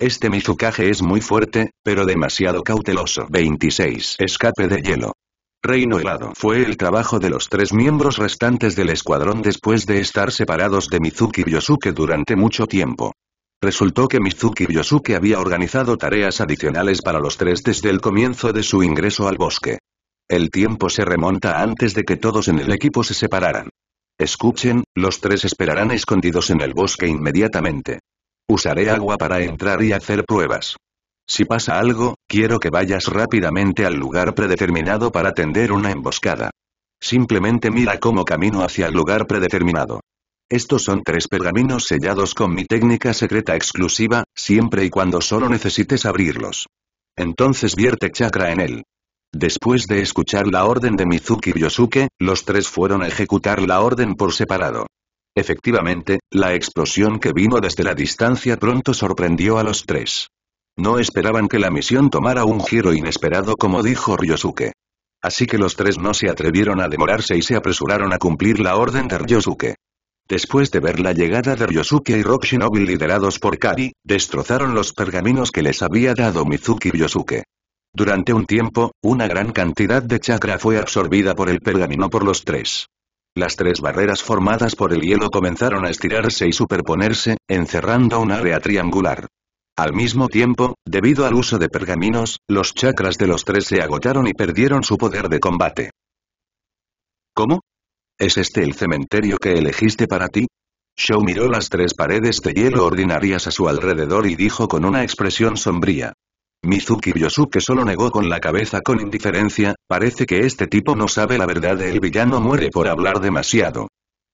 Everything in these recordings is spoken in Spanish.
Este Mizukage es muy fuerte, pero demasiado cauteloso. 26. Escape de hielo. Reino helado fue el trabajo de los tres miembros restantes del escuadrón después de estar separados de Mizuki Yosuke durante mucho tiempo. Resultó que Mizuki Yosuke había organizado tareas adicionales para los tres desde el comienzo de su ingreso al bosque. El tiempo se remonta antes de que todos en el equipo se separaran. Escuchen, los tres esperarán escondidos en el bosque inmediatamente. Usaré agua para entrar y hacer pruebas. Si pasa algo, quiero que vayas rápidamente al lugar predeterminado para tender una emboscada. Simplemente mira cómo camino hacia el lugar predeterminado. Estos son tres pergaminos sellados con mi técnica secreta exclusiva, siempre y cuando solo necesites abrirlos. Entonces vierte chakra en él. Después de escuchar la orden de Mizuki Yosuke, los tres fueron a ejecutar la orden por separado. Efectivamente, la explosión que vino desde la distancia pronto sorprendió a los tres. No esperaban que la misión tomara un giro inesperado como dijo Ryosuke. Así que los tres no se atrevieron a demorarse y se apresuraron a cumplir la orden de Ryosuke. Después de ver la llegada de Ryosuke y Rock liderados por Kari, destrozaron los pergaminos que les había dado Mizuki Ryosuke. Durante un tiempo, una gran cantidad de chakra fue absorbida por el pergamino por los tres. Las tres barreras formadas por el hielo comenzaron a estirarse y superponerse, encerrando un área triangular. Al mismo tiempo, debido al uso de pergaminos, los chakras de los tres se agotaron y perdieron su poder de combate. ¿Cómo? ¿Es este el cementerio que elegiste para ti? Show miró las tres paredes de hielo ordinarias a su alrededor y dijo con una expresión sombría. Mizuki Yosuke solo negó con la cabeza con indiferencia, parece que este tipo no sabe la verdad el villano muere por hablar demasiado.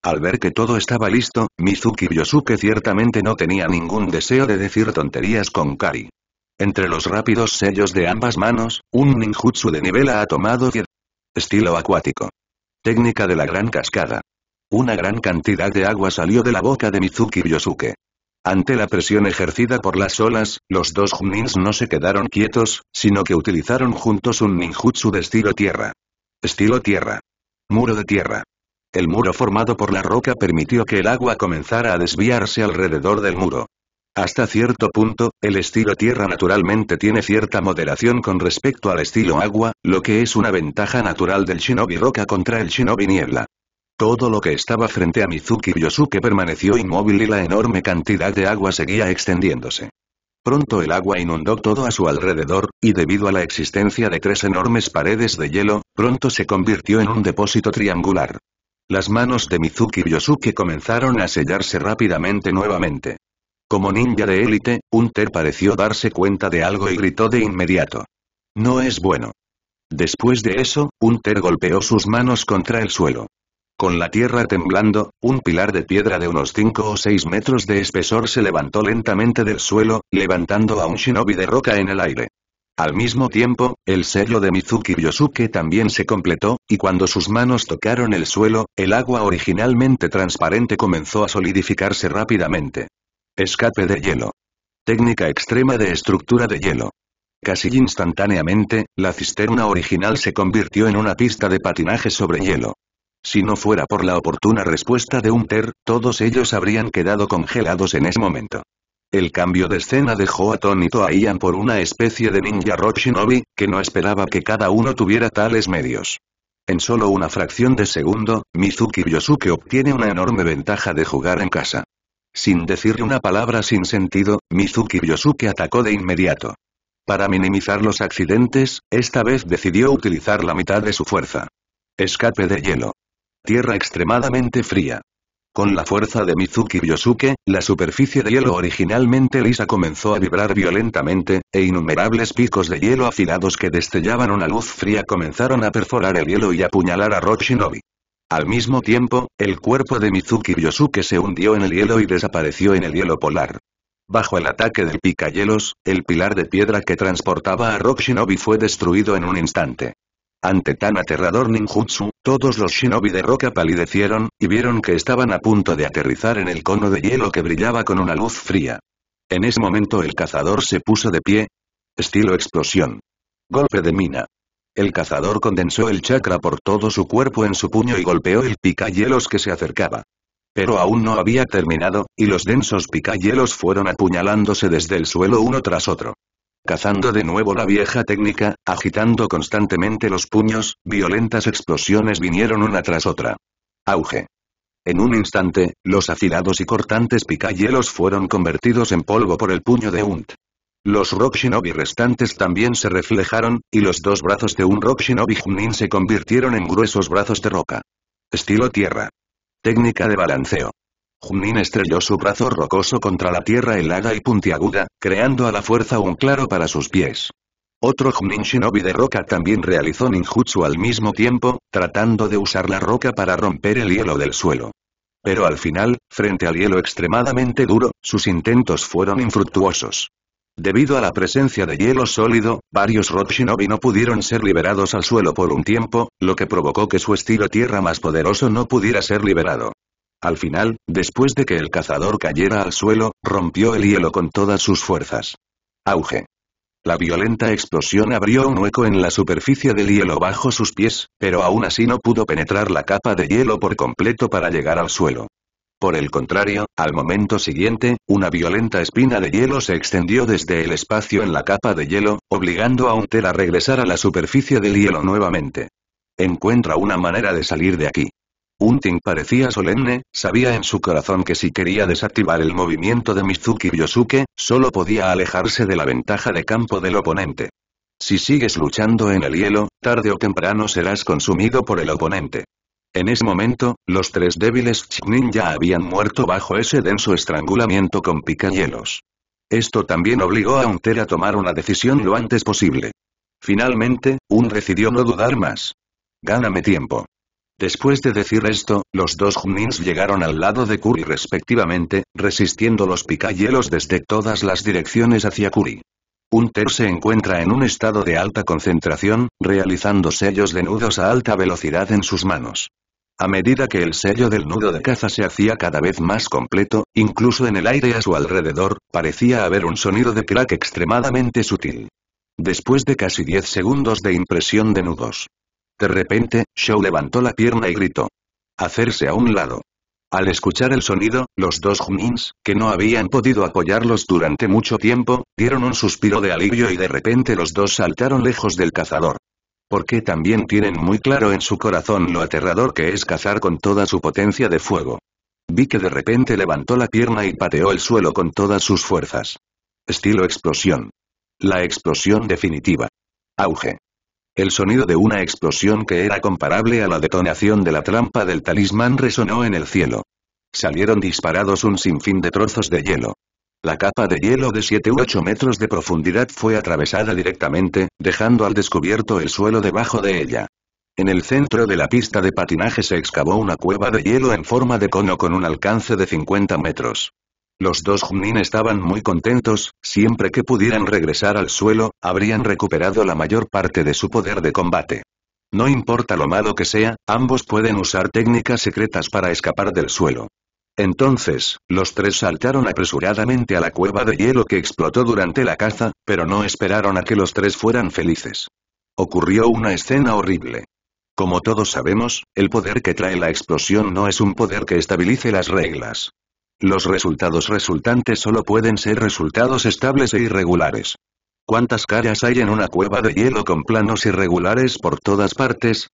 Al ver que todo estaba listo, Mizuki Yosuke ciertamente no tenía ningún deseo de decir tonterías con Kari. Entre los rápidos sellos de ambas manos, un ninjutsu de nivel ha tomado 10. Estilo acuático. Técnica de la gran cascada. Una gran cantidad de agua salió de la boca de Mizuki Yosuke. Ante la presión ejercida por las olas, los dos Junins no se quedaron quietos, sino que utilizaron juntos un ninjutsu de estilo tierra. Estilo tierra. Muro de tierra. El muro formado por la roca permitió que el agua comenzara a desviarse alrededor del muro. Hasta cierto punto, el estilo tierra naturalmente tiene cierta moderación con respecto al estilo agua, lo que es una ventaja natural del shinobi roca contra el shinobi niebla. Todo lo que estaba frente a Mizuki Yosuke permaneció inmóvil y la enorme cantidad de agua seguía extendiéndose. Pronto el agua inundó todo a su alrededor, y debido a la existencia de tres enormes paredes de hielo, pronto se convirtió en un depósito triangular. Las manos de Mizuki Yosuke comenzaron a sellarse rápidamente nuevamente. Como ninja de élite, Hunter pareció darse cuenta de algo y gritó de inmediato. No es bueno. Después de eso, Hunter golpeó sus manos contra el suelo con la tierra temblando, un pilar de piedra de unos 5 o 6 metros de espesor se levantó lentamente del suelo, levantando a un shinobi de roca en el aire. Al mismo tiempo, el sello de Mizuki Yosuke también se completó, y cuando sus manos tocaron el suelo, el agua originalmente transparente comenzó a solidificarse rápidamente. Escape de hielo. Técnica extrema de estructura de hielo. Casi instantáneamente, la cisterna original se convirtió en una pista de patinaje sobre hielo. Si no fuera por la oportuna respuesta de Hunter, todos ellos habrían quedado congelados en ese momento. El cambio de escena dejó atónito a Ian por una especie de ninja rock shinobi, que no esperaba que cada uno tuviera tales medios. En solo una fracción de segundo, Mizuki Yosuke obtiene una enorme ventaja de jugar en casa. Sin decir una palabra sin sentido, Mizuki Yosuke atacó de inmediato. Para minimizar los accidentes, esta vez decidió utilizar la mitad de su fuerza. Escape de hielo. Tierra extremadamente fría. Con la fuerza de Mizuki Yosuke, la superficie de hielo originalmente lisa comenzó a vibrar violentamente, e innumerables picos de hielo afilados que destellaban una luz fría comenzaron a perforar el hielo y apuñalar a Roshinobi. Al mismo tiempo, el cuerpo de Mizuki Yosuke se hundió en el hielo y desapareció en el hielo polar. Bajo el ataque del picahielos, el pilar de piedra que transportaba a Rock fue destruido en un instante. Ante tan aterrador ninjutsu, todos los shinobi de roca palidecieron, y vieron que estaban a punto de aterrizar en el cono de hielo que brillaba con una luz fría. En ese momento el cazador se puso de pie. Estilo explosión. Golpe de mina. El cazador condensó el chakra por todo su cuerpo en su puño y golpeó el picayelos que se acercaba. Pero aún no había terminado, y los densos picayelos fueron apuñalándose desde el suelo uno tras otro cazando de nuevo la vieja técnica, agitando constantemente los puños, violentas explosiones vinieron una tras otra. Auge. En un instante, los afilados y cortantes picayelos fueron convertidos en polvo por el puño de Unt. Los Rock Shinobi restantes también se reflejaron, y los dos brazos de un Rock Shinobi Junin se convirtieron en gruesos brazos de roca. Estilo tierra. Técnica de balanceo. Junin estrelló su brazo rocoso contra la tierra helada y puntiaguda, creando a la fuerza un claro para sus pies. Otro Junin Shinobi de roca también realizó ninjutsu al mismo tiempo, tratando de usar la roca para romper el hielo del suelo. Pero al final, frente al hielo extremadamente duro, sus intentos fueron infructuosos. Debido a la presencia de hielo sólido, varios Rock Shinobi no pudieron ser liberados al suelo por un tiempo, lo que provocó que su estilo tierra más poderoso no pudiera ser liberado. Al final, después de que el cazador cayera al suelo, rompió el hielo con todas sus fuerzas. Auge. La violenta explosión abrió un hueco en la superficie del hielo bajo sus pies, pero aún así no pudo penetrar la capa de hielo por completo para llegar al suelo. Por el contrario, al momento siguiente, una violenta espina de hielo se extendió desde el espacio en la capa de hielo, obligando a tel a regresar a la superficie del hielo nuevamente. Encuentra una manera de salir de aquí. Unting parecía solemne, sabía en su corazón que si quería desactivar el movimiento de Mizuki Yosuke, solo podía alejarse de la ventaja de campo del oponente. Si sigues luchando en el hielo, tarde o temprano serás consumido por el oponente. En ese momento, los tres débiles nin ya habían muerto bajo ese denso estrangulamiento con picahielos. Esto también obligó a Unter a tomar una decisión lo antes posible. Finalmente, Un decidió no dudar más. Gáname tiempo. Después de decir esto, los dos Junins llegaron al lado de Kuri respectivamente, resistiendo los picayelos desde todas las direcciones hacia Kuri. Hunter se encuentra en un estado de alta concentración, realizando sellos de nudos a alta velocidad en sus manos. A medida que el sello del nudo de caza se hacía cada vez más completo, incluso en el aire a su alrededor, parecía haber un sonido de crack extremadamente sutil. Después de casi 10 segundos de impresión de nudos, de repente, Shaw levantó la pierna y gritó. Hacerse a un lado. Al escuchar el sonido, los dos Junins, que no habían podido apoyarlos durante mucho tiempo, dieron un suspiro de alivio y de repente los dos saltaron lejos del cazador. Porque también tienen muy claro en su corazón lo aterrador que es cazar con toda su potencia de fuego. Vi que de repente levantó la pierna y pateó el suelo con todas sus fuerzas. Estilo explosión. La explosión definitiva. Auge. El sonido de una explosión que era comparable a la detonación de la trampa del talismán resonó en el cielo. Salieron disparados un sinfín de trozos de hielo. La capa de hielo de 7 u 8 metros de profundidad fue atravesada directamente, dejando al descubierto el suelo debajo de ella. En el centro de la pista de patinaje se excavó una cueva de hielo en forma de cono con un alcance de 50 metros. Los dos Junin estaban muy contentos, siempre que pudieran regresar al suelo, habrían recuperado la mayor parte de su poder de combate. No importa lo malo que sea, ambos pueden usar técnicas secretas para escapar del suelo. Entonces, los tres saltaron apresuradamente a la cueva de hielo que explotó durante la caza, pero no esperaron a que los tres fueran felices. Ocurrió una escena horrible. Como todos sabemos, el poder que trae la explosión no es un poder que estabilice las reglas. Los resultados resultantes solo pueden ser resultados estables e irregulares. ¿Cuántas caras hay en una cueva de hielo con planos irregulares por todas partes?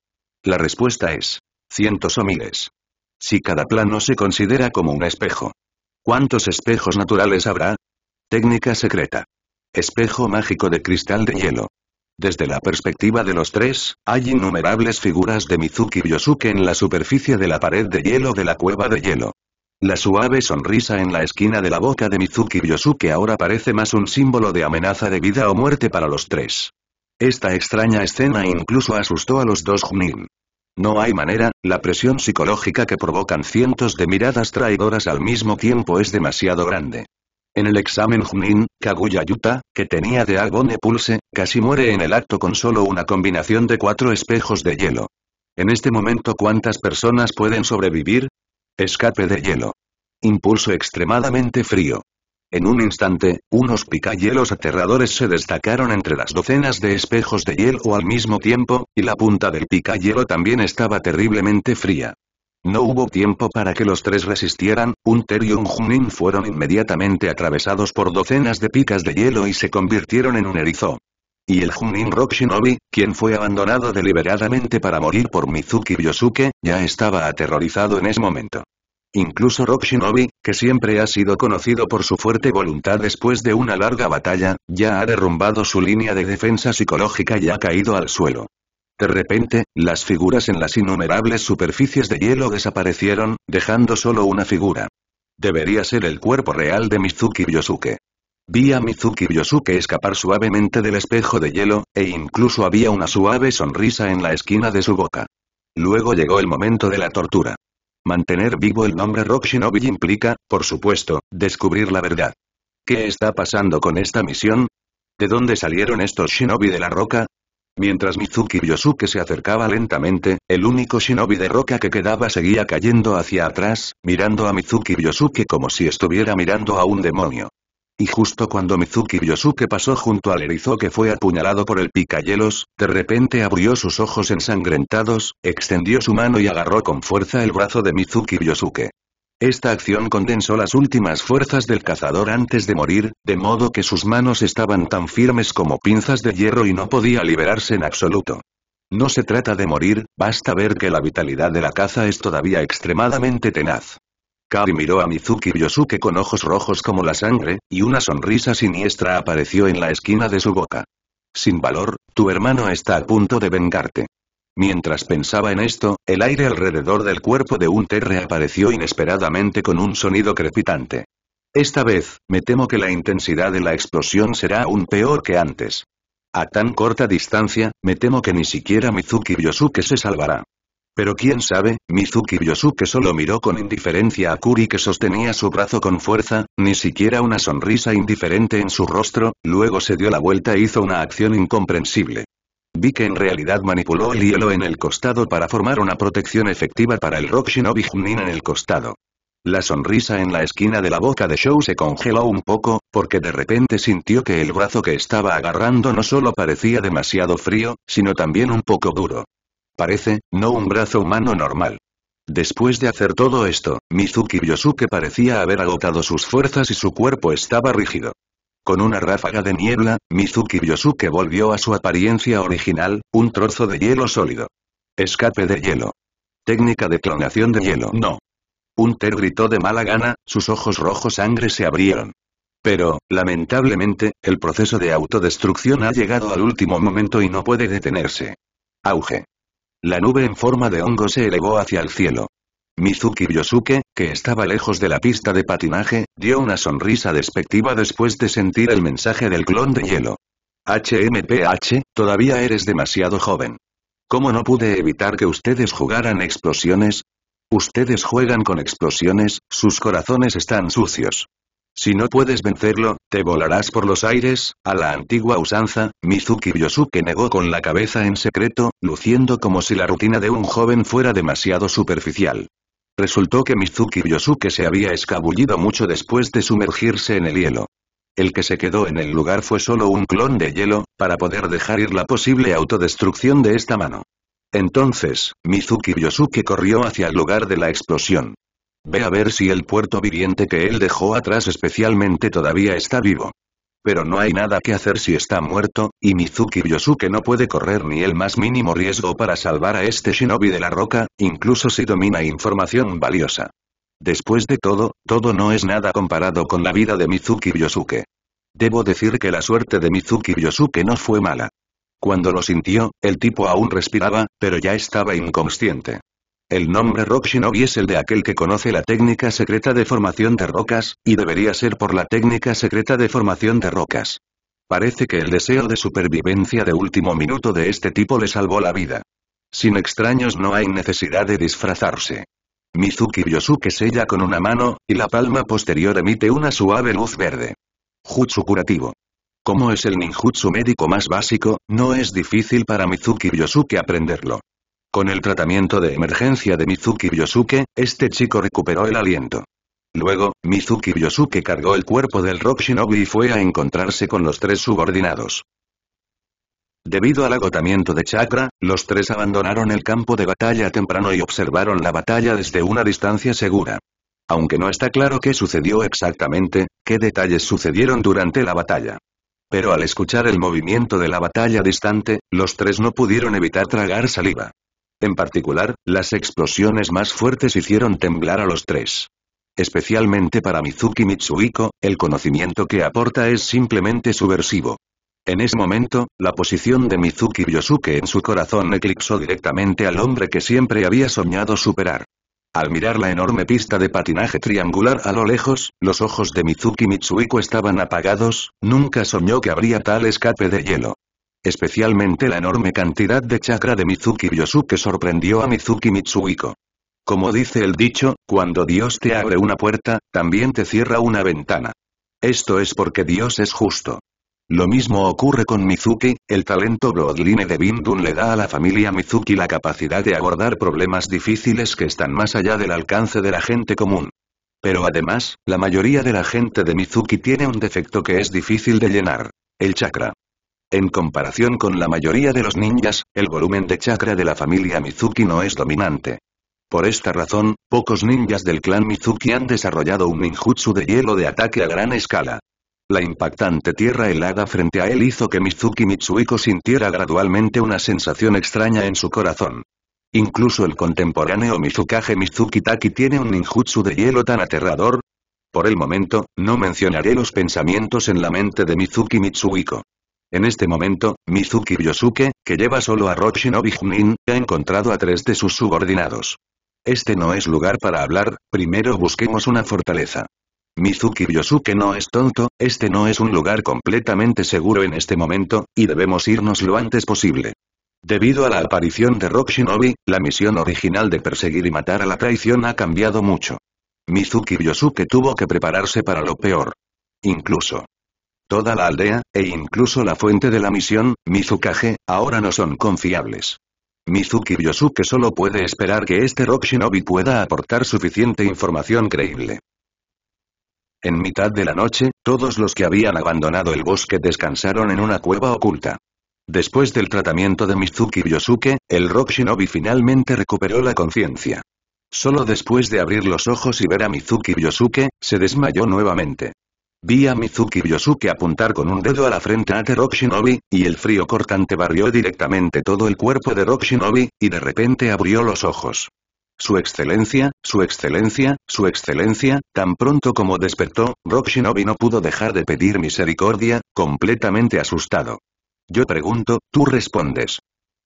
La respuesta es, cientos o miles. Si cada plano se considera como un espejo. ¿Cuántos espejos naturales habrá? Técnica secreta. Espejo mágico de cristal de hielo. Desde la perspectiva de los tres, hay innumerables figuras de Mizuki y Yosuke en la superficie de la pared de hielo de la cueva de hielo. La suave sonrisa en la esquina de la boca de Mizuki yosuke ahora parece más un símbolo de amenaza de vida o muerte para los tres. Esta extraña escena incluso asustó a los dos Junin. No hay manera, la presión psicológica que provocan cientos de miradas traidoras al mismo tiempo es demasiado grande. En el examen Junin, Kaguya Yuta, que tenía de Agone Pulse, casi muere en el acto con solo una combinación de cuatro espejos de hielo. En este momento ¿cuántas personas pueden sobrevivir? Escape de hielo. Impulso extremadamente frío. En un instante, unos picayelos aterradores se destacaron entre las docenas de espejos de hielo al mismo tiempo, y la punta del picayelo también estaba terriblemente fría. No hubo tiempo para que los tres resistieran, un Ter y un Junin fueron inmediatamente atravesados por docenas de picas de hielo y se convirtieron en un erizo y el Junin Rock quien fue abandonado deliberadamente para morir por Mizuki Yosuke, ya estaba aterrorizado en ese momento. Incluso Rock que siempre ha sido conocido por su fuerte voluntad después de una larga batalla, ya ha derrumbado su línea de defensa psicológica y ha caído al suelo. De repente, las figuras en las innumerables superficies de hielo desaparecieron, dejando solo una figura. Debería ser el cuerpo real de Mizuki Yosuke. Vi a Mizuki Yosuke escapar suavemente del espejo de hielo, e incluso había una suave sonrisa en la esquina de su boca. Luego llegó el momento de la tortura. Mantener vivo el nombre Rock Shinobi implica, por supuesto, descubrir la verdad. ¿Qué está pasando con esta misión? ¿De dónde salieron estos Shinobi de la roca? Mientras Mizuki Yosuke se acercaba lentamente, el único shinobi de roca que quedaba seguía cayendo hacia atrás, mirando a Mizuki Yosuke como si estuviera mirando a un demonio. Y justo cuando Mizuki Yosuke pasó junto al erizo que fue apuñalado por el picayelos, de repente abrió sus ojos ensangrentados, extendió su mano y agarró con fuerza el brazo de Mizuki Yosuke. Esta acción condensó las últimas fuerzas del cazador antes de morir, de modo que sus manos estaban tan firmes como pinzas de hierro y no podía liberarse en absoluto. No se trata de morir, basta ver que la vitalidad de la caza es todavía extremadamente tenaz. Kari miró a Mizuki Yosuke con ojos rojos como la sangre, y una sonrisa siniestra apareció en la esquina de su boca. Sin valor, tu hermano está a punto de vengarte. Mientras pensaba en esto, el aire alrededor del cuerpo de un terre apareció inesperadamente con un sonido crepitante. Esta vez, me temo que la intensidad de la explosión será aún peor que antes. A tan corta distancia, me temo que ni siquiera Mizuki Yosuke se salvará. Pero quién sabe, Mizuki Yosuke solo miró con indiferencia a Kuri que sostenía su brazo con fuerza, ni siquiera una sonrisa indiferente en su rostro, luego se dio la vuelta e hizo una acción incomprensible. Vi que en realidad manipuló el hielo en el costado para formar una protección efectiva para el Rock Shinobi Junin en el costado. La sonrisa en la esquina de la boca de Shou se congeló un poco, porque de repente sintió que el brazo que estaba agarrando no solo parecía demasiado frío, sino también un poco duro. Parece, no un brazo humano normal. Después de hacer todo esto, Mizuki Yosuke parecía haber agotado sus fuerzas y su cuerpo estaba rígido. Con una ráfaga de niebla, Mizuki Yosuke volvió a su apariencia original, un trozo de hielo sólido. Escape de hielo. Técnica de clonación de hielo. No. Hunter gritó de mala gana, sus ojos rojos sangre se abrieron. Pero, lamentablemente, el proceso de autodestrucción ha llegado al último momento y no puede detenerse. Auge. La nube en forma de hongo se elevó hacia el cielo. Mizuki Yosuke, que estaba lejos de la pista de patinaje, dio una sonrisa despectiva después de sentir el mensaje del clon de hielo. HMPH, todavía eres demasiado joven. ¿Cómo no pude evitar que ustedes jugaran explosiones? Ustedes juegan con explosiones, sus corazones están sucios. Si no puedes vencerlo, te volarás por los aires, a la antigua usanza, Mizuki Yosuke negó con la cabeza en secreto, luciendo como si la rutina de un joven fuera demasiado superficial. Resultó que Mizuki Yosuke se había escabullido mucho después de sumergirse en el hielo. El que se quedó en el lugar fue solo un clon de hielo, para poder dejar ir la posible autodestrucción de esta mano. Entonces, Mizuki Yosuke corrió hacia el lugar de la explosión. Ve a ver si el puerto viviente que él dejó atrás especialmente todavía está vivo. Pero no hay nada que hacer si está muerto, y Mizuki Yosuke no puede correr ni el más mínimo riesgo para salvar a este shinobi de la roca, incluso si domina información valiosa. Después de todo, todo no es nada comparado con la vida de Mizuki Yosuke. Debo decir que la suerte de Mizuki Yosuke no fue mala. Cuando lo sintió, el tipo aún respiraba, pero ya estaba inconsciente. El nombre Rock es el de aquel que conoce la técnica secreta de formación de rocas, y debería ser por la técnica secreta de formación de rocas. Parece que el deseo de supervivencia de último minuto de este tipo le salvó la vida. Sin extraños no hay necesidad de disfrazarse. Mizuki Yosuke sella con una mano, y la palma posterior emite una suave luz verde. Jutsu curativo. Como es el ninjutsu médico más básico, no es difícil para Mizuki Yosuke aprenderlo. Con el tratamiento de emergencia de Mizuki Yosuke, este chico recuperó el aliento. Luego, Mizuki Yosuke cargó el cuerpo del Rock Shinobi y fue a encontrarse con los tres subordinados. Debido al agotamiento de chakra, los tres abandonaron el campo de batalla temprano y observaron la batalla desde una distancia segura. Aunque no está claro qué sucedió exactamente, qué detalles sucedieron durante la batalla. Pero al escuchar el movimiento de la batalla distante, los tres no pudieron evitar tragar saliva. En particular, las explosiones más fuertes hicieron temblar a los tres. Especialmente para Mizuki Mitsuhiko, el conocimiento que aporta es simplemente subversivo. En ese momento, la posición de Mizuki Yosuke en su corazón eclipsó directamente al hombre que siempre había soñado superar. Al mirar la enorme pista de patinaje triangular a lo lejos, los ojos de Mizuki Mitsuhiko estaban apagados, nunca soñó que habría tal escape de hielo. Especialmente la enorme cantidad de chakra de Mizuki yosuke sorprendió a Mizuki Mitsuhiko. Como dice el dicho, cuando Dios te abre una puerta, también te cierra una ventana. Esto es porque Dios es justo. Lo mismo ocurre con Mizuki, el talento bloodline de Bindun le da a la familia Mizuki la capacidad de abordar problemas difíciles que están más allá del alcance de la gente común. Pero además, la mayoría de la gente de Mizuki tiene un defecto que es difícil de llenar. El chakra. En comparación con la mayoría de los ninjas, el volumen de chakra de la familia Mizuki no es dominante. Por esta razón, pocos ninjas del clan Mizuki han desarrollado un ninjutsu de hielo de ataque a gran escala. La impactante tierra helada frente a él hizo que Mizuki Mitsuhiko sintiera gradualmente una sensación extraña en su corazón. Incluso el contemporáneo Mizukage Mizuki Taki tiene un ninjutsu de hielo tan aterrador. Por el momento, no mencionaré los pensamientos en la mente de Mizuki Mitsuhiko. En este momento, Mizuki Yosuke, que lleva solo a Roshinobi Junin, ha encontrado a tres de sus subordinados. Este no es lugar para hablar, primero busquemos una fortaleza. Mizuki Yosuke no es tonto, este no es un lugar completamente seguro en este momento, y debemos irnos lo antes posible. Debido a la aparición de Rock Shinobi, la misión original de perseguir y matar a la traición ha cambiado mucho. Mizuki Yosuke tuvo que prepararse para lo peor. Incluso, Toda la aldea, e incluso la fuente de la misión, Mizukage, ahora no son confiables. Mizuki Yosuke solo puede esperar que este Rock Shinobi pueda aportar suficiente información creíble. En mitad de la noche, todos los que habían abandonado el bosque descansaron en una cueva oculta. Después del tratamiento de Mizuki Yosuke, el Rock Shinobi finalmente recuperó la conciencia. Solo después de abrir los ojos y ver a Mizuki Yosuke, se desmayó nuevamente. Vi a Mizuki Yosuke apuntar con un dedo a la frente a Rock y el frío cortante barrió directamente todo el cuerpo de Rock y de repente abrió los ojos. Su excelencia, su excelencia, su excelencia, tan pronto como despertó, Rock no pudo dejar de pedir misericordia, completamente asustado. Yo pregunto, tú respondes.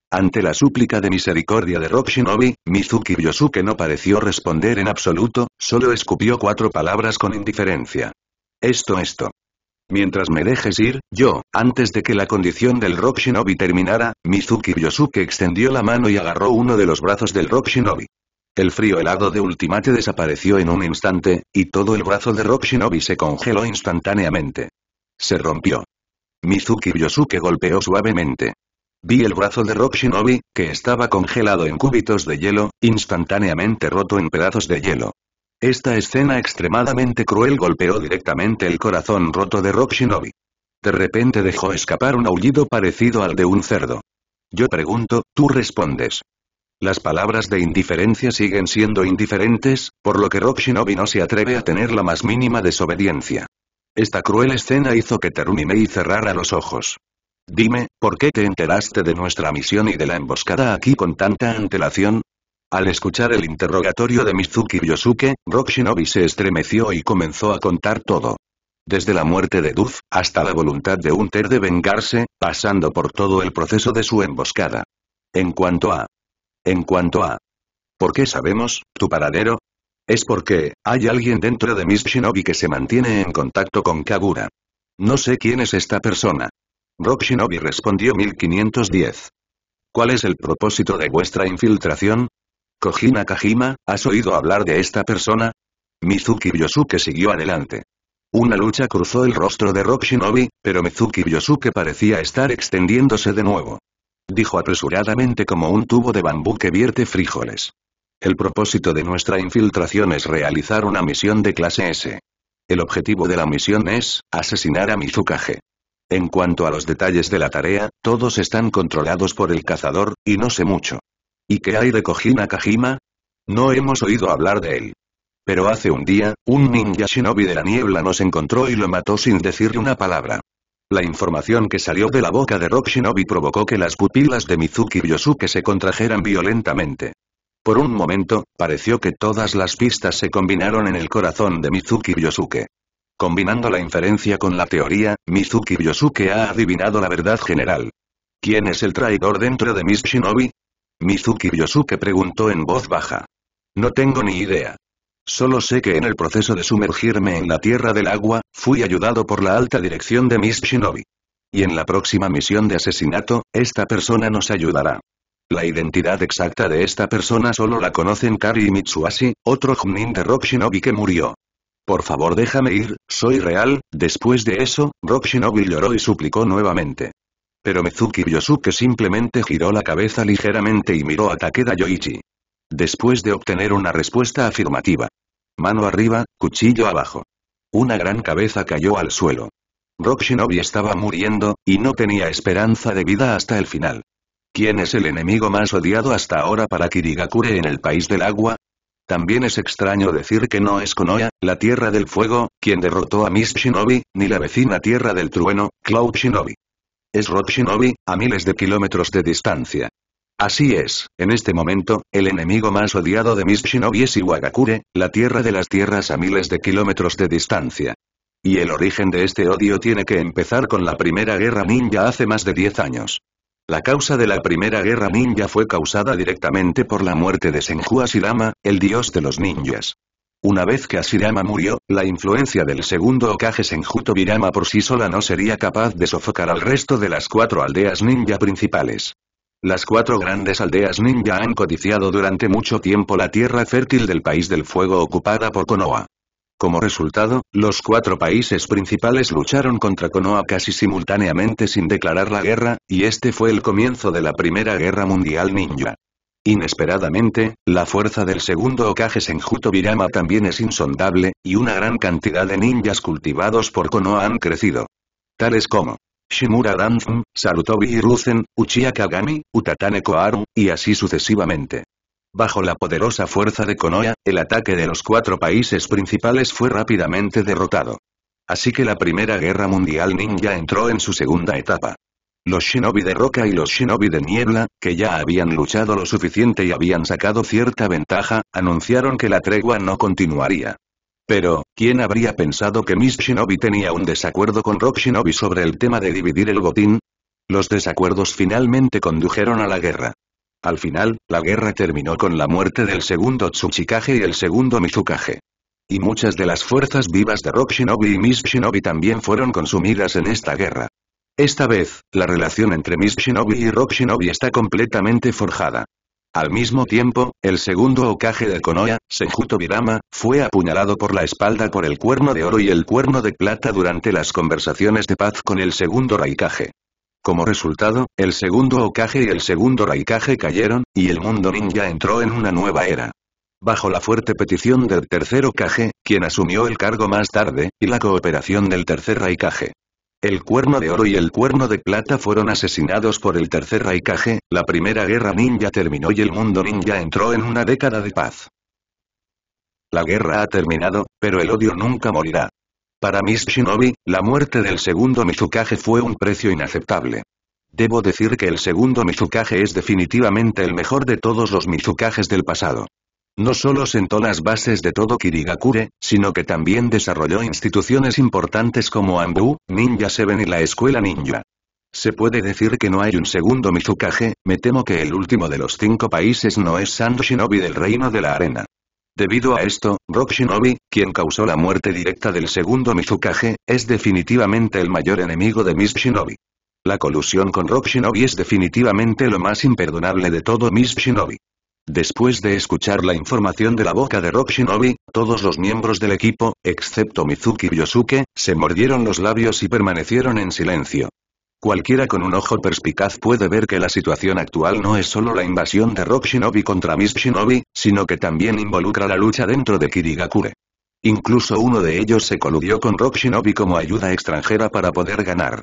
Ante la súplica de misericordia de Rock Shinobi, Mizuki Yosuke no pareció responder en absoluto, solo escupió cuatro palabras con indiferencia. Esto esto. Mientras me dejes ir, yo, antes de que la condición del Rock Shinobi terminara, Mizuki Yosuke extendió la mano y agarró uno de los brazos del Rock Shinobi. El frío helado de Ultimate desapareció en un instante, y todo el brazo de Rock Shinobi se congeló instantáneamente. Se rompió. Mizuki Yosuke golpeó suavemente. Vi el brazo de Rock Shinobi, que estaba congelado en cúbitos de hielo, instantáneamente roto en pedazos de hielo. Esta escena extremadamente cruel golpeó directamente el corazón roto de Rock Shinobi. De repente dejó escapar un aullido parecido al de un cerdo. Yo pregunto, tú respondes. Las palabras de indiferencia siguen siendo indiferentes, por lo que Rock Shinobi no se atreve a tener la más mínima desobediencia. Esta cruel escena hizo que Terumi y cerrara los ojos. Dime, ¿por qué te enteraste de nuestra misión y de la emboscada aquí con tanta antelación? Al escuchar el interrogatorio de Mizuki Yosuke, Rock Shinobi se estremeció y comenzó a contar todo. Desde la muerte de Duff, hasta la voluntad de Hunter de vengarse, pasando por todo el proceso de su emboscada. En cuanto a... En cuanto a... ¿Por qué sabemos, tu paradero? Es porque, hay alguien dentro de Miss Shinobi que se mantiene en contacto con Kagura. No sé quién es esta persona. Rock Shinobi respondió 1510. ¿Cuál es el propósito de vuestra infiltración? Kojima Kajima, ¿has oído hablar de esta persona? Mizuki Yosuke siguió adelante. Una lucha cruzó el rostro de Rock pero Mizuki Yosuke parecía estar extendiéndose de nuevo. Dijo apresuradamente como un tubo de bambú que vierte frijoles. El propósito de nuestra infiltración es realizar una misión de clase S. El objetivo de la misión es, asesinar a Mizukage. En cuanto a los detalles de la tarea, todos están controlados por el cazador, y no sé mucho. ¿Y qué hay de Kojima Kajima? No hemos oído hablar de él. Pero hace un día, un ninja shinobi de la niebla nos encontró y lo mató sin decirle una palabra. La información que salió de la boca de Rock Shinobi provocó que las pupilas de Mizuki Yosuke se contrajeran violentamente. Por un momento, pareció que todas las pistas se combinaron en el corazón de Mizuki Yosuke. Combinando la inferencia con la teoría, Mizuki Yosuke ha adivinado la verdad general. ¿Quién es el traidor dentro de Miss Shinobi? Mizuki Yosuke preguntó en voz baja. No tengo ni idea. Solo sé que en el proceso de sumergirme en la Tierra del Agua, fui ayudado por la alta dirección de Miss Shinobi. Y en la próxima misión de asesinato, esta persona nos ayudará. La identidad exacta de esta persona solo la conocen Kari y otro Junin de Rock Shinobi que murió. Por favor déjame ir, soy real, después de eso, Rock Shinobi lloró y suplicó nuevamente. Pero Mezuki Yosuke simplemente giró la cabeza ligeramente y miró a Takeda Yoichi. Después de obtener una respuesta afirmativa. Mano arriba, cuchillo abajo. Una gran cabeza cayó al suelo. Rock Shinobi estaba muriendo, y no tenía esperanza de vida hasta el final. ¿Quién es el enemigo más odiado hasta ahora para Kirigakure en el País del Agua? También es extraño decir que no es Konoha, la Tierra del Fuego, quien derrotó a Miss Shinobi, ni la vecina Tierra del Trueno, Cloud Shinobi es Rob Shinobi, a miles de kilómetros de distancia. Así es, en este momento, el enemigo más odiado de Miss Shinobi es Iwagakure, la tierra de las tierras a miles de kilómetros de distancia. Y el origen de este odio tiene que empezar con la Primera Guerra Ninja hace más de 10 años. La causa de la Primera Guerra Ninja fue causada directamente por la muerte de Senju Asirama, el dios de los ninjas. Una vez que Asirama murió, la influencia del segundo Okage Senjuto Birama por sí sola no sería capaz de sofocar al resto de las cuatro aldeas ninja principales. Las cuatro grandes aldeas ninja han codiciado durante mucho tiempo la tierra fértil del país del fuego ocupada por Konoha. Como resultado, los cuatro países principales lucharon contra Konoha casi simultáneamente sin declarar la guerra, y este fue el comienzo de la Primera Guerra Mundial Ninja. Inesperadamente, la fuerza del segundo Okage Senjuto Birama también es insondable, y una gran cantidad de ninjas cultivados por Konoha han crecido. Tales como Shimura danzum, Sarutobi Hiruzen, Uchiha Kagami, Utatane Koharu, y así sucesivamente. Bajo la poderosa fuerza de Konoha, el ataque de los cuatro países principales fue rápidamente derrotado. Así que la Primera Guerra Mundial Ninja entró en su segunda etapa. Los shinobi de roca y los shinobi de niebla, que ya habían luchado lo suficiente y habían sacado cierta ventaja, anunciaron que la tregua no continuaría. Pero, ¿quién habría pensado que Miss Shinobi tenía un desacuerdo con Rock Shinobi sobre el tema de dividir el botín? Los desacuerdos finalmente condujeron a la guerra. Al final, la guerra terminó con la muerte del segundo Tsuchikage y el segundo Mizukage. Y muchas de las fuerzas vivas de Rock Shinobi y Miss Shinobi también fueron consumidas en esta guerra. Esta vez, la relación entre Miss Shinobi y Rock Shinobi está completamente forjada. Al mismo tiempo, el segundo Okage de Konoha, Senjuto Birama, fue apuñalado por la espalda por el cuerno de oro y el cuerno de plata durante las conversaciones de paz con el segundo Raikage. Como resultado, el segundo Okage y el segundo Raikage cayeron, y el mundo ninja entró en una nueva era. Bajo la fuerte petición del tercer Okage, quien asumió el cargo más tarde, y la cooperación del tercer Raikage. El Cuerno de Oro y el Cuerno de Plata fueron asesinados por el Tercer Raikage, la Primera Guerra Ninja terminó y el mundo ninja entró en una década de paz. La guerra ha terminado, pero el odio nunca morirá. Para Miss Shinobi, la muerte del segundo Mizukage fue un precio inaceptable. Debo decir que el segundo Mizukage es definitivamente el mejor de todos los Mizukages del pasado. No solo sentó las bases de todo Kirigakure, sino que también desarrolló instituciones importantes como Anbu, Ninja Seven y la Escuela Ninja. Se puede decir que no hay un segundo Mizukage, me temo que el último de los cinco países no es Sand Shinobi del Reino de la Arena. Debido a esto, Rock Shinobi, quien causó la muerte directa del segundo Mizukage, es definitivamente el mayor enemigo de Miss Shinobi. La colusión con Rock Shinobi es definitivamente lo más imperdonable de todo Miss Shinobi. Después de escuchar la información de la boca de Rock Shinobi, todos los miembros del equipo, excepto Mizuki y Yosuke, se mordieron los labios y permanecieron en silencio. Cualquiera con un ojo perspicaz puede ver que la situación actual no es solo la invasión de Rock Shinobi contra Miss Shinobi, sino que también involucra la lucha dentro de Kirigakure. Incluso uno de ellos se coludió con Rock Shinobi como ayuda extranjera para poder ganar.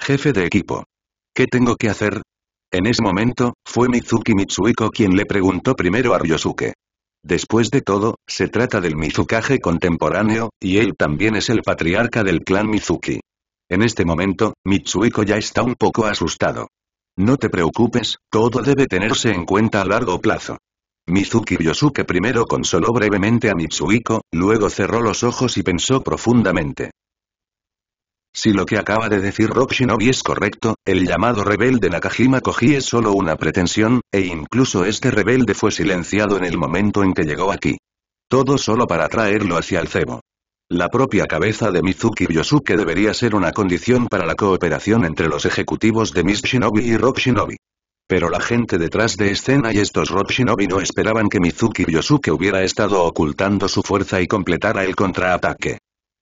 Jefe de equipo. ¿Qué tengo que hacer? En ese momento, fue Mizuki Mitsuiko quien le preguntó primero a Ryosuke. Después de todo, se trata del Mizukage contemporáneo, y él también es el patriarca del clan Mizuki. En este momento, Mitsuiko ya está un poco asustado. No te preocupes, todo debe tenerse en cuenta a largo plazo. Mizuki Ryosuke primero consoló brevemente a Mitsuiko, luego cerró los ojos y pensó profundamente. Si lo que acaba de decir Rock Shinobi es correcto, el llamado rebelde Nakajima Koji es solo una pretensión, e incluso este rebelde fue silenciado en el momento en que llegó aquí. Todo solo para traerlo hacia el cebo. La propia cabeza de Mizuki Yosuke debería ser una condición para la cooperación entre los ejecutivos de Miss Shinobi y Rock Shinobi. Pero la gente detrás de escena y estos Rock Shinobi no esperaban que Mizuki Yosuke hubiera estado ocultando su fuerza y completara el contraataque.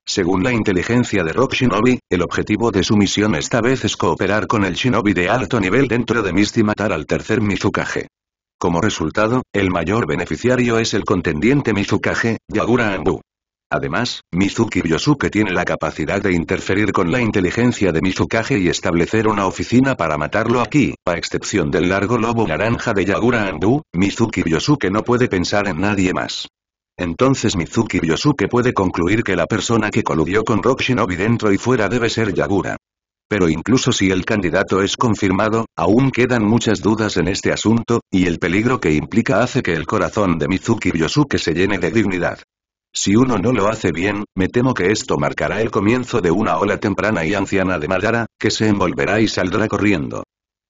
Según la inteligencia de Rock Shinobi, el objetivo de su misión esta vez es cooperar con el Shinobi de alto nivel dentro de Misty matar al tercer Mizukage. Como resultado, el mayor beneficiario es el contendiente Mizukage, Yagura Ambu. Además, Mizuki Yosuke tiene la capacidad de interferir con la inteligencia de Mizukage y establecer una oficina para matarlo aquí, a excepción del largo lobo naranja de Yagura Andu, Mizuki Yosuke no puede pensar en nadie más. Entonces Mizuki Yosuke puede concluir que la persona que coludió con Rock Shinobi dentro y fuera debe ser Yagura. Pero incluso si el candidato es confirmado, aún quedan muchas dudas en este asunto, y el peligro que implica hace que el corazón de Mizuki Yosuke se llene de dignidad. Si uno no lo hace bien, me temo que esto marcará el comienzo de una ola temprana y anciana de Madara, que se envolverá y saldrá corriendo.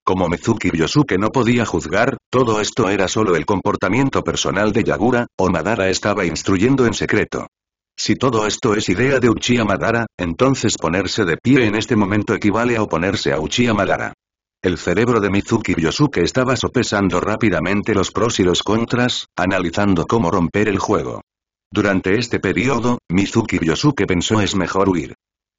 Como Mizuki Yosuke no podía juzgar, todo esto era solo el comportamiento personal de Yagura, o Madara estaba instruyendo en secreto. Si todo esto es idea de Uchiha Madara, entonces ponerse de pie en este momento equivale a oponerse a Uchiha Madara. El cerebro de Mizuki Yosuke estaba sopesando rápidamente los pros y los contras, analizando cómo romper el juego. Durante este periodo, Mizuki Yosuke pensó es mejor huir.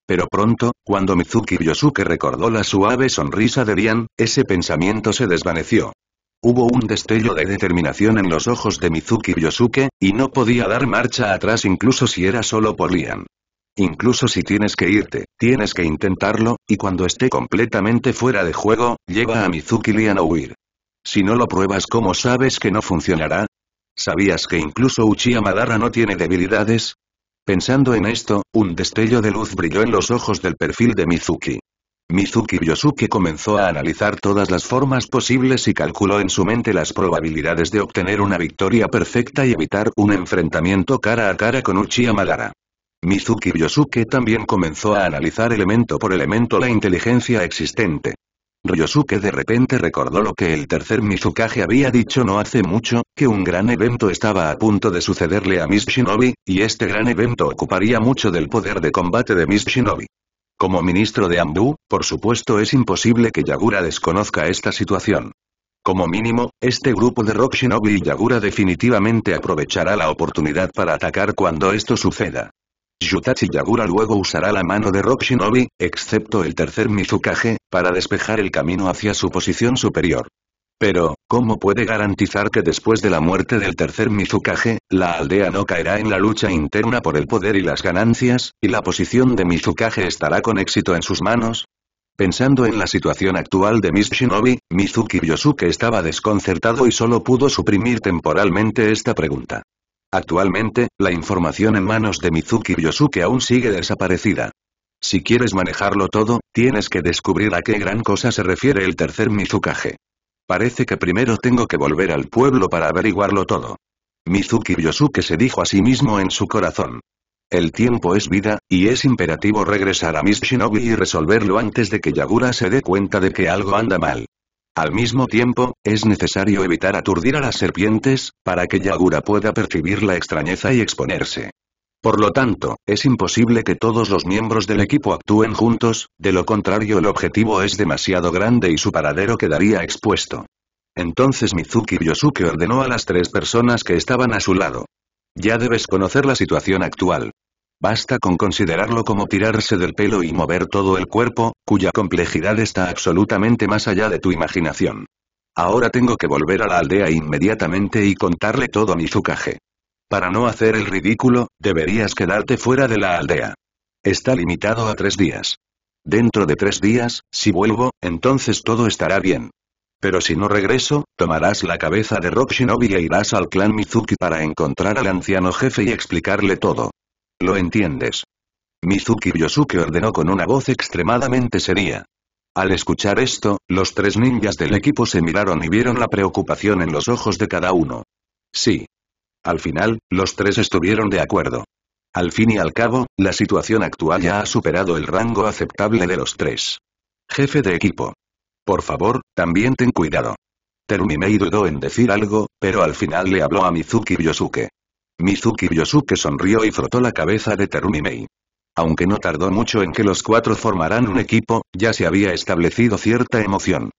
Pero pronto, cuando Mizuki Yosuke recordó la suave sonrisa de Lian, ese pensamiento se desvaneció. Hubo un destello de determinación en los ojos de Mizuki Yosuke, y no podía dar marcha atrás incluso si era solo por Lian. Incluso si tienes que irte, tienes que intentarlo, y cuando esté completamente fuera de juego, lleva a Mizuki Lian a huir. Si no lo pruebas, ¿cómo sabes que no funcionará? ¿Sabías que incluso Uchiha Madara no tiene debilidades? Pensando en esto, un destello de luz brilló en los ojos del perfil de Mizuki. Mizuki Yosuke comenzó a analizar todas las formas posibles y calculó en su mente las probabilidades de obtener una victoria perfecta y evitar un enfrentamiento cara a cara con Uchiha Madara. Mizuki Yosuke también comenzó a analizar elemento por elemento la inteligencia existente. Ryosuke de repente recordó lo que el tercer Mizukage había dicho no hace mucho, que un gran evento estaba a punto de sucederle a Miss Shinobi, y este gran evento ocuparía mucho del poder de combate de Miss Shinobi. Como ministro de Ambu, por supuesto es imposible que Yagura desconozca esta situación. Como mínimo, este grupo de Rock Shinobi y Yagura definitivamente aprovechará la oportunidad para atacar cuando esto suceda. Yutachi Yagura luego usará la mano de Rock Shinobi, excepto el tercer Mizukage, para despejar el camino hacia su posición superior. Pero, ¿cómo puede garantizar que después de la muerte del tercer Mizukage, la aldea no caerá en la lucha interna por el poder y las ganancias, y la posición de Mizukage estará con éxito en sus manos? Pensando en la situación actual de Miss Shinobi, Mizuki Yosuke estaba desconcertado y solo pudo suprimir temporalmente esta pregunta. Actualmente, la información en manos de Mizuki Yosuke aún sigue desaparecida. Si quieres manejarlo todo, tienes que descubrir a qué gran cosa se refiere el tercer Mizukage. Parece que primero tengo que volver al pueblo para averiguarlo todo. Mizuki Yosuke se dijo a sí mismo en su corazón. El tiempo es vida, y es imperativo regresar a Miss Shinobi y resolverlo antes de que Yagura se dé cuenta de que algo anda mal. Al mismo tiempo, es necesario evitar aturdir a las serpientes, para que Yagura pueda percibir la extrañeza y exponerse. Por lo tanto, es imposible que todos los miembros del equipo actúen juntos, de lo contrario el objetivo es demasiado grande y su paradero quedaría expuesto. Entonces Mizuki Yosuke ordenó a las tres personas que estaban a su lado. Ya debes conocer la situación actual. Basta con considerarlo como tirarse del pelo y mover todo el cuerpo, cuya complejidad está absolutamente más allá de tu imaginación. Ahora tengo que volver a la aldea inmediatamente y contarle todo a Mizukage. Para no hacer el ridículo, deberías quedarte fuera de la aldea. Está limitado a tres días. Dentro de tres días, si vuelvo, entonces todo estará bien. Pero si no regreso, tomarás la cabeza de Rock Shinobi e irás al clan Mizuki para encontrar al anciano jefe y explicarle todo. ¿Lo entiendes? Mizuki Yosuke ordenó con una voz extremadamente seria. Al escuchar esto, los tres ninjas del equipo se miraron y vieron la preocupación en los ojos de cada uno. Sí. Al final, los tres estuvieron de acuerdo. Al fin y al cabo, la situación actual ya ha superado el rango aceptable de los tres. Jefe de equipo. Por favor, también ten cuidado. Terumimei dudó en decir algo, pero al final le habló a Mizuki Yosuke. Mizuki Yosuke sonrió y frotó la cabeza de Terumi Aunque no tardó mucho en que los cuatro formaran un equipo, ya se había establecido cierta emoción.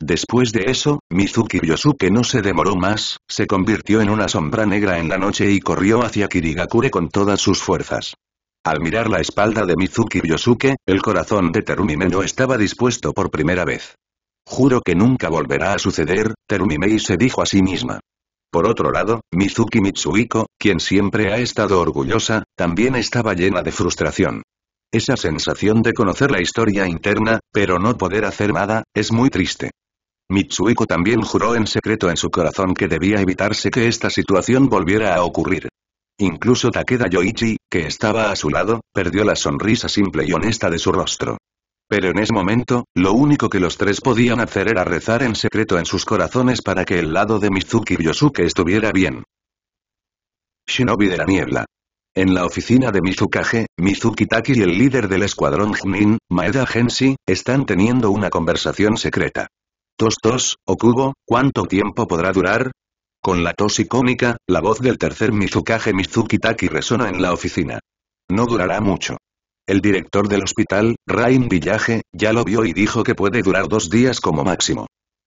Después de eso, Mizuki Yosuke no se demoró más, se convirtió en una sombra negra en la noche y corrió hacia Kirigakure con todas sus fuerzas. Al mirar la espalda de Mizuki Yosuke, el corazón de Terumime no estaba dispuesto por primera vez. Juro que nunca volverá a suceder, Terumimei se dijo a sí misma. Por otro lado, Mizuki Mitsuiko, quien siempre ha estado orgullosa, también estaba llena de frustración. Esa sensación de conocer la historia interna, pero no poder hacer nada, es muy triste. Mitsuiko también juró en secreto en su corazón que debía evitarse que esta situación volviera a ocurrir. Incluso Takeda Yoichi, que estaba a su lado, perdió la sonrisa simple y honesta de su rostro. Pero en ese momento, lo único que los tres podían hacer era rezar en secreto en sus corazones para que el lado de Mizuki Yosuke estuviera bien. Shinobi de la Niebla. En la oficina de Mizukage, Mizuki y el líder del escuadrón Junin, Maeda Genshi, están teniendo una conversación secreta. Tostos, Okubo, ¿cuánto tiempo podrá durar? Con la tos icónica, la voz del tercer Mizukage Mizuki resona en la oficina. No durará mucho. El director del hospital, Rain Village, ya lo vio y dijo que puede durar dos días como máximo.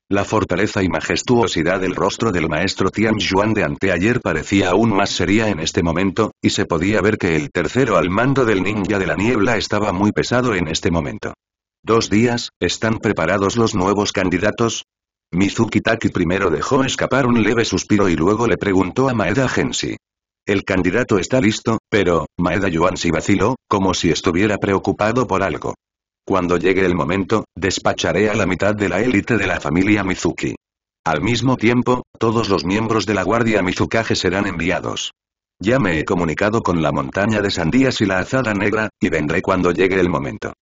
La fortaleza y majestuosidad del rostro del maestro Tian Yuan de anteayer parecía aún más seria en este momento, y se podía ver que el tercero al mando del ninja de la niebla estaba muy pesado en este momento. Dos días, ¿están preparados los nuevos candidatos? Mizuki Taki primero dejó escapar un leve suspiro y luego le preguntó a Maeda Genshi. El candidato está listo, pero, Maeda Yuan si vaciló, como si estuviera preocupado por algo. Cuando llegue el momento, despacharé a la mitad de la élite de la familia Mizuki. Al mismo tiempo, todos los miembros de la Guardia Mizukage serán enviados. Ya me he comunicado con la montaña de sandías y la azada negra, y vendré cuando llegue el momento.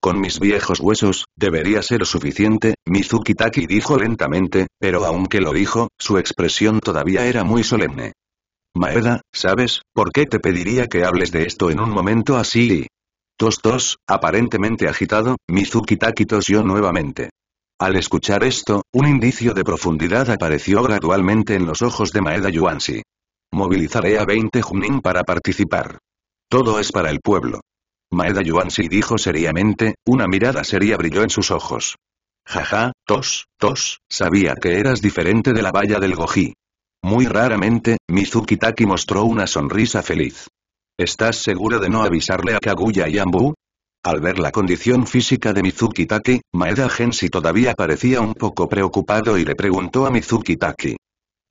Con mis viejos huesos, debería ser suficiente, Mizuki Taki dijo lentamente, pero aunque lo dijo, su expresión todavía era muy solemne. Maeda, ¿sabes, por qué te pediría que hables de esto en un momento así? Tos tos, aparentemente agitado, Mizuki Taki tosió nuevamente. Al escuchar esto, un indicio de profundidad apareció gradualmente en los ojos de Maeda Yuansi. Movilizaré a 20 junín para participar. Todo es para el pueblo. Maeda Yuansi dijo seriamente, una mirada seria brilló en sus ojos. Jaja, tos, tos, sabía que eras diferente de la valla del Goji. Muy raramente, Mizuki mostró una sonrisa feliz. ¿Estás seguro de no avisarle a Kaguya y Ambu? Al ver la condición física de Mizuki Maeda Genshi todavía parecía un poco preocupado y le preguntó a Mizuki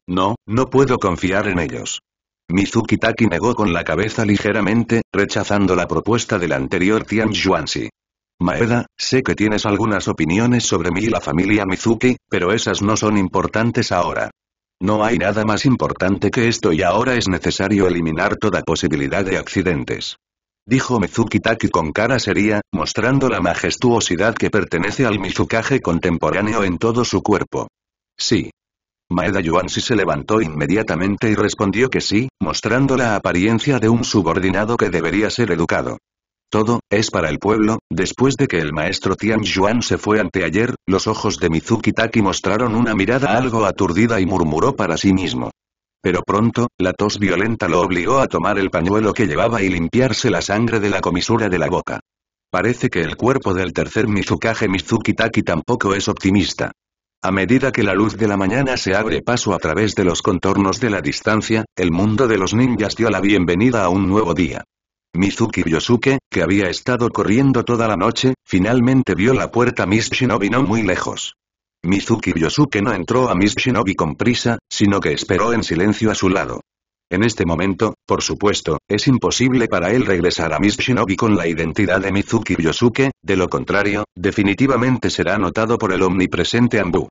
No, no puedo confiar en ellos. Mizuki negó con la cabeza ligeramente, rechazando la propuesta del anterior Tian Shuansi. Maeda, sé que tienes algunas opiniones sobre mí y la familia Mizuki, pero esas no son importantes ahora. No hay nada más importante que esto y ahora es necesario eliminar toda posibilidad de accidentes. Dijo Mizuki Taki con cara seria, mostrando la majestuosidad que pertenece al Mizukage contemporáneo en todo su cuerpo. Sí. Maeda Yuansi se levantó inmediatamente y respondió que sí, mostrando la apariencia de un subordinado que debería ser educado. Todo, es para el pueblo, después de que el maestro Tian Yuan se fue anteayer, los ojos de Mizuki Taki mostraron una mirada algo aturdida y murmuró para sí mismo. Pero pronto, la tos violenta lo obligó a tomar el pañuelo que llevaba y limpiarse la sangre de la comisura de la boca. Parece que el cuerpo del tercer Mizukage Mizuki Taki tampoco es optimista. A medida que la luz de la mañana se abre paso a través de los contornos de la distancia, el mundo de los ninjas dio la bienvenida a un nuevo día. Mizuki Yosuke, que había estado corriendo toda la noche, finalmente vio la puerta Miss Shinobi no muy lejos. Mizuki Yosuke no entró a Miss Shinobi con prisa, sino que esperó en silencio a su lado. En este momento, por supuesto, es imposible para él regresar a Miss Shinobi con la identidad de Mizuki Yosuke, de lo contrario, definitivamente será notado por el omnipresente Ambu.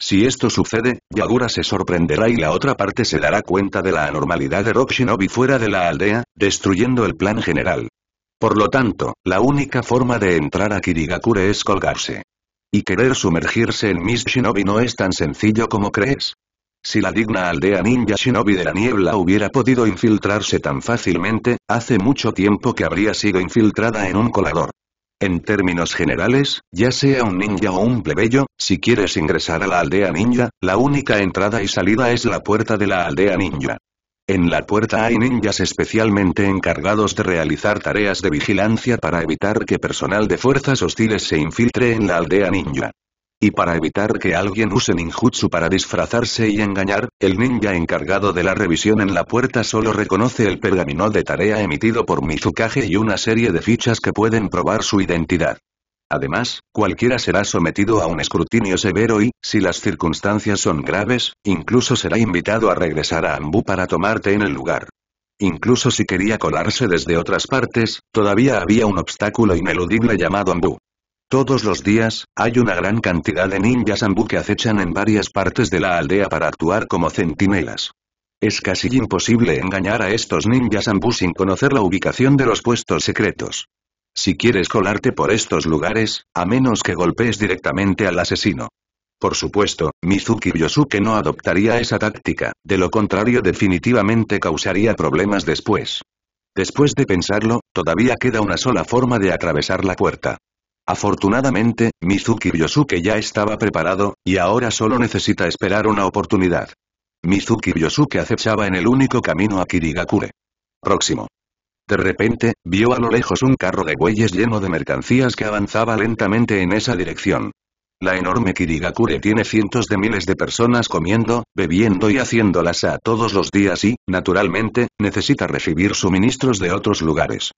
Si esto sucede, Yagura se sorprenderá y la otra parte se dará cuenta de la anormalidad de Rock Shinobi fuera de la aldea, destruyendo el plan general. Por lo tanto, la única forma de entrar a Kirigakure es colgarse. Y querer sumergirse en Miss Shinobi no es tan sencillo como crees. Si la digna aldea ninja Shinobi de la niebla hubiera podido infiltrarse tan fácilmente, hace mucho tiempo que habría sido infiltrada en un colador. En términos generales, ya sea un ninja o un plebeyo, si quieres ingresar a la aldea ninja, la única entrada y salida es la puerta de la aldea ninja. En la puerta hay ninjas especialmente encargados de realizar tareas de vigilancia para evitar que personal de fuerzas hostiles se infiltre en la aldea ninja. Y para evitar que alguien use ninjutsu para disfrazarse y engañar, el ninja encargado de la revisión en la puerta solo reconoce el pergamino de tarea emitido por Mizukage y una serie de fichas que pueden probar su identidad. Además, cualquiera será sometido a un escrutinio severo y, si las circunstancias son graves, incluso será invitado a regresar a Ambu para tomarte en el lugar. Incluso si quería colarse desde otras partes, todavía había un obstáculo ineludible llamado Ambu. Todos los días, hay una gran cantidad de ninjas ambú que acechan en varias partes de la aldea para actuar como centinelas. Es casi imposible engañar a estos ninjas ambú sin conocer la ubicación de los puestos secretos. Si quieres colarte por estos lugares, a menos que golpees directamente al asesino. Por supuesto, Mizuki Yosuke no adoptaría esa táctica, de lo contrario definitivamente causaría problemas después. Después de pensarlo, todavía queda una sola forma de atravesar la puerta. Afortunadamente, Mizuki Yosuke ya estaba preparado, y ahora solo necesita esperar una oportunidad. Mizuki Yosuke acechaba en el único camino a Kirigakure. Próximo. De repente, vio a lo lejos un carro de bueyes lleno de mercancías que avanzaba lentamente en esa dirección. La enorme Kirigakure tiene cientos de miles de personas comiendo, bebiendo y haciéndolas a todos los días y, naturalmente, necesita recibir suministros de otros lugares.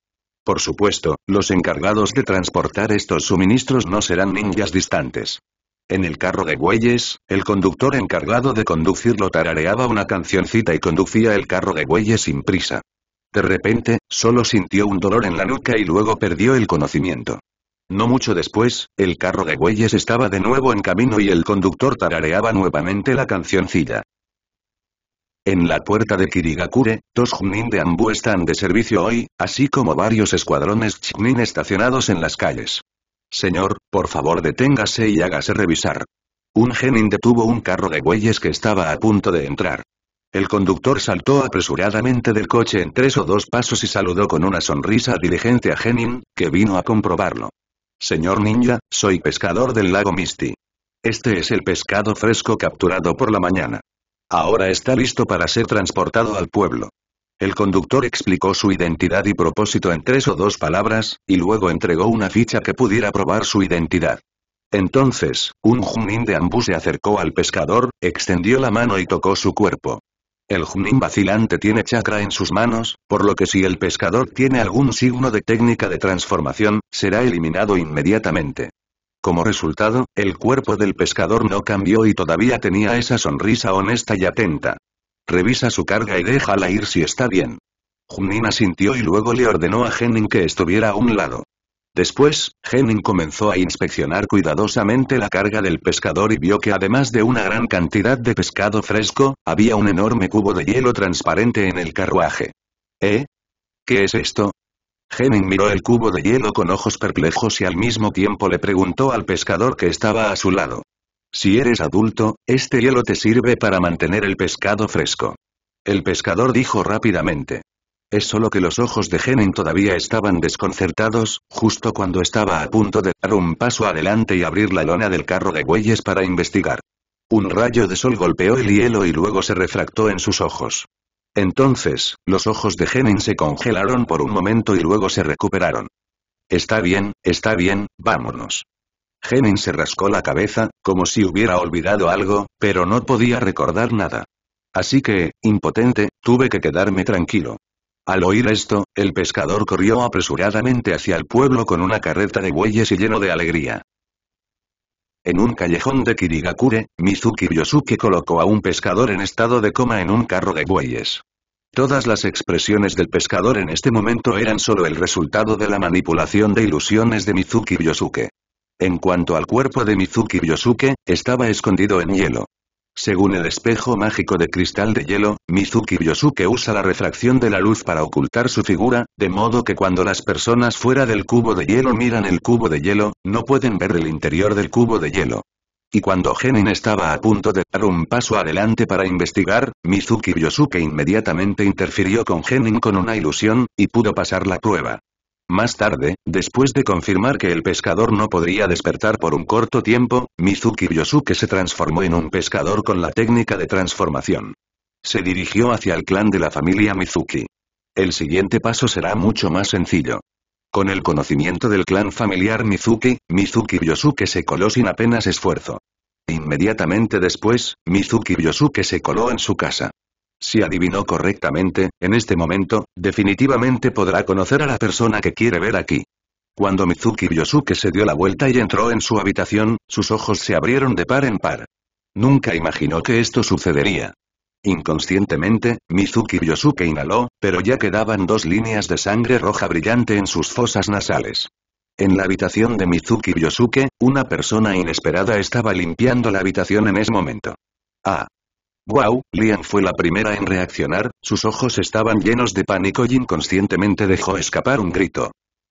Por supuesto, los encargados de transportar estos suministros no serán ninjas distantes. En el carro de bueyes, el conductor encargado de conducirlo tarareaba una cancioncita y conducía el carro de bueyes sin prisa. De repente, solo sintió un dolor en la nuca y luego perdió el conocimiento. No mucho después, el carro de bueyes estaba de nuevo en camino y el conductor tarareaba nuevamente la cancioncilla. En la puerta de Kirigakure, dos Jnin de Ambu están de servicio hoy, así como varios escuadrones Chinin estacionados en las calles. Señor, por favor deténgase y hágase revisar. Un genin detuvo un carro de bueyes que estaba a punto de entrar. El conductor saltó apresuradamente del coche en tres o dos pasos y saludó con una sonrisa diligente a Genin, que vino a comprobarlo. Señor ninja, soy pescador del lago Misty. Este es el pescado fresco capturado por la mañana. Ahora está listo para ser transportado al pueblo. El conductor explicó su identidad y propósito en tres o dos palabras, y luego entregó una ficha que pudiera probar su identidad. Entonces, un junín de ambú se acercó al pescador, extendió la mano y tocó su cuerpo. El junín vacilante tiene chakra en sus manos, por lo que si el pescador tiene algún signo de técnica de transformación, será eliminado inmediatamente. Como resultado, el cuerpo del pescador no cambió y todavía tenía esa sonrisa honesta y atenta. Revisa su carga y déjala ir si está bien. Junina asintió y luego le ordenó a Henning que estuviera a un lado. Después, Henning comenzó a inspeccionar cuidadosamente la carga del pescador y vio que además de una gran cantidad de pescado fresco, había un enorme cubo de hielo transparente en el carruaje. ¿Eh? ¿Qué es esto? Henning miró el cubo de hielo con ojos perplejos y al mismo tiempo le preguntó al pescador que estaba a su lado. Si eres adulto, este hielo te sirve para mantener el pescado fresco. El pescador dijo rápidamente. Es solo que los ojos de Henning todavía estaban desconcertados, justo cuando estaba a punto de dar un paso adelante y abrir la lona del carro de bueyes para investigar. Un rayo de sol golpeó el hielo y luego se refractó en sus ojos. Entonces, los ojos de Genin se congelaron por un momento y luego se recuperaron. Está bien, está bien, vámonos. Genin se rascó la cabeza, como si hubiera olvidado algo, pero no podía recordar nada. Así que, impotente, tuve que quedarme tranquilo. Al oír esto, el pescador corrió apresuradamente hacia el pueblo con una carreta de bueyes y lleno de alegría. En un callejón de Kirigakure, Mizuki Yosuke colocó a un pescador en estado de coma en un carro de bueyes. Todas las expresiones del pescador en este momento eran solo el resultado de la manipulación de ilusiones de Mizuki Yosuke. En cuanto al cuerpo de Mizuki Yosuke, estaba escondido en hielo. Según el espejo mágico de cristal de hielo, Mizuki Yosuke usa la refracción de la luz para ocultar su figura, de modo que cuando las personas fuera del cubo de hielo miran el cubo de hielo, no pueden ver el interior del cubo de hielo. Y cuando Genin estaba a punto de dar un paso adelante para investigar, Mizuki Yosuke inmediatamente interfirió con Genin con una ilusión, y pudo pasar la prueba. Más tarde, después de confirmar que el pescador no podría despertar por un corto tiempo, Mizuki Yosuke se transformó en un pescador con la técnica de transformación. Se dirigió hacia el clan de la familia Mizuki. El siguiente paso será mucho más sencillo. Con el conocimiento del clan familiar Mizuki, Mizuki Yosuke se coló sin apenas esfuerzo. Inmediatamente después, Mizuki Yosuke se coló en su casa. Si adivinó correctamente, en este momento, definitivamente podrá conocer a la persona que quiere ver aquí. Cuando Mizuki Yosuke se dio la vuelta y entró en su habitación, sus ojos se abrieron de par en par. Nunca imaginó que esto sucedería. Inconscientemente, Mizuki Yosuke inhaló, pero ya quedaban dos líneas de sangre roja brillante en sus fosas nasales. En la habitación de Mizuki Yosuke, una persona inesperada estaba limpiando la habitación en ese momento. Ah, Wow, Lian fue la primera en reaccionar, sus ojos estaban llenos de pánico y inconscientemente dejó escapar un grito.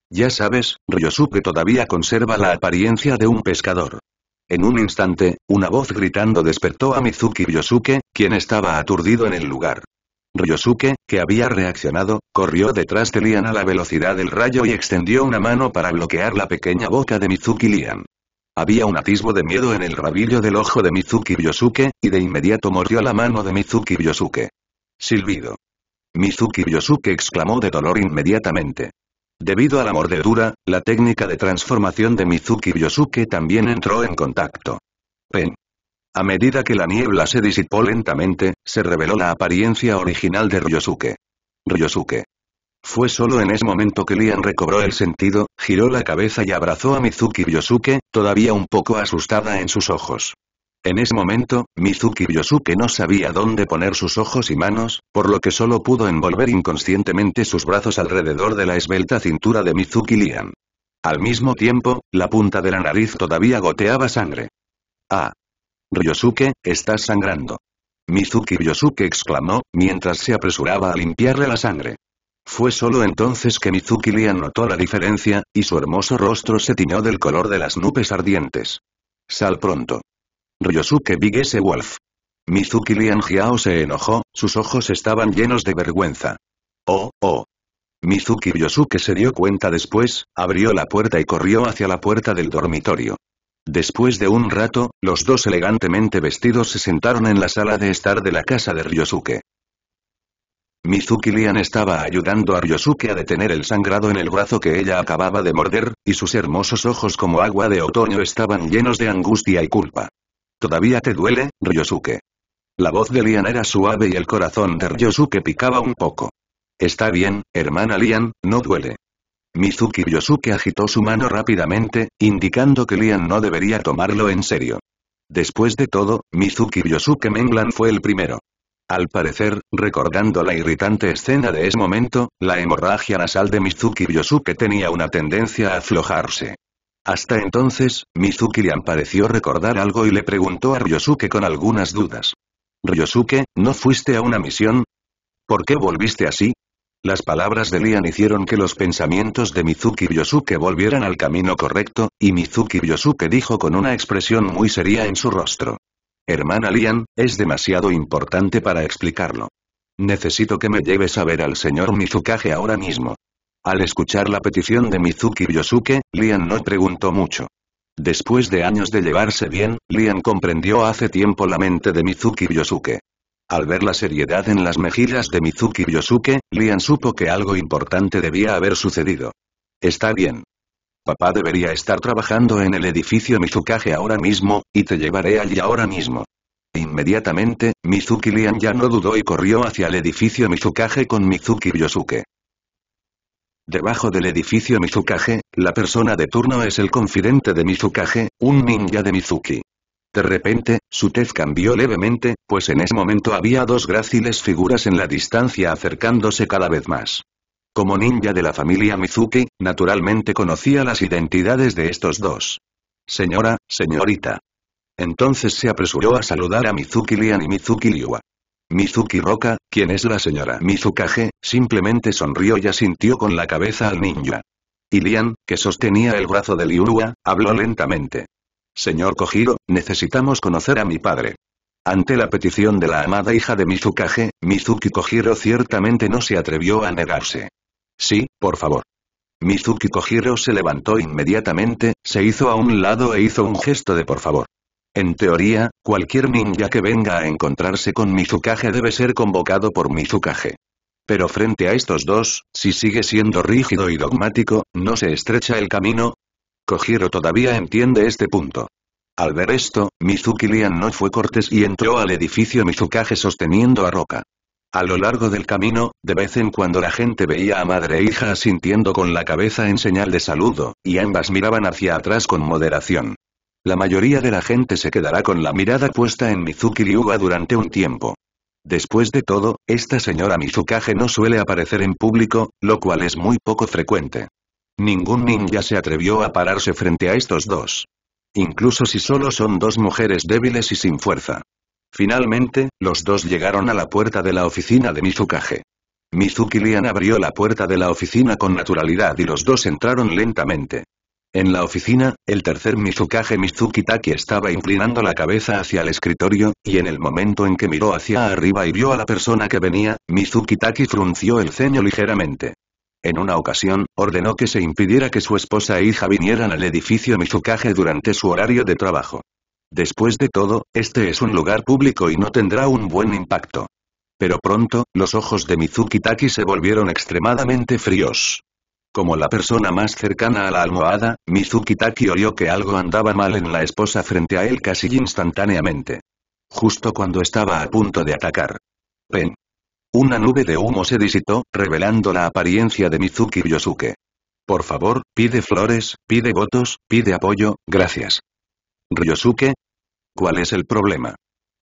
Ya sabes, Ryosuke todavía conserva la apariencia de un pescador. En un instante, una voz gritando despertó a Mizuki Ryosuke, quien estaba aturdido en el lugar. Ryosuke, que había reaccionado, corrió detrás de Lian a la velocidad del rayo y extendió una mano para bloquear la pequeña boca de Mizuki Lian. Había un atisbo de miedo en el rabillo del ojo de Mizuki Yosuke, y de inmediato mordió la mano de Mizuki Yosuke. Silbido. Mizuki Yosuke exclamó de dolor inmediatamente. Debido a la mordedura, la técnica de transformación de Mizuki Yosuke también entró en contacto. Pen. A medida que la niebla se disipó lentamente, se reveló la apariencia original de Ryosuke. Ryosuke. Fue solo en ese momento que Lian recobró el sentido, giró la cabeza y abrazó a Mizuki Yosuke, todavía un poco asustada en sus ojos. En ese momento, Mizuki Yosuke no sabía dónde poner sus ojos y manos, por lo que solo pudo envolver inconscientemente sus brazos alrededor de la esbelta cintura de Mizuki Lian. Al mismo tiempo, la punta de la nariz todavía goteaba sangre. Ah. Ryosuke, estás sangrando. Mizuki Yosuke exclamó, mientras se apresuraba a limpiarle la sangre. Fue solo entonces que Mizuki Lian notó la diferencia, y su hermoso rostro se tiñó del color de las nubes ardientes. Sal pronto. Ryosuke Big S. Wolf. Mizuki Lian se enojó, sus ojos estaban llenos de vergüenza. Oh, oh. Mizuki Ryosuke se dio cuenta después, abrió la puerta y corrió hacia la puerta del dormitorio. Después de un rato, los dos elegantemente vestidos se sentaron en la sala de estar de la casa de Ryosuke. Mizuki Lian estaba ayudando a Ryosuke a detener el sangrado en el brazo que ella acababa de morder, y sus hermosos ojos como agua de otoño estaban llenos de angustia y culpa. ¿Todavía te duele, Ryosuke? La voz de Lian era suave y el corazón de Ryosuke picaba un poco. Está bien, hermana Lian, no duele. Mizuki Ryosuke agitó su mano rápidamente, indicando que Lian no debería tomarlo en serio. Después de todo, Mizuki Ryosuke Menglan fue el primero. Al parecer, recordando la irritante escena de ese momento, la hemorragia nasal de Mizuki Yosuke tenía una tendencia a aflojarse. Hasta entonces, Mizuki Lian pareció recordar algo y le preguntó a Ryosuke con algunas dudas. Ryosuke, ¿no fuiste a una misión? ¿Por qué volviste así? Las palabras de Lian hicieron que los pensamientos de Mizuki Yosuke volvieran al camino correcto, y Mizuki Yosuke dijo con una expresión muy seria en su rostro. Hermana Lian, es demasiado importante para explicarlo. Necesito que me lleves a ver al señor Mizukage ahora mismo. Al escuchar la petición de Mizuki Yosuke, Lian no preguntó mucho. Después de años de llevarse bien, Lian comprendió hace tiempo la mente de Mizuki Yosuke. Al ver la seriedad en las mejillas de Mizuki Yosuke, Lian supo que algo importante debía haber sucedido. Está bien. Papá debería estar trabajando en el edificio Mizukage ahora mismo, y te llevaré allí ahora mismo. Inmediatamente, Mizuki Lian ya no dudó y corrió hacia el edificio Mizukage con Mizuki Yosuke. Debajo del edificio Mizukage, la persona de turno es el confidente de Mizukage, un ninja de Mizuki. De repente, su tez cambió levemente, pues en ese momento había dos gráciles figuras en la distancia acercándose cada vez más. Como ninja de la familia Mizuki, naturalmente conocía las identidades de estos dos. Señora, señorita. Entonces se apresuró a saludar a Mizuki Lian y Mizuki Liwa. Mizuki Roca, quien es la señora Mizukage, simplemente sonrió y asintió con la cabeza al ninja. Y Lian, que sostenía el brazo de Liurua, habló lentamente. Señor Kojiro, necesitamos conocer a mi padre. Ante la petición de la amada hija de Mizukage, Mizuki Kojiro ciertamente no se atrevió a negarse. Sí, por favor. Mizuki Kojiro se levantó inmediatamente, se hizo a un lado e hizo un gesto de por favor. En teoría, cualquier ninja que venga a encontrarse con Mizukage debe ser convocado por Mizukage. Pero frente a estos dos, si sigue siendo rígido y dogmático, ¿no se estrecha el camino? Kojiro todavía entiende este punto. Al ver esto, Mizuki Lian no fue cortés y entró al edificio Mizukage sosteniendo a Roca. A lo largo del camino, de vez en cuando la gente veía a madre e hija asintiendo con la cabeza en señal de saludo, y ambas miraban hacia atrás con moderación. La mayoría de la gente se quedará con la mirada puesta en Mizuki Ryuga durante un tiempo. Después de todo, esta señora Mizukage no suele aparecer en público, lo cual es muy poco frecuente. Ningún ninja se atrevió a pararse frente a estos dos. Incluso si solo son dos mujeres débiles y sin fuerza. Finalmente, los dos llegaron a la puerta de la oficina de Mizukage. Mizuki Lian abrió la puerta de la oficina con naturalidad y los dos entraron lentamente. En la oficina, el tercer Mizukage Mizuki estaba inclinando la cabeza hacia el escritorio, y en el momento en que miró hacia arriba y vio a la persona que venía, Mizuki frunció el ceño ligeramente. En una ocasión, ordenó que se impidiera que su esposa e hija vinieran al edificio Mizukage durante su horario de trabajo. Después de todo, este es un lugar público y no tendrá un buen impacto. Pero pronto, los ojos de Mizuki Taki se volvieron extremadamente fríos. Como la persona más cercana a la almohada, Mizuki Taki oyó que algo andaba mal en la esposa frente a él casi instantáneamente. Justo cuando estaba a punto de atacar. Pen. Una nube de humo se disitó, revelando la apariencia de Mizuki Yosuke. Por favor, pide flores, pide votos, pide apoyo, gracias. Ryosuke? ¿Cuál es el problema?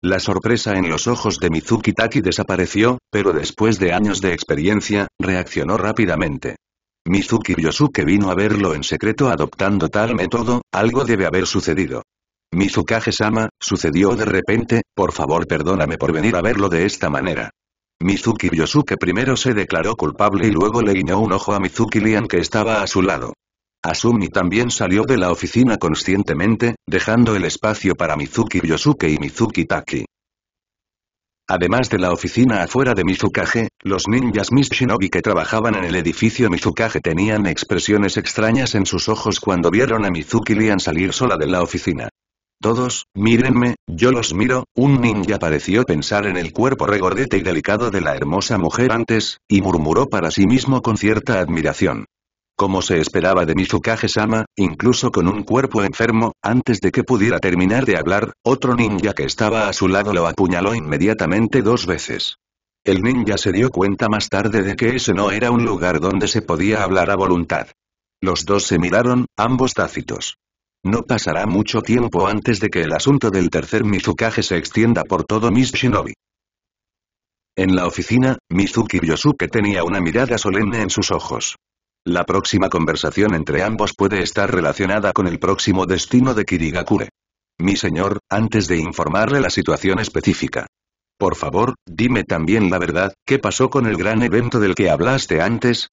La sorpresa en los ojos de Mizuki Taki desapareció, pero después de años de experiencia, reaccionó rápidamente. Mizuki Ryosuke vino a verlo en secreto adoptando tal método, algo debe haber sucedido. Mizukage-sama, sucedió de repente, por favor perdóname por venir a verlo de esta manera. Mizuki Ryosuke primero se declaró culpable y luego le guiñó un ojo a Mizuki Lian que estaba a su lado. Asumi también salió de la oficina conscientemente, dejando el espacio para Mizuki Yosuke y Mizuki Taki. Además de la oficina afuera de Mizukage, los ninjas Mishinobi que trabajaban en el edificio Mizukage tenían expresiones extrañas en sus ojos cuando vieron a Mizuki Lian salir sola de la oficina. Todos, mírenme, yo los miro, un ninja pareció pensar en el cuerpo regordete y delicado de la hermosa mujer antes, y murmuró para sí mismo con cierta admiración. Como se esperaba de Mizukage-sama, incluso con un cuerpo enfermo, antes de que pudiera terminar de hablar, otro ninja que estaba a su lado lo apuñaló inmediatamente dos veces. El ninja se dio cuenta más tarde de que ese no era un lugar donde se podía hablar a voluntad. Los dos se miraron, ambos tácitos. No pasará mucho tiempo antes de que el asunto del tercer Mizukage se extienda por todo Miss Shinobi. En la oficina, Mizuki Yosuke tenía una mirada solemne en sus ojos. La próxima conversación entre ambos puede estar relacionada con el próximo destino de Kirigakure. Mi señor, antes de informarle la situación específica. Por favor, dime también la verdad, ¿qué pasó con el gran evento del que hablaste antes?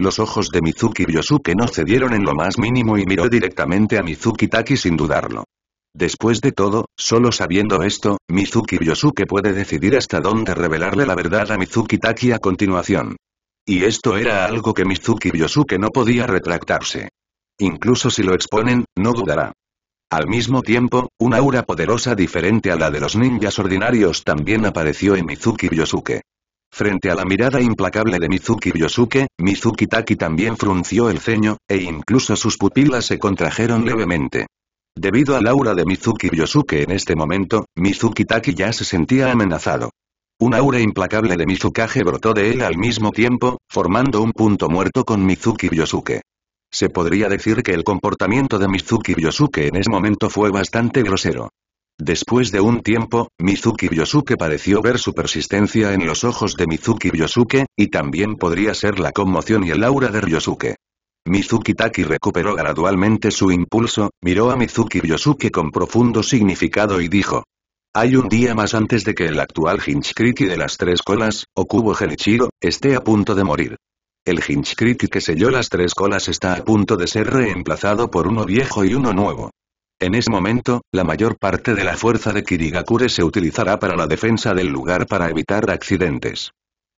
Los ojos de Mizuki Yosuke no cedieron en lo más mínimo y miró directamente a Mizuki Taki sin dudarlo. Después de todo, solo sabiendo esto, Mizuki Yosuke puede decidir hasta dónde revelarle la verdad a Mizuki Taki a continuación. Y esto era algo que Mizuki Yosuke no podía retractarse. Incluso si lo exponen, no dudará. Al mismo tiempo, una aura poderosa diferente a la de los ninjas ordinarios también apareció en Mizuki Yosuke. Frente a la mirada implacable de Mizuki Yosuke, Mizuki Taki también frunció el ceño, e incluso sus pupilas se contrajeron levemente. Debido a la aura de Mizuki Yosuke en este momento, Mizuki Taki ya se sentía amenazado. Un aura implacable de Mizukage brotó de él al mismo tiempo, formando un punto muerto con Mizuki Yosuke. Se podría decir que el comportamiento de Mizuki Yosuke en ese momento fue bastante grosero. Después de un tiempo, Mizuki Yosuke pareció ver su persistencia en los ojos de Mizuki Yosuke, y también podría ser la conmoción y el aura de Ryosuke. Mizuki Taki recuperó gradualmente su impulso, miró a Mizuki Yosuke con profundo significado y dijo, hay un día más antes de que el actual Hinchkriti de las tres colas, o Kubo Genichiro, esté a punto de morir. El Hinchkriti que selló las tres colas está a punto de ser reemplazado por uno viejo y uno nuevo. En ese momento, la mayor parte de la fuerza de Kirigakure se utilizará para la defensa del lugar para evitar accidentes.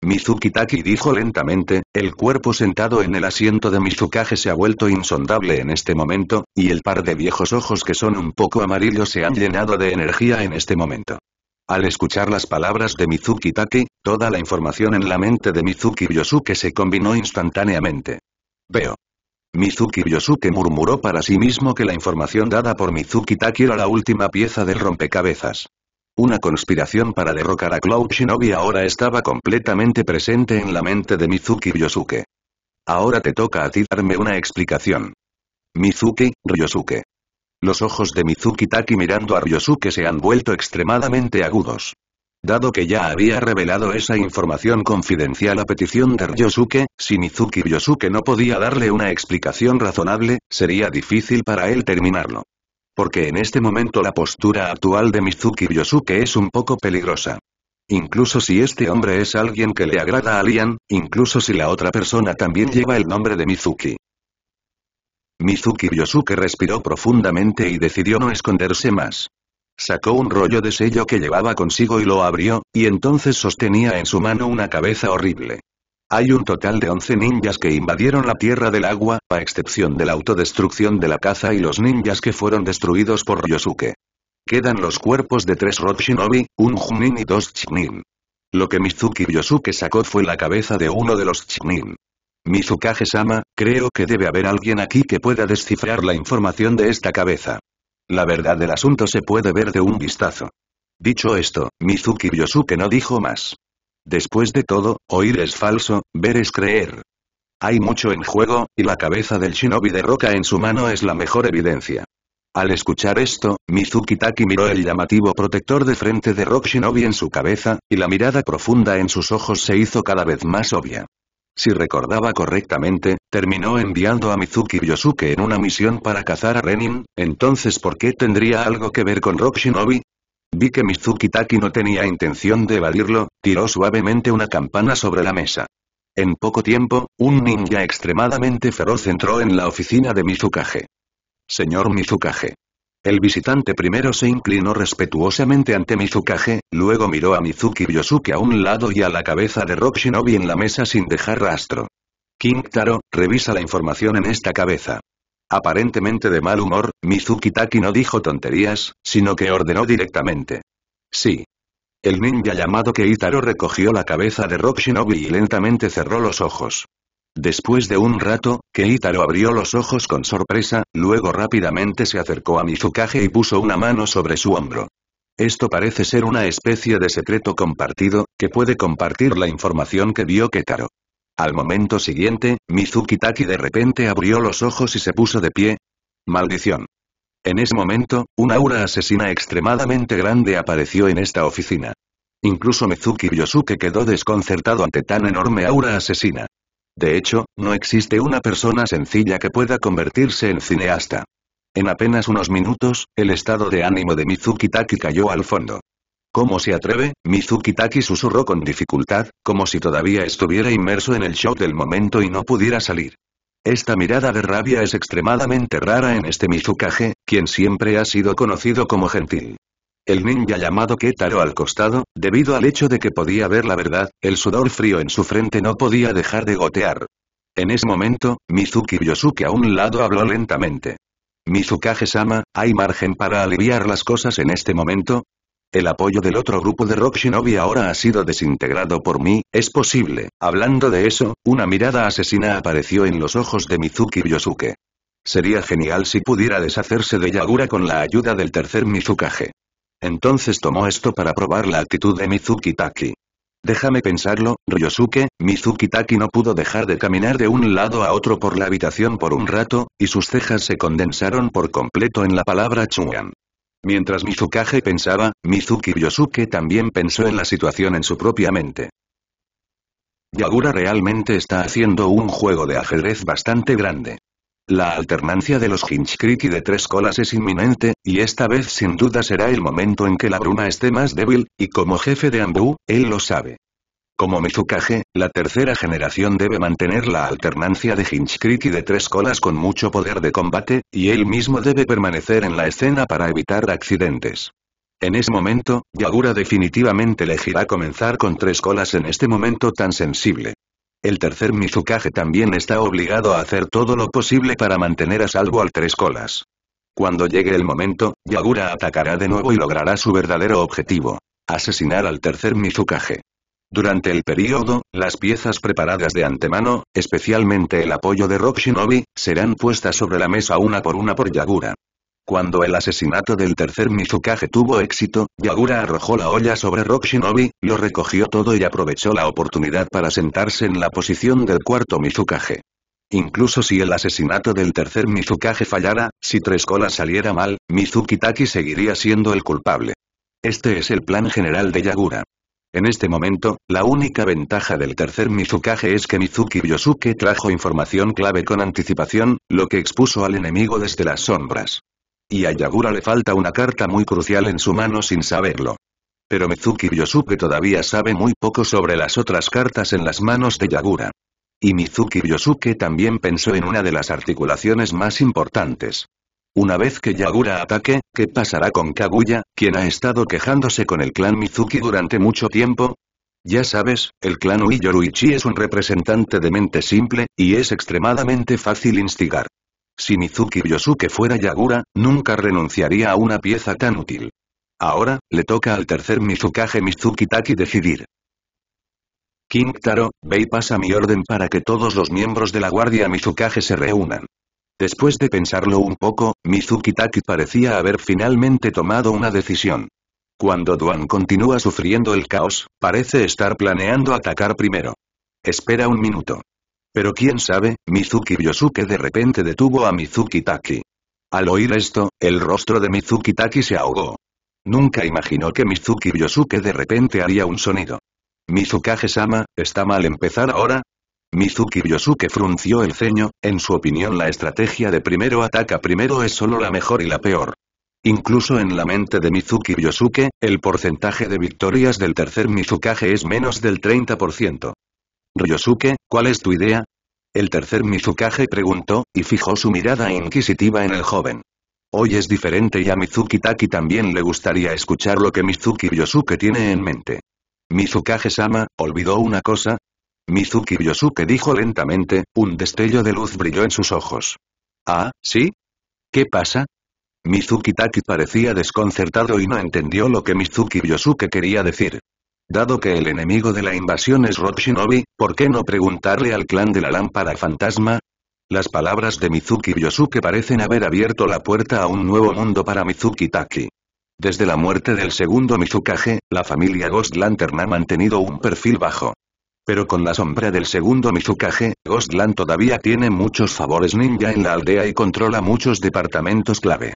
Mizuki Taki dijo lentamente, el cuerpo sentado en el asiento de Mizukage se ha vuelto insondable en este momento, y el par de viejos ojos que son un poco amarillos se han llenado de energía en este momento. Al escuchar las palabras de Mizuki Taki, toda la información en la mente de Mizuki Yosuke se combinó instantáneamente. Veo. Mizuki Yosuke murmuró para sí mismo que la información dada por Mizuki Taki era la última pieza del rompecabezas. Una conspiración para derrocar a Cloud Shinobi ahora estaba completamente presente en la mente de Mizuki Ryosuke. Ahora te toca a ti darme una explicación. Mizuki, Ryosuke. Los ojos de Mizuki Taki mirando a Ryosuke se han vuelto extremadamente agudos. Dado que ya había revelado esa información confidencial a petición de Ryosuke, si Mizuki Ryosuke no podía darle una explicación razonable, sería difícil para él terminarlo. Porque en este momento la postura actual de Mizuki Yosuke es un poco peligrosa. Incluso si este hombre es alguien que le agrada a Lian, incluso si la otra persona también lleva el nombre de Mizuki. Mizuki Yosuke respiró profundamente y decidió no esconderse más. Sacó un rollo de sello que llevaba consigo y lo abrió, y entonces sostenía en su mano una cabeza horrible. Hay un total de 11 ninjas que invadieron la Tierra del Agua, a excepción de la autodestrucción de la caza y los ninjas que fueron destruidos por Yosuke. Quedan los cuerpos de tres Rotshinobi, un Junin y dos Chinin. Lo que Mizuki Yosuke sacó fue la cabeza de uno de los Chinin. Mizukage-sama, creo que debe haber alguien aquí que pueda descifrar la información de esta cabeza. La verdad del asunto se puede ver de un vistazo. Dicho esto, Mizuki Yosuke no dijo más. Después de todo, oír es falso, ver es creer. Hay mucho en juego, y la cabeza del shinobi de roca en su mano es la mejor evidencia. Al escuchar esto, Mizuki Taki miró el llamativo protector de frente de Rock Shinobi en su cabeza, y la mirada profunda en sus ojos se hizo cada vez más obvia. Si recordaba correctamente, terminó enviando a Mizuki Yosuke en una misión para cazar a Renin, entonces ¿por qué tendría algo que ver con Rock Shinobi? Vi que Mizuki Taki no tenía intención de evadirlo, tiró suavemente una campana sobre la mesa. En poco tiempo, un ninja extremadamente feroz entró en la oficina de Mizukage. Señor Mizukage. El visitante primero se inclinó respetuosamente ante Mizukage, luego miró a Mizuki Yosuke a un lado y a la cabeza de Rock Shinobi en la mesa sin dejar rastro. King Taro, revisa la información en esta cabeza. Aparentemente de mal humor, Mizuki no dijo tonterías, sino que ordenó directamente. Sí. El ninja llamado Keitaro recogió la cabeza de Rock y lentamente cerró los ojos. Después de un rato, Keitaro abrió los ojos con sorpresa, luego rápidamente se acercó a Mizukage y puso una mano sobre su hombro. Esto parece ser una especie de secreto compartido, que puede compartir la información que vio Keitaro. Al momento siguiente, Mizuki Taki de repente abrió los ojos y se puso de pie. Maldición. En ese momento, un aura asesina extremadamente grande apareció en esta oficina. Incluso Mizuki Yosuke quedó desconcertado ante tan enorme aura asesina. De hecho, no existe una persona sencilla que pueda convertirse en cineasta. En apenas unos minutos, el estado de ánimo de Mizuki Taki cayó al fondo. ¿Cómo se atreve? Mizuki Taki susurró con dificultad, como si todavía estuviera inmerso en el shock del momento y no pudiera salir. Esta mirada de rabia es extremadamente rara en este Mizukage, quien siempre ha sido conocido como gentil. El ninja llamado Ketaro al costado, debido al hecho de que podía ver la verdad, el sudor frío en su frente no podía dejar de gotear. En ese momento, Mizuki Yosuke a un lado habló lentamente. Mizukage-sama, ¿hay margen para aliviar las cosas en este momento? El apoyo del otro grupo de Rock Shinobi ahora ha sido desintegrado por mí, es posible. Hablando de eso, una mirada asesina apareció en los ojos de Mizuki Yosuke. Sería genial si pudiera deshacerse de Yagura con la ayuda del tercer Mizukage. Entonces tomó esto para probar la actitud de Mizuki Taki. Déjame pensarlo, Ryosuke, Mizuki Taki no pudo dejar de caminar de un lado a otro por la habitación por un rato, y sus cejas se condensaron por completo en la palabra Chuan. Mientras Mizukage pensaba, Mizuki Yosuke también pensó en la situación en su propia mente. Yagura realmente está haciendo un juego de ajedrez bastante grande. La alternancia de los Hinchkriki de tres colas es inminente, y esta vez sin duda será el momento en que la bruma esté más débil, y como jefe de Ambu, él lo sabe. Como Mizukage, la tercera generación debe mantener la alternancia de y de tres colas con mucho poder de combate, y él mismo debe permanecer en la escena para evitar accidentes. En ese momento, Yagura definitivamente elegirá comenzar con tres colas en este momento tan sensible. El tercer Mizukage también está obligado a hacer todo lo posible para mantener a salvo al tres colas. Cuando llegue el momento, Yagura atacará de nuevo y logrará su verdadero objetivo. Asesinar al tercer Mizukage. Durante el periodo, las piezas preparadas de antemano, especialmente el apoyo de Rock serán puestas sobre la mesa una por una por Yagura. Cuando el asesinato del tercer Mizukage tuvo éxito, Yagura arrojó la olla sobre Rock lo recogió todo y aprovechó la oportunidad para sentarse en la posición del cuarto Mizukage. Incluso si el asesinato del tercer Mizukage fallara, si Tres Colas saliera mal, Mizuki seguiría siendo el culpable. Este es el plan general de Yagura. En este momento, la única ventaja del tercer Mizukage es que Mizuki Yosuke trajo información clave con anticipación, lo que expuso al enemigo desde las sombras. Y a Yagura le falta una carta muy crucial en su mano sin saberlo. Pero Mizuki Yosuke todavía sabe muy poco sobre las otras cartas en las manos de Yagura. Y Mizuki Yosuke también pensó en una de las articulaciones más importantes. Una vez que Yagura ataque, ¿qué pasará con Kaguya, quien ha estado quejándose con el clan Mizuki durante mucho tiempo? Ya sabes, el clan Uiyoruichi es un representante de mente simple, y es extremadamente fácil instigar. Si Mizuki Yosuke fuera Yagura, nunca renunciaría a una pieza tan útil. Ahora, le toca al tercer Mizukage Mizuki Taki decidir. King Taro, ve y pasa mi orden para que todos los miembros de la guardia Mizukage se reúnan. Después de pensarlo un poco, Mizuki Taki parecía haber finalmente tomado una decisión. Cuando Duan continúa sufriendo el caos, parece estar planeando atacar primero. Espera un minuto. Pero quién sabe, Mizuki Yosuke de repente detuvo a Mizuki Taki. Al oír esto, el rostro de Mizuki Taki se ahogó. Nunca imaginó que Mizuki Yosuke de repente haría un sonido. Mizukage-sama, ¿está mal empezar ahora? Mizuki Yosuke frunció el ceño, en su opinión la estrategia de primero ataca primero es solo la mejor y la peor. Incluso en la mente de Mizuki Yosuke, el porcentaje de victorias del tercer Mizukage es menos del 30%. Yosuke, ¿cuál es tu idea? El tercer Mizukage preguntó, y fijó su mirada inquisitiva en el joven. Hoy es diferente y a Mizuki Taki también le gustaría escuchar lo que Mizuki Yosuke tiene en mente. Mizukage-sama, olvidó una cosa, Mizuki Yosuke dijo lentamente, un destello de luz brilló en sus ojos. Ah, ¿sí? ¿Qué pasa? Mizuki Taki parecía desconcertado y no entendió lo que Mizuki Yosuke quería decir. Dado que el enemigo de la invasión es Rob ¿por qué no preguntarle al clan de la lámpara fantasma? Las palabras de Mizuki Yosuke parecen haber abierto la puerta a un nuevo mundo para Mizuki Taki. Desde la muerte del segundo Mizukage, la familia Ghost Lantern ha mantenido un perfil bajo. Pero con la sombra del segundo Mizukage, Ghostland todavía tiene muchos favores ninja en la aldea y controla muchos departamentos clave.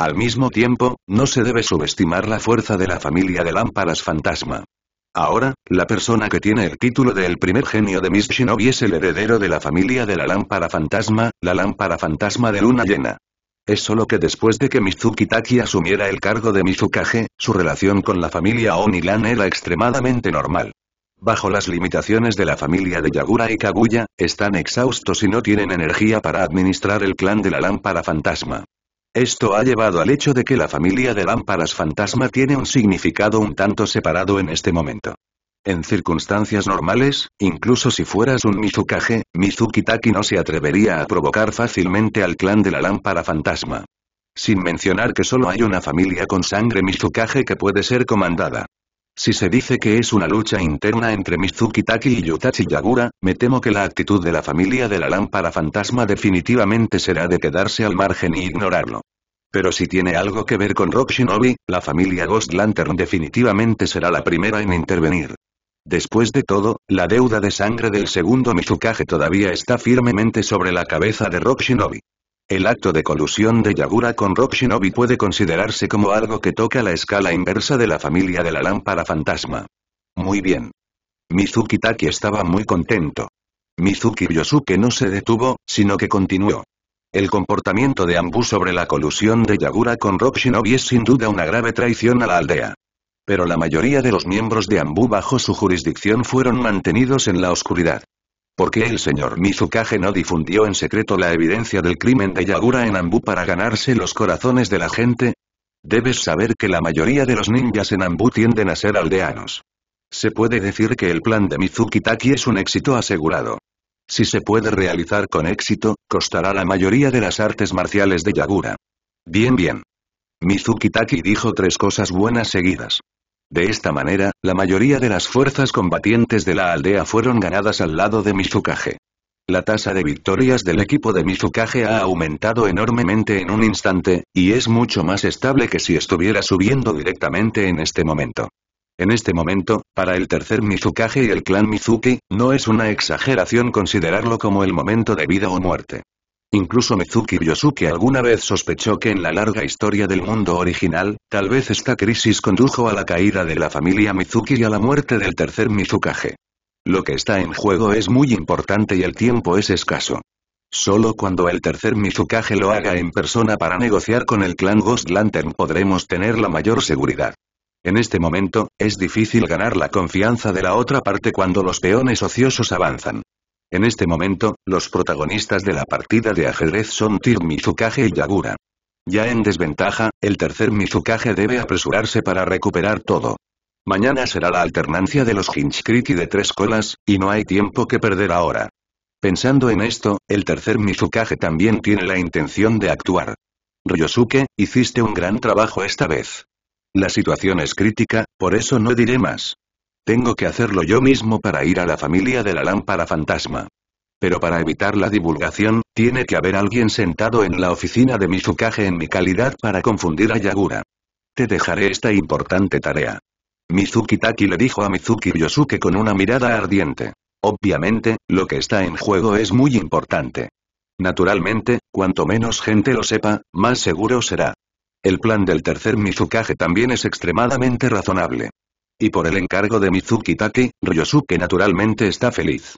Al mismo tiempo, no se debe subestimar la fuerza de la familia de lámparas fantasma. Ahora, la persona que tiene el título de el primer genio de Miss Shinobi es el heredero de la familia de la lámpara fantasma, la lámpara fantasma de luna llena. Es solo que después de que Mizuki Taki asumiera el cargo de Mizukage, su relación con la familia Onilan era extremadamente normal bajo las limitaciones de la familia de Yagura y Kaguya, están exhaustos y no tienen energía para administrar el clan de la lámpara fantasma. Esto ha llevado al hecho de que la familia de lámparas fantasma tiene un significado un tanto separado en este momento. En circunstancias normales, incluso si fueras un Mizukage, Mizuki Taki no se atrevería a provocar fácilmente al clan de la lámpara fantasma. Sin mencionar que solo hay una familia con sangre Mizukage que puede ser comandada. Si se dice que es una lucha interna entre Mizuki y Yutachi Yagura, me temo que la actitud de la familia de la lámpara fantasma definitivamente será de quedarse al margen y ignorarlo. Pero si tiene algo que ver con Rock Shinobi, la familia Ghost Lantern definitivamente será la primera en intervenir. Después de todo, la deuda de sangre del segundo Mizukage todavía está firmemente sobre la cabeza de Rock Shinobi. El acto de colusión de Yagura con Rock Shinobi puede considerarse como algo que toca la escala inversa de la familia de la lámpara fantasma. Muy bien. Mizuki Taki estaba muy contento. Mizuki Yosuke no se detuvo, sino que continuó. El comportamiento de Ambu sobre la colusión de Yagura con Rock Shinobi es sin duda una grave traición a la aldea. Pero la mayoría de los miembros de Ambu bajo su jurisdicción fueron mantenidos en la oscuridad. ¿Por qué el señor Mizukage no difundió en secreto la evidencia del crimen de Yagura en Ambu para ganarse los corazones de la gente? Debes saber que la mayoría de los ninjas en Ambu tienden a ser aldeanos. Se puede decir que el plan de Mizuki es un éxito asegurado. Si se puede realizar con éxito, costará la mayoría de las artes marciales de Yagura. Bien bien. Mizuki dijo tres cosas buenas seguidas. De esta manera, la mayoría de las fuerzas combatientes de la aldea fueron ganadas al lado de Mizukage. La tasa de victorias del equipo de Mizukage ha aumentado enormemente en un instante, y es mucho más estable que si estuviera subiendo directamente en este momento. En este momento, para el tercer Mizukage y el clan Mizuki, no es una exageración considerarlo como el momento de vida o muerte. Incluso Mizuki Yosuke alguna vez sospechó que en la larga historia del mundo original, tal vez esta crisis condujo a la caída de la familia Mizuki y a la muerte del tercer Mizukage. Lo que está en juego es muy importante y el tiempo es escaso. Solo cuando el tercer Mizukage lo haga en persona para negociar con el clan Ghost Lantern podremos tener la mayor seguridad. En este momento, es difícil ganar la confianza de la otra parte cuando los peones ociosos avanzan. En este momento, los protagonistas de la partida de ajedrez son Tir Mizukage y Yagura. Ya en desventaja, el tercer Mizukage debe apresurarse para recuperar todo. Mañana será la alternancia de los Hinchkriti de tres colas, y no hay tiempo que perder ahora. Pensando en esto, el tercer Mizukage también tiene la intención de actuar. Ryosuke, hiciste un gran trabajo esta vez. La situación es crítica, por eso no diré más. Tengo que hacerlo yo mismo para ir a la familia de la lámpara fantasma. Pero para evitar la divulgación, tiene que haber alguien sentado en la oficina de Mizukage en mi calidad para confundir a Yagura. Te dejaré esta importante tarea. Mizuki Taki le dijo a Mizuki Yosuke con una mirada ardiente. Obviamente, lo que está en juego es muy importante. Naturalmente, cuanto menos gente lo sepa, más seguro será. El plan del tercer Mizukage también es extremadamente razonable. Y por el encargo de Mizuki Take, Ryosuke naturalmente está feliz.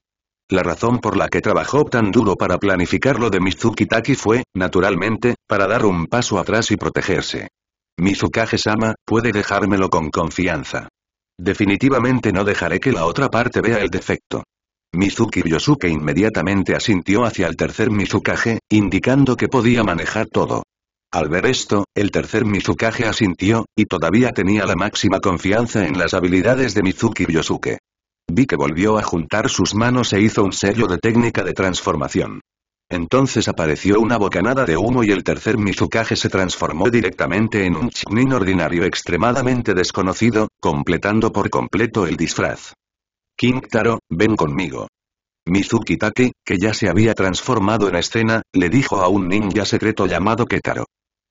La razón por la que trabajó tan duro para planificar lo de Mizuki Taki fue, naturalmente, para dar un paso atrás y protegerse. Mizukage-sama, puede dejármelo con confianza. Definitivamente no dejaré que la otra parte vea el defecto. Mizuki ryosuke inmediatamente asintió hacia el tercer Mizukage, indicando que podía manejar todo. Al ver esto, el tercer Mizukage asintió, y todavía tenía la máxima confianza en las habilidades de Mizuki Yosuke. Vi que volvió a juntar sus manos e hizo un sello de técnica de transformación. Entonces apareció una bocanada de humo y el tercer Mizukage se transformó directamente en un chinin ordinario extremadamente desconocido, completando por completo el disfraz. Taro, ven conmigo. Mizuki Take, que ya se había transformado en escena, le dijo a un ninja secreto llamado Ketaro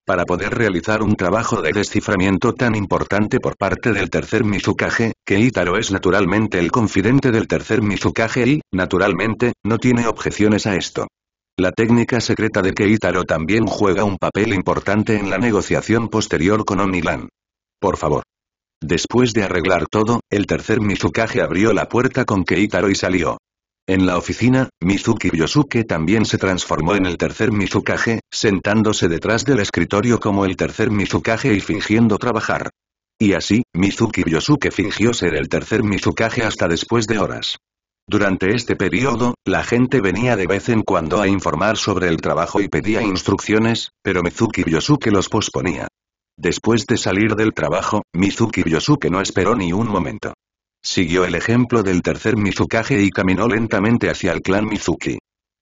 para poder realizar un trabajo de desciframiento tan importante por parte del tercer Mizukage, que es naturalmente el confidente del tercer Mizukage y, naturalmente, no tiene objeciones a esto. La técnica secreta de Keitaro también juega un papel importante en la negociación posterior con Onilan. Por favor. Después de arreglar todo, el tercer Mizukage abrió la puerta con Keitaro y salió. En la oficina, Mizuki Yosuke también se transformó en el tercer Mizukage, sentándose detrás del escritorio como el tercer Mizukage y fingiendo trabajar. Y así, Mizuki Yosuke fingió ser el tercer Mizukage hasta después de horas. Durante este periodo, la gente venía de vez en cuando a informar sobre el trabajo y pedía instrucciones, pero Mizuki Yosuke los posponía. Después de salir del trabajo, Mizuki Yosuke no esperó ni un momento. Siguió el ejemplo del tercer Mizukage y caminó lentamente hacia el clan Mizuki.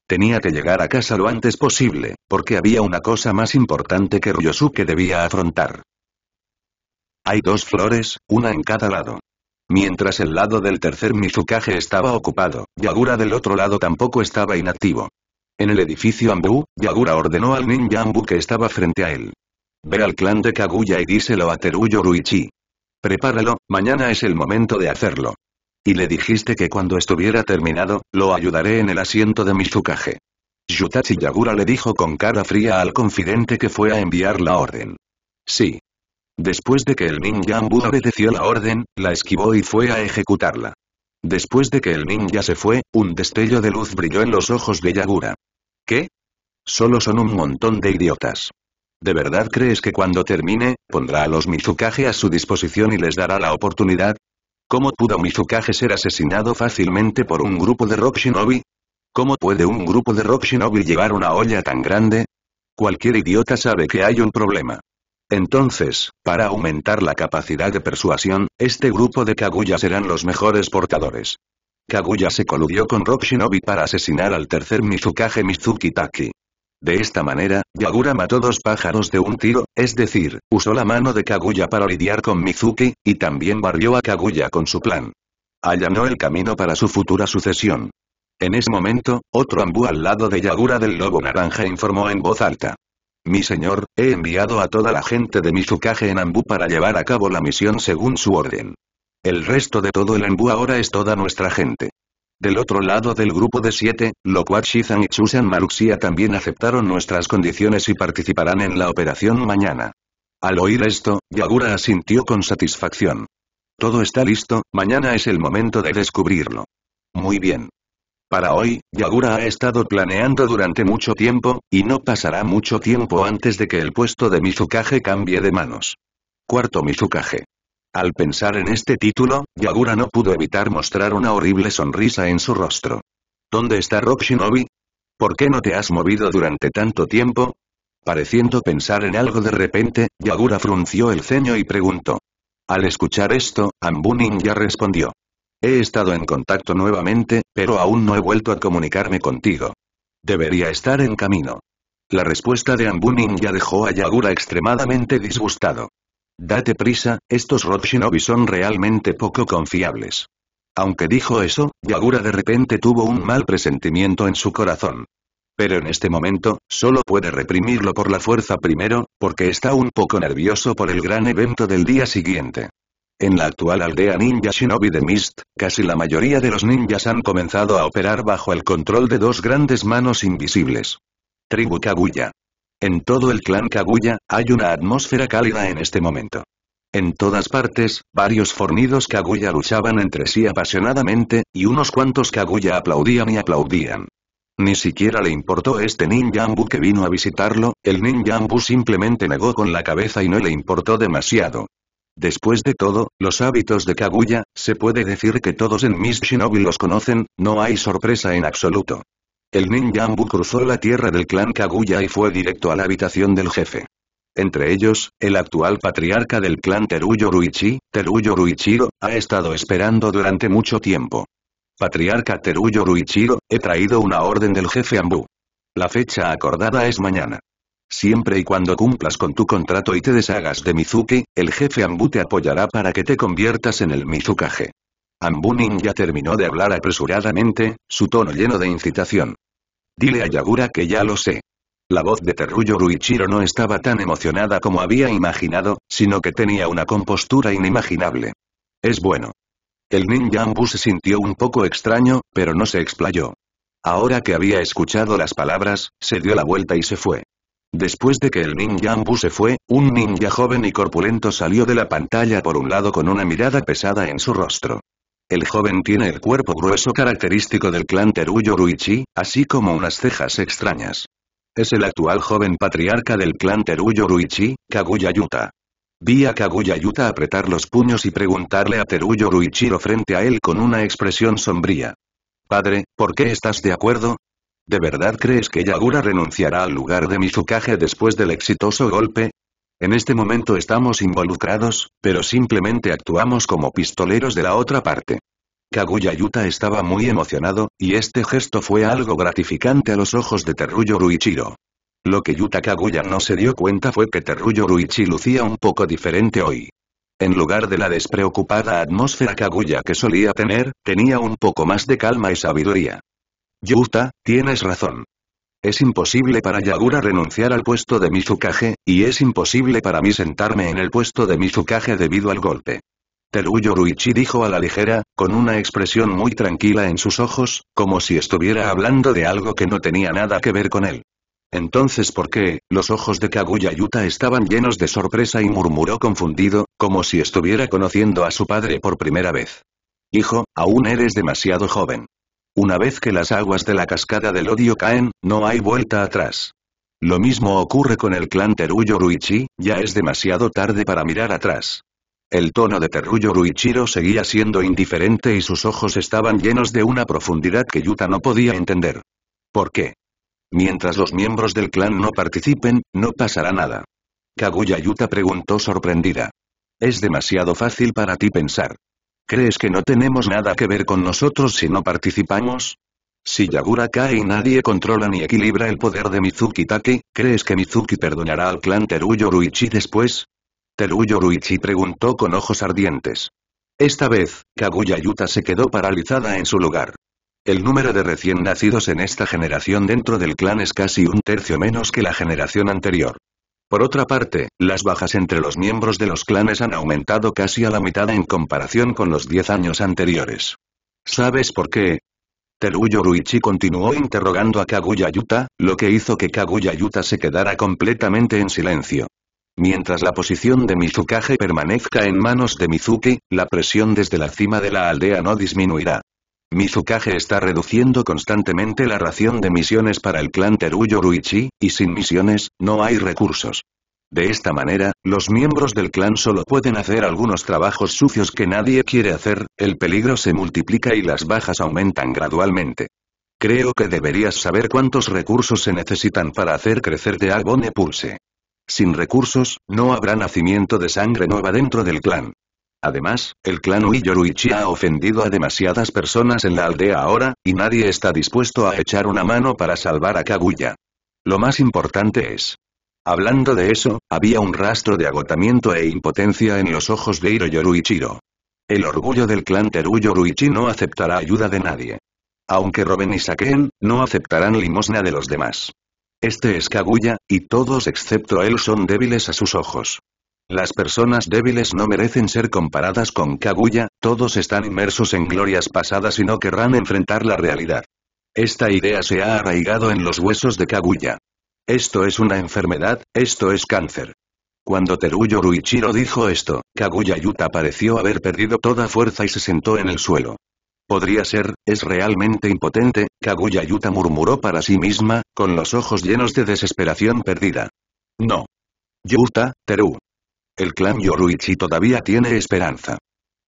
Tenía que llegar a casa lo antes posible, porque había una cosa más importante que Ryosuke debía afrontar. Hay dos flores, una en cada lado. Mientras el lado del tercer Mizukage estaba ocupado, Yagura del otro lado tampoco estaba inactivo. En el edificio Ambu, Yagura ordenó al ninja Ambu que estaba frente a él. Ve al clan de Kaguya y díselo a Teruyo Ruichi. Prepáralo, mañana es el momento de hacerlo. Y le dijiste que cuando estuviera terminado, lo ayudaré en el asiento de Mizukage. Yutachi Yagura le dijo con cara fría al confidente que fue a enviar la orden. Sí. Después de que el ninja Ambu obedeció la orden, la esquivó y fue a ejecutarla. Después de que el ninja se fue, un destello de luz brilló en los ojos de Yagura. ¿Qué? Solo son un montón de idiotas. ¿De verdad crees que cuando termine, pondrá a los Mizukage a su disposición y les dará la oportunidad? ¿Cómo pudo Mizukage ser asesinado fácilmente por un grupo de Rock Shinobi? ¿Cómo puede un grupo de Rock Shinobi llevar una olla tan grande? Cualquier idiota sabe que hay un problema. Entonces, para aumentar la capacidad de persuasión, este grupo de Kaguya serán los mejores portadores. Kaguya se coludió con Rock Shinobi para asesinar al tercer Mizukage Mizuki Taki. De esta manera, Yagura mató dos pájaros de un tiro, es decir, usó la mano de Kaguya para lidiar con Mizuki, y también barrió a Kaguya con su plan. Allanó el camino para su futura sucesión. En ese momento, otro ambú al lado de Yagura del Lobo Naranja informó en voz alta. Mi señor, he enviado a toda la gente de Mizukage en Ambú para llevar a cabo la misión según su orden. El resto de todo el ambú ahora es toda nuestra gente. Del otro lado del grupo de siete, lo Shizan y Susan Maruxia también aceptaron nuestras condiciones y participarán en la operación mañana. Al oír esto, Yagura asintió con satisfacción. Todo está listo, mañana es el momento de descubrirlo. Muy bien. Para hoy, Yagura ha estado planeando durante mucho tiempo, y no pasará mucho tiempo antes de que el puesto de Mizukage cambie de manos. Cuarto Mizukage. Al pensar en este título, Yagura no pudo evitar mostrar una horrible sonrisa en su rostro. ¿Dónde está Rock ¿Por qué no te has movido durante tanto tiempo? Pareciendo pensar en algo de repente, Yagura frunció el ceño y preguntó. Al escuchar esto, Ambunin ya respondió. He estado en contacto nuevamente, pero aún no he vuelto a comunicarme contigo. Debería estar en camino. La respuesta de Ambunin ya dejó a Yagura extremadamente disgustado. Date prisa, estos Rod Shinobi son realmente poco confiables. Aunque dijo eso, Yagura de repente tuvo un mal presentimiento en su corazón. Pero en este momento, solo puede reprimirlo por la fuerza primero, porque está un poco nervioso por el gran evento del día siguiente. En la actual aldea ninja shinobi de Mist, casi la mayoría de los ninjas han comenzado a operar bajo el control de dos grandes manos invisibles. Tribu Kaguya. En todo el clan Kaguya, hay una atmósfera cálida en este momento. En todas partes, varios fornidos Kaguya luchaban entre sí apasionadamente, y unos cuantos Kaguya aplaudían y aplaudían. Ni siquiera le importó este ninjambu que vino a visitarlo, el ninjambu simplemente negó con la cabeza y no le importó demasiado. Después de todo, los hábitos de Kaguya, se puede decir que todos en Miss Shinobi los conocen, no hay sorpresa en absoluto. El ninja Ambu cruzó la tierra del clan Kaguya y fue directo a la habitación del jefe. Entre ellos, el actual patriarca del clan Teruyo Ruichi, Teruyo Ruichiro, ha estado esperando durante mucho tiempo. Patriarca Teruyo Ruichiro, he traído una orden del jefe Ambu. La fecha acordada es mañana. Siempre y cuando cumplas con tu contrato y te deshagas de Mizuki, el jefe Ambu te apoyará para que te conviertas en el Mizukage. Ambunin ya terminó de hablar apresuradamente, su tono lleno de incitación. Dile a Yagura que ya lo sé. La voz de terrullo Ruichiro no estaba tan emocionada como había imaginado, sino que tenía una compostura inimaginable. Es bueno. El ninja Ambu se sintió un poco extraño, pero no se explayó. Ahora que había escuchado las palabras, se dio la vuelta y se fue. Después de que el ninja Ambu se fue, un ninja joven y corpulento salió de la pantalla por un lado con una mirada pesada en su rostro. El joven tiene el cuerpo grueso característico del clan Teruyo Ruichi, así como unas cejas extrañas. Es el actual joven patriarca del clan Teruyo Ruichi, Kaguya Yuta. Vi a Kaguya Yuta apretar los puños y preguntarle a Teruyo Ruichiro frente a él con una expresión sombría. Padre, ¿por qué estás de acuerdo? ¿De verdad crees que Yagura renunciará al lugar de Mizukage después del exitoso golpe? En este momento estamos involucrados, pero simplemente actuamos como pistoleros de la otra parte. Kaguya Yuta estaba muy emocionado, y este gesto fue algo gratificante a los ojos de terrullo Ruichiro. Lo que Yuta Kaguya no se dio cuenta fue que Terruyo Ruichi lucía un poco diferente hoy. En lugar de la despreocupada atmósfera Kaguya que solía tener, tenía un poco más de calma y sabiduría. Yuta, tienes razón. Es imposible para Yagura renunciar al puesto de Mizukage, y es imposible para mí sentarme en el puesto de Mizukage debido al golpe. Teruyo dijo a la ligera, con una expresión muy tranquila en sus ojos, como si estuviera hablando de algo que no tenía nada que ver con él. Entonces ¿por qué? Los ojos de Kaguya Yuta estaban llenos de sorpresa y murmuró confundido, como si estuviera conociendo a su padre por primera vez. Hijo, aún eres demasiado joven. Una vez que las aguas de la cascada del odio caen, no hay vuelta atrás. Lo mismo ocurre con el clan Teruyo Ruichi, ya es demasiado tarde para mirar atrás. El tono de Teruyo Ruichiro seguía siendo indiferente y sus ojos estaban llenos de una profundidad que Yuta no podía entender. ¿Por qué? Mientras los miembros del clan no participen, no pasará nada. Kaguya Yuta preguntó sorprendida. Es demasiado fácil para ti pensar. ¿Crees que no tenemos nada que ver con nosotros si no participamos? Si Yagura cae y nadie controla ni equilibra el poder de Mizuki Taki, ¿crees que Mizuki perdonará al clan Teruyo Ruichi después? Teruyo Ruichi preguntó con ojos ardientes. Esta vez, Kaguya Yuta se quedó paralizada en su lugar. El número de recién nacidos en esta generación dentro del clan es casi un tercio menos que la generación anterior. Por otra parte, las bajas entre los miembros de los clanes han aumentado casi a la mitad en comparación con los 10 años anteriores. ¿Sabes por qué? Teruyo Ruichi continuó interrogando a Kaguya Yuta, lo que hizo que Kaguya Yuta se quedara completamente en silencio. Mientras la posición de Mizukage permanezca en manos de Mizuki, la presión desde la cima de la aldea no disminuirá. Mizukage está reduciendo constantemente la ración de misiones para el clan Teruyo Ruichi, y sin misiones, no hay recursos. De esta manera, los miembros del clan solo pueden hacer algunos trabajos sucios que nadie quiere hacer, el peligro se multiplica y las bajas aumentan gradualmente. Creo que deberías saber cuántos recursos se necesitan para hacer crecer de Agone Pulse. Sin recursos, no habrá nacimiento de sangre nueva dentro del clan. Además, el clan Uyoruichi ha ofendido a demasiadas personas en la aldea ahora, y nadie está dispuesto a echar una mano para salvar a Kaguya. Lo más importante es. Hablando de eso, había un rastro de agotamiento e impotencia en los ojos de Hiroyoruichiro. El orgullo del clan Teruyoruichi no aceptará ayuda de nadie. Aunque roben y saquen, no aceptarán limosna de los demás. Este es Kaguya, y todos excepto él son débiles a sus ojos. Las personas débiles no merecen ser comparadas con Kaguya, todos están inmersos en glorias pasadas y no querrán enfrentar la realidad. Esta idea se ha arraigado en los huesos de Kaguya. Esto es una enfermedad, esto es cáncer. Cuando Teruyo Ruichiro dijo esto, Kaguya Yuta pareció haber perdido toda fuerza y se sentó en el suelo. Podría ser, es realmente impotente, Kaguya Yuta murmuró para sí misma, con los ojos llenos de desesperación perdida. No. Yuta, Teru. El clan Yoruichi todavía tiene esperanza.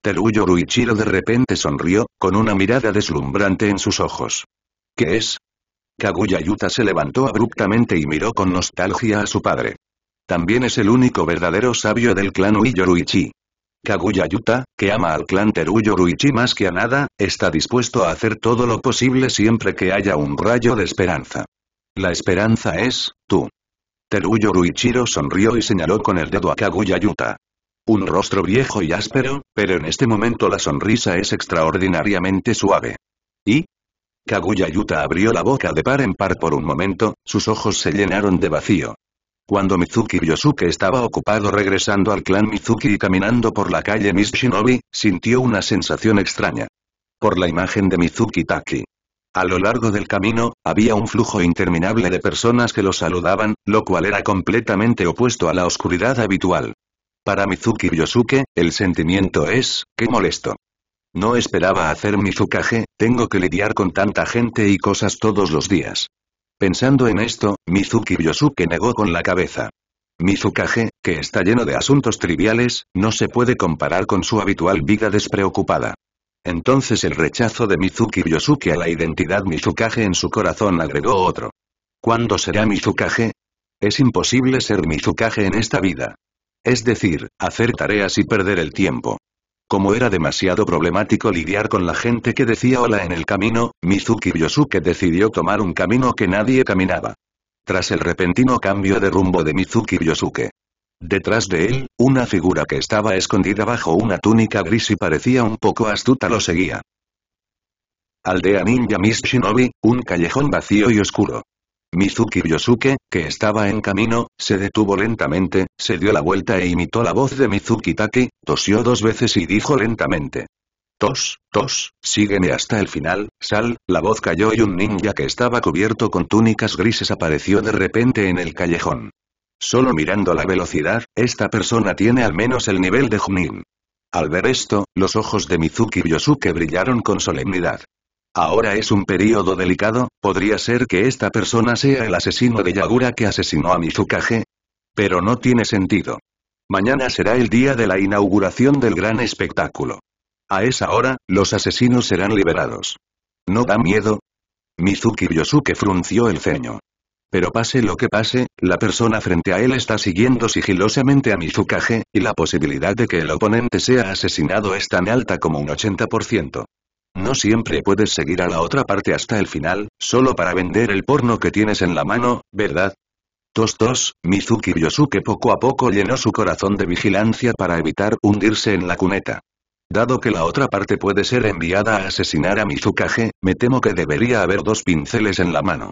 Teru de repente sonrió, con una mirada deslumbrante en sus ojos. ¿Qué es? Kaguya Yuta se levantó abruptamente y miró con nostalgia a su padre. También es el único verdadero sabio del clan Uyoruichi. Yoruichi. Kaguya Yuta, que ama al clan Teru Yoruichi más que a nada, está dispuesto a hacer todo lo posible siempre que haya un rayo de esperanza. La esperanza es, tú. Teruyo Ruichiro sonrió y señaló con el dedo a Kaguya Yuta. Un rostro viejo y áspero, pero en este momento la sonrisa es extraordinariamente suave. ¿Y? Kaguya Yuta abrió la boca de par en par por un momento, sus ojos se llenaron de vacío. Cuando Mizuki Yosuke estaba ocupado regresando al clan Mizuki y caminando por la calle Miss Shinobi, sintió una sensación extraña. Por la imagen de Mizuki Taki. A lo largo del camino, había un flujo interminable de personas que lo saludaban, lo cual era completamente opuesto a la oscuridad habitual. Para Mizuki Yosuke, el sentimiento es, qué molesto. No esperaba hacer Mizukage, tengo que lidiar con tanta gente y cosas todos los días. Pensando en esto, Mizuki Yosuke negó con la cabeza. Mizukage, que está lleno de asuntos triviales, no se puede comparar con su habitual vida despreocupada. Entonces el rechazo de Mizuki Yosuke a la identidad Mizukage en su corazón agregó otro. ¿Cuándo será Mizukage? Es imposible ser Mizukage en esta vida. Es decir, hacer tareas y perder el tiempo. Como era demasiado problemático lidiar con la gente que decía hola en el camino, Mizuki Yosuke decidió tomar un camino que nadie caminaba. Tras el repentino cambio de rumbo de Mizuki Yosuke, Detrás de él, una figura que estaba escondida bajo una túnica gris y parecía un poco astuta lo seguía. Aldea Ninja Miss Shinobi, un callejón vacío y oscuro. Mizuki Yosuke, que estaba en camino, se detuvo lentamente, se dio la vuelta e imitó la voz de Mizuki Taki, tosió dos veces y dijo lentamente. Tos, tos, sígueme hasta el final, sal, la voz cayó y un ninja que estaba cubierto con túnicas grises apareció de repente en el callejón. Solo mirando la velocidad, esta persona tiene al menos el nivel de Junin. Al ver esto, los ojos de Mizuki Yosuke brillaron con solemnidad. Ahora es un periodo delicado, podría ser que esta persona sea el asesino de Yagura que asesinó a Mizukage. Pero no tiene sentido. Mañana será el día de la inauguración del gran espectáculo. A esa hora, los asesinos serán liberados. ¿No da miedo? Mizuki Yosuke frunció el ceño. Pero pase lo que pase, la persona frente a él está siguiendo sigilosamente a Mizukage, y la posibilidad de que el oponente sea asesinado es tan alta como un 80%. No siempre puedes seguir a la otra parte hasta el final, solo para vender el porno que tienes en la mano, ¿verdad? Tos tos, Mizuki Yosuke poco a poco llenó su corazón de vigilancia para evitar hundirse en la cuneta. Dado que la otra parte puede ser enviada a asesinar a Mizukage, me temo que debería haber dos pinceles en la mano.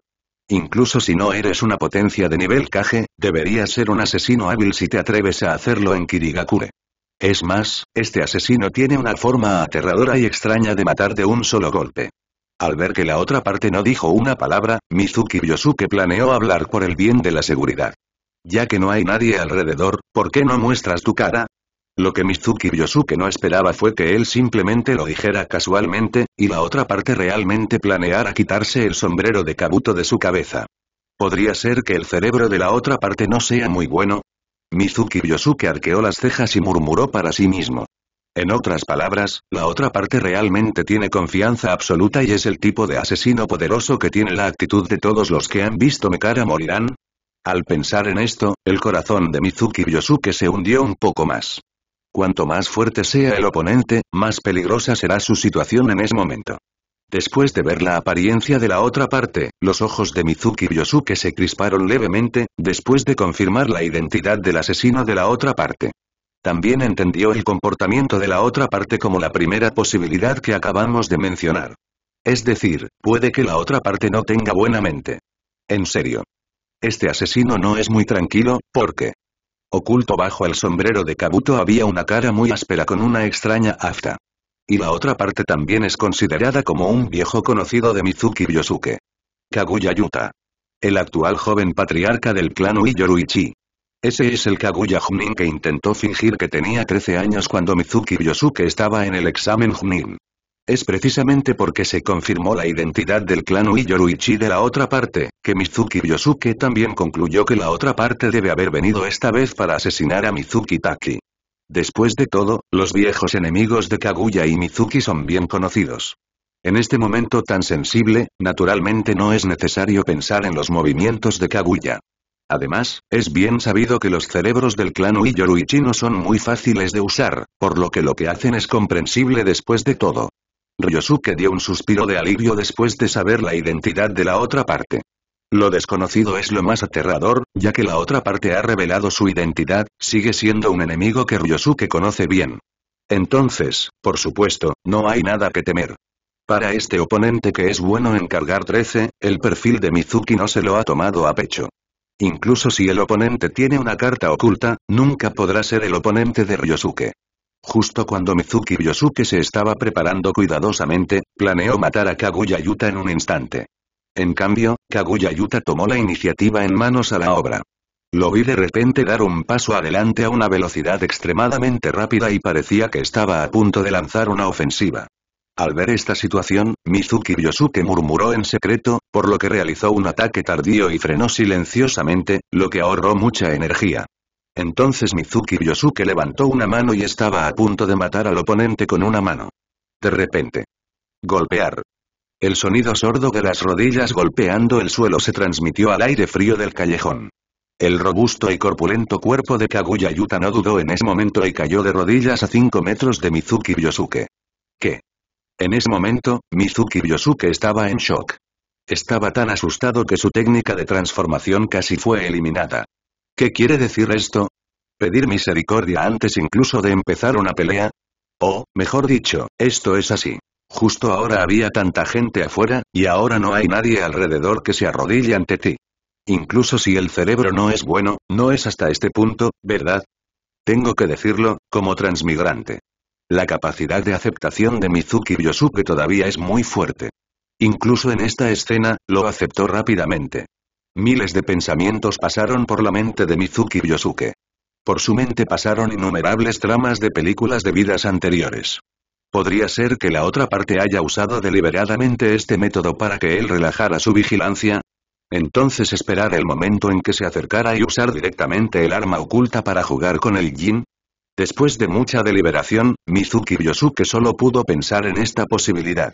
Incluso si no eres una potencia de nivel caje deberías ser un asesino hábil si te atreves a hacerlo en Kirigakure. Es más, este asesino tiene una forma aterradora y extraña de matar de un solo golpe. Al ver que la otra parte no dijo una palabra, Mizuki Yosuke planeó hablar por el bien de la seguridad. Ya que no hay nadie alrededor, ¿por qué no muestras tu cara? Lo que Mizuki Yosuke no esperaba fue que él simplemente lo dijera casualmente, y la otra parte realmente planeara quitarse el sombrero de Kabuto de su cabeza. ¿Podría ser que el cerebro de la otra parte no sea muy bueno? Mizuki Yosuke arqueó las cejas y murmuró para sí mismo. En otras palabras, la otra parte realmente tiene confianza absoluta y es el tipo de asesino poderoso que tiene la actitud de todos los que han visto Mekara morirán. Al pensar en esto, el corazón de Mizuki Yosuke se hundió un poco más. Cuanto más fuerte sea el oponente, más peligrosa será su situación en ese momento. Después de ver la apariencia de la otra parte, los ojos de Mizuki y Yosuke se crisparon levemente, después de confirmar la identidad del asesino de la otra parte. También entendió el comportamiento de la otra parte como la primera posibilidad que acabamos de mencionar. Es decir, puede que la otra parte no tenga buena mente. En serio. Este asesino no es muy tranquilo, porque... Oculto bajo el sombrero de Kabuto había una cara muy áspera con una extraña afta. Y la otra parte también es considerada como un viejo conocido de Mizuki Yosuke, Kaguya Yuta. El actual joven patriarca del clan Uiyoruichi. Ese es el Kaguya Junin que intentó fingir que tenía 13 años cuando Mizuki Yosuke estaba en el examen Junin. Es precisamente porque se confirmó la identidad del clan Uiyoruichi de la otra parte, que Mizuki Yosuke también concluyó que la otra parte debe haber venido esta vez para asesinar a Mizuki Taki. Después de todo, los viejos enemigos de Kaguya y Mizuki son bien conocidos. En este momento tan sensible, naturalmente no es necesario pensar en los movimientos de Kaguya. Además, es bien sabido que los cerebros del clan Uiyoruichi no son muy fáciles de usar, por lo que lo que hacen es comprensible después de todo. Ryosuke dio un suspiro de alivio después de saber la identidad de la otra parte. Lo desconocido es lo más aterrador, ya que la otra parte ha revelado su identidad, sigue siendo un enemigo que Ryosuke conoce bien. Entonces, por supuesto, no hay nada que temer. Para este oponente que es bueno en cargar 13, el perfil de Mizuki no se lo ha tomado a pecho. Incluso si el oponente tiene una carta oculta, nunca podrá ser el oponente de Ryosuke. Justo cuando Mizuki Yosuke se estaba preparando cuidadosamente, planeó matar a Kaguya Yuta en un instante. En cambio, Kaguya Yuta tomó la iniciativa en manos a la obra. Lo vi de repente dar un paso adelante a una velocidad extremadamente rápida y parecía que estaba a punto de lanzar una ofensiva. Al ver esta situación, Mizuki Yosuke murmuró en secreto, por lo que realizó un ataque tardío y frenó silenciosamente, lo que ahorró mucha energía. Entonces Mizuki Yosuke levantó una mano y estaba a punto de matar al oponente con una mano. De repente. Golpear. El sonido sordo de las rodillas golpeando el suelo se transmitió al aire frío del callejón. El robusto y corpulento cuerpo de Kaguya Yuta no dudó en ese momento y cayó de rodillas a 5 metros de Mizuki Yosuke. ¿Qué? En ese momento, Mizuki Yosuke estaba en shock. Estaba tan asustado que su técnica de transformación casi fue eliminada. ¿Qué quiere decir esto? ¿Pedir misericordia antes incluso de empezar una pelea? O, mejor dicho, esto es así. Justo ahora había tanta gente afuera, y ahora no hay nadie alrededor que se arrodille ante ti. Incluso si el cerebro no es bueno, no es hasta este punto, ¿verdad? Tengo que decirlo, como transmigrante. La capacidad de aceptación de Mizuki Yosuke todavía es muy fuerte. Incluso en esta escena, lo aceptó rápidamente. Miles de pensamientos pasaron por la mente de Mizuki Yosuke. Por su mente pasaron innumerables tramas de películas de vidas anteriores. Podría ser que la otra parte haya usado deliberadamente este método para que él relajara su vigilancia. Entonces esperar el momento en que se acercara y usar directamente el arma oculta para jugar con el Jin. Después de mucha deliberación, Mizuki Yosuke solo pudo pensar en esta posibilidad.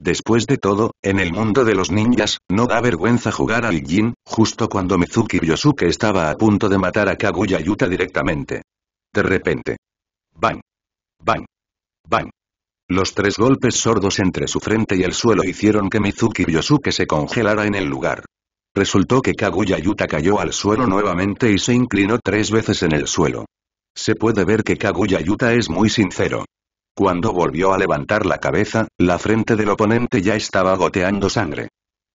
Después de todo, en el mundo de los ninjas, no da vergüenza jugar al Jin, justo cuando Mizuki Yosuke estaba a punto de matar a Kaguya Yuta directamente. De repente. Bang. Bang. Bang. Los tres golpes sordos entre su frente y el suelo hicieron que Mizuki Yosuke se congelara en el lugar. Resultó que Kaguya Yuta cayó al suelo nuevamente y se inclinó tres veces en el suelo. Se puede ver que Kaguya Yuta es muy sincero. Cuando volvió a levantar la cabeza, la frente del oponente ya estaba goteando sangre.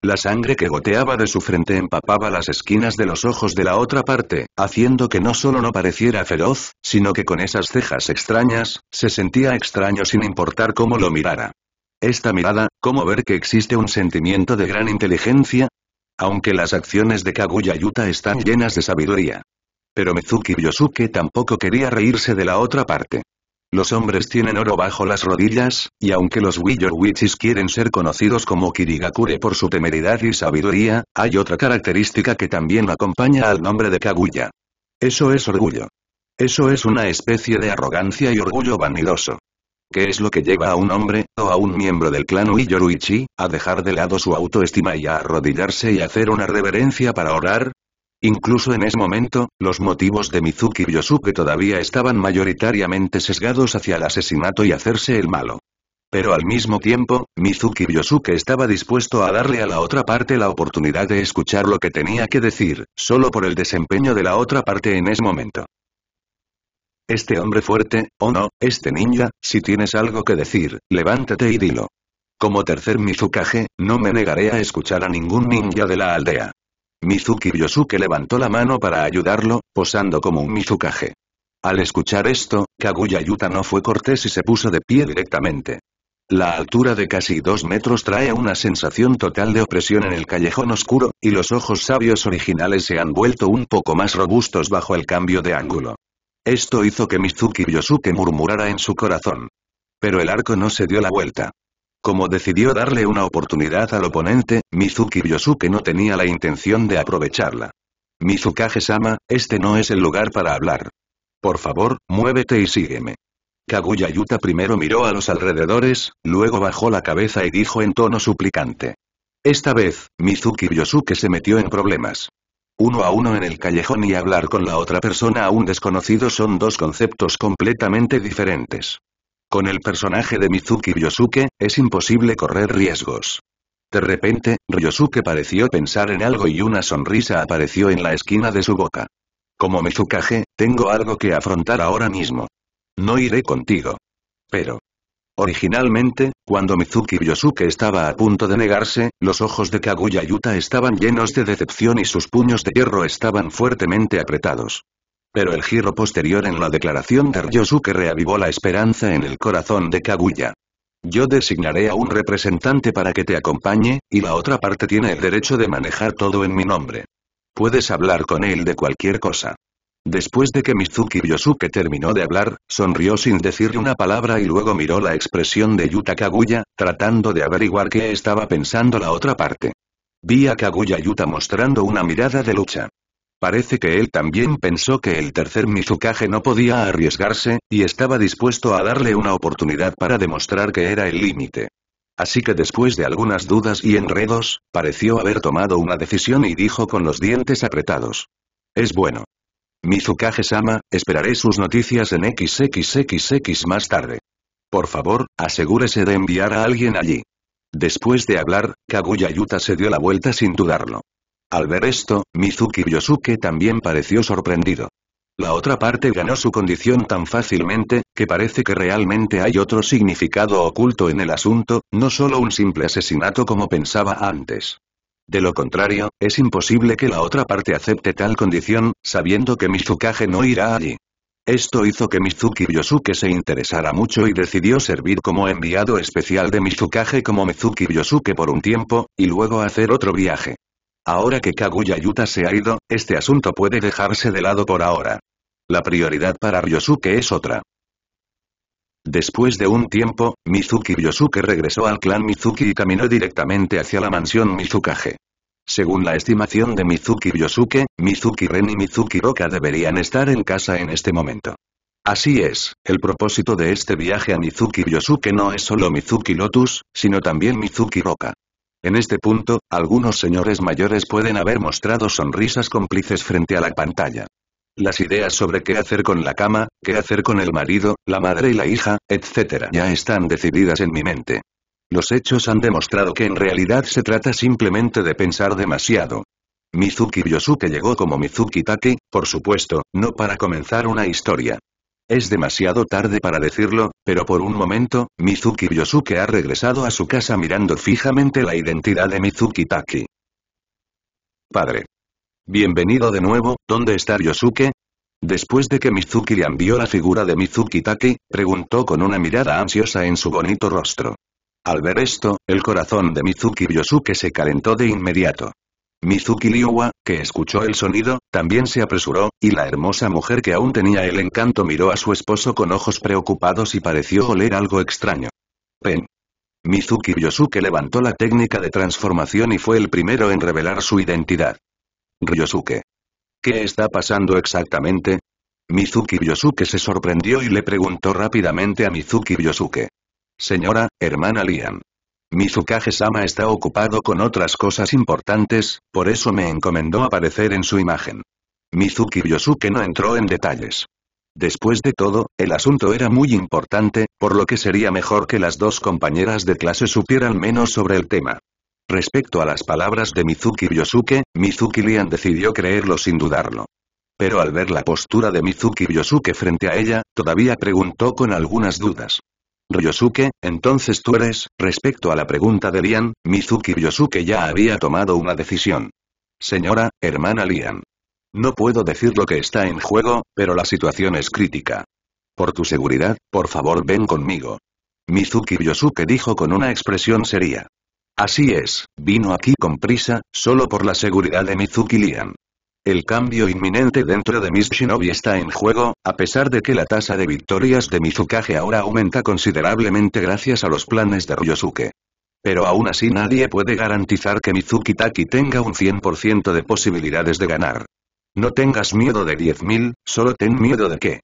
La sangre que goteaba de su frente empapaba las esquinas de los ojos de la otra parte, haciendo que no solo no pareciera feroz, sino que con esas cejas extrañas, se sentía extraño sin importar cómo lo mirara. Esta mirada, ¿cómo ver que existe un sentimiento de gran inteligencia? Aunque las acciones de Kaguya Yuta están llenas de sabiduría. Pero Mizuki Yosuke tampoco quería reírse de la otra parte. Los hombres tienen oro bajo las rodillas, y aunque los Wizard quieren ser conocidos como Kirigakure por su temeridad y sabiduría, hay otra característica que también acompaña al nombre de Kaguya. Eso es orgullo. Eso es una especie de arrogancia y orgullo vanidoso. ¿Qué es lo que lleva a un hombre, o a un miembro del clan Uiyoruichi, a dejar de lado su autoestima y a arrodillarse y hacer una reverencia para orar? Incluso en ese momento, los motivos de Mizuki Yosuke todavía estaban mayoritariamente sesgados hacia el asesinato y hacerse el malo. Pero al mismo tiempo, Mizuki Yosuke estaba dispuesto a darle a la otra parte la oportunidad de escuchar lo que tenía que decir, solo por el desempeño de la otra parte en ese momento. Este hombre fuerte, o no, este ninja, si tienes algo que decir, levántate y dilo. Como tercer Mizukage, no me negaré a escuchar a ningún ninja de la aldea. Mizuki Yosuke levantó la mano para ayudarlo, posando como un mizukaje. Al escuchar esto, Kaguya Yuta no fue cortés y se puso de pie directamente. La altura de casi dos metros trae una sensación total de opresión en el callejón oscuro, y los ojos sabios originales se han vuelto un poco más robustos bajo el cambio de ángulo. Esto hizo que Mizuki Yosuke murmurara en su corazón. Pero el arco no se dio la vuelta. Como decidió darle una oportunidad al oponente, Mizuki Yosuke no tenía la intención de aprovecharla. Mizukage-sama, este no es el lugar para hablar. Por favor, muévete y sígueme. Kaguya Yuta primero miró a los alrededores, luego bajó la cabeza y dijo en tono suplicante. Esta vez, Mizuki Yosuke se metió en problemas. Uno a uno en el callejón y hablar con la otra persona a un desconocido son dos conceptos completamente diferentes. Con el personaje de Mizuki Yosuke, es imposible correr riesgos. De repente, Ryosuke pareció pensar en algo y una sonrisa apareció en la esquina de su boca. Como Mizukage, tengo algo que afrontar ahora mismo. No iré contigo. Pero. Originalmente, cuando Mizuki Yosuke estaba a punto de negarse, los ojos de Kaguya Yuta estaban llenos de decepción y sus puños de hierro estaban fuertemente apretados. Pero el giro posterior en la declaración de Ryosuke reavivó la esperanza en el corazón de Kaguya. Yo designaré a un representante para que te acompañe, y la otra parte tiene el derecho de manejar todo en mi nombre. Puedes hablar con él de cualquier cosa. Después de que Mizuki Ryosuke terminó de hablar, sonrió sin decirle una palabra y luego miró la expresión de Yuta Kaguya, tratando de averiguar qué estaba pensando la otra parte. Vi a Kaguya Yuta mostrando una mirada de lucha. Parece que él también pensó que el tercer Mizukage no podía arriesgarse, y estaba dispuesto a darle una oportunidad para demostrar que era el límite. Así que después de algunas dudas y enredos, pareció haber tomado una decisión y dijo con los dientes apretados. Es bueno. Mizukage-sama, esperaré sus noticias en XXXX más tarde. Por favor, asegúrese de enviar a alguien allí. Después de hablar, Kaguya Yuta se dio la vuelta sin dudarlo. Al ver esto, Mizuki Yosuke también pareció sorprendido. La otra parte ganó su condición tan fácilmente, que parece que realmente hay otro significado oculto en el asunto, no solo un simple asesinato como pensaba antes. De lo contrario, es imposible que la otra parte acepte tal condición, sabiendo que Mizukage no irá allí. Esto hizo que Mizuki Yosuke se interesara mucho y decidió servir como enviado especial de Mizukage como Mizuki Yosuke por un tiempo, y luego hacer otro viaje. Ahora que Kaguya Yuta se ha ido, este asunto puede dejarse de lado por ahora. La prioridad para Ryosuke es otra. Después de un tiempo, Mizuki Ryosuke regresó al clan Mizuki y caminó directamente hacia la mansión Mizukage. Según la estimación de Mizuki Ryosuke, Mizuki Ren y Mizuki Roka deberían estar en casa en este momento. Así es, el propósito de este viaje a Mizuki Ryosuke no es solo Mizuki Lotus, sino también Mizuki Roka. En este punto, algunos señores mayores pueden haber mostrado sonrisas cómplices frente a la pantalla. Las ideas sobre qué hacer con la cama, qué hacer con el marido, la madre y la hija, etc. ya están decididas en mi mente. Los hechos han demostrado que en realidad se trata simplemente de pensar demasiado. Mizuki Yosuke llegó como Mizuki Take, por supuesto, no para comenzar una historia. Es demasiado tarde para decirlo, pero por un momento, Mizuki Yosuke ha regresado a su casa mirando fijamente la identidad de Mizuki Taki. Padre. Bienvenido de nuevo, ¿dónde está Yosuke? Después de que Mizuki le envió la figura de Mizuki Taki, preguntó con una mirada ansiosa en su bonito rostro. Al ver esto, el corazón de Mizuki Yosuke se calentó de inmediato. Mizuki Liwa, que escuchó el sonido, también se apresuró, y la hermosa mujer que aún tenía el encanto miró a su esposo con ojos preocupados y pareció oler algo extraño. Pen. Mizuki Ryosuke levantó la técnica de transformación y fue el primero en revelar su identidad. Ryosuke. ¿Qué está pasando exactamente? Mizuki Ryosuke se sorprendió y le preguntó rápidamente a Mizuki Ryosuke. Señora, hermana Liam. Mizukage-sama está ocupado con otras cosas importantes, por eso me encomendó aparecer en su imagen. Mizuki Yosuke no entró en detalles. Después de todo, el asunto era muy importante, por lo que sería mejor que las dos compañeras de clase supieran menos sobre el tema. Respecto a las palabras de Mizuki Yosuke, Mizuki Lian decidió creerlo sin dudarlo. Pero al ver la postura de Mizuki Yosuke frente a ella, todavía preguntó con algunas dudas. Ryosuke, entonces tú eres, respecto a la pregunta de Lian, Mizuki Ryosuke ya había tomado una decisión. Señora, hermana Lian. No puedo decir lo que está en juego, pero la situación es crítica. Por tu seguridad, por favor ven conmigo. Mizuki Ryosuke dijo con una expresión seria. Así es, vino aquí con prisa, solo por la seguridad de Mizuki Lian. El cambio inminente dentro de Miss Shinobi está en juego, a pesar de que la tasa de victorias de Mizukage ahora aumenta considerablemente gracias a los planes de Ryosuke. Pero aún así nadie puede garantizar que Mizuki tenga un 100% de posibilidades de ganar. No tengas miedo de 10.000, solo ten miedo de que.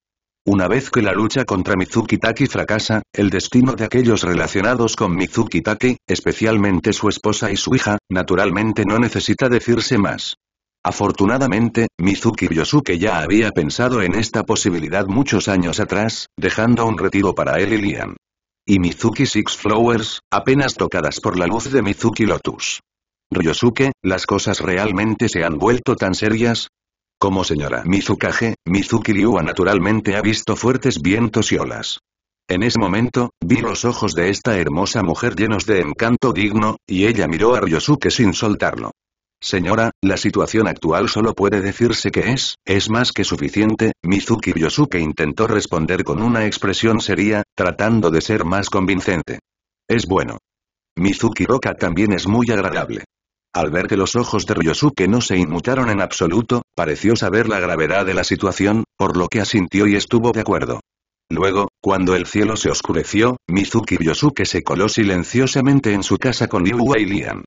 Una vez que la lucha contra Mizuki fracasa, el destino de aquellos relacionados con Mizuki especialmente su esposa y su hija, naturalmente no necesita decirse más. Afortunadamente, Mizuki Ryosuke ya había pensado en esta posibilidad muchos años atrás, dejando un retiro para él y Lian. Y Mizuki Six Flowers, apenas tocadas por la luz de Mizuki Lotus. Ryosuke, ¿las cosas realmente se han vuelto tan serias? Como señora Mizukage, Mizuki Ryua naturalmente ha visto fuertes vientos y olas. En ese momento, vi los ojos de esta hermosa mujer llenos de encanto digno, y ella miró a Ryosuke sin soltarlo. Señora, la situación actual solo puede decirse que es, es más que suficiente, Mizuki Yosuke intentó responder con una expresión seria, tratando de ser más convincente. Es bueno. Mizuki Roka también es muy agradable. Al ver que los ojos de Ryosuke no se inmutaron en absoluto, pareció saber la gravedad de la situación, por lo que asintió y estuvo de acuerdo. Luego, cuando el cielo se oscureció, Mizuki Ryosuke se coló silenciosamente en su casa con Liu y Liam.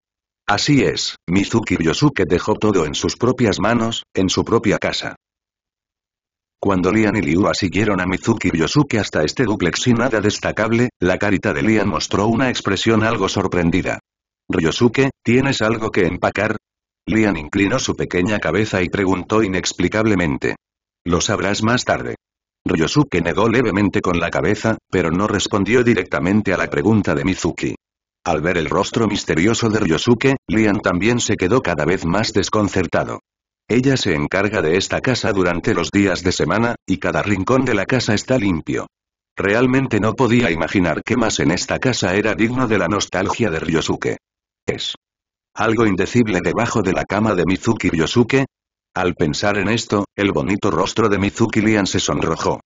Así es, Mizuki Yosuke dejó todo en sus propias manos, en su propia casa. Cuando Lian y Liua siguieron a Mizuki Yosuke hasta este duplex y nada destacable, la carita de Lian mostró una expresión algo sorprendida. Ryosuke, ¿tienes algo que empacar? Lian inclinó su pequeña cabeza y preguntó inexplicablemente. Lo sabrás más tarde. Ryosuke negó levemente con la cabeza, pero no respondió directamente a la pregunta de Mizuki. Al ver el rostro misterioso de Ryosuke, Lian también se quedó cada vez más desconcertado. Ella se encarga de esta casa durante los días de semana, y cada rincón de la casa está limpio. Realmente no podía imaginar qué más en esta casa era digno de la nostalgia de Ryosuke. ¿Es algo indecible debajo de la cama de Mizuki Ryosuke? Al pensar en esto, el bonito rostro de Mizuki Lian se sonrojó.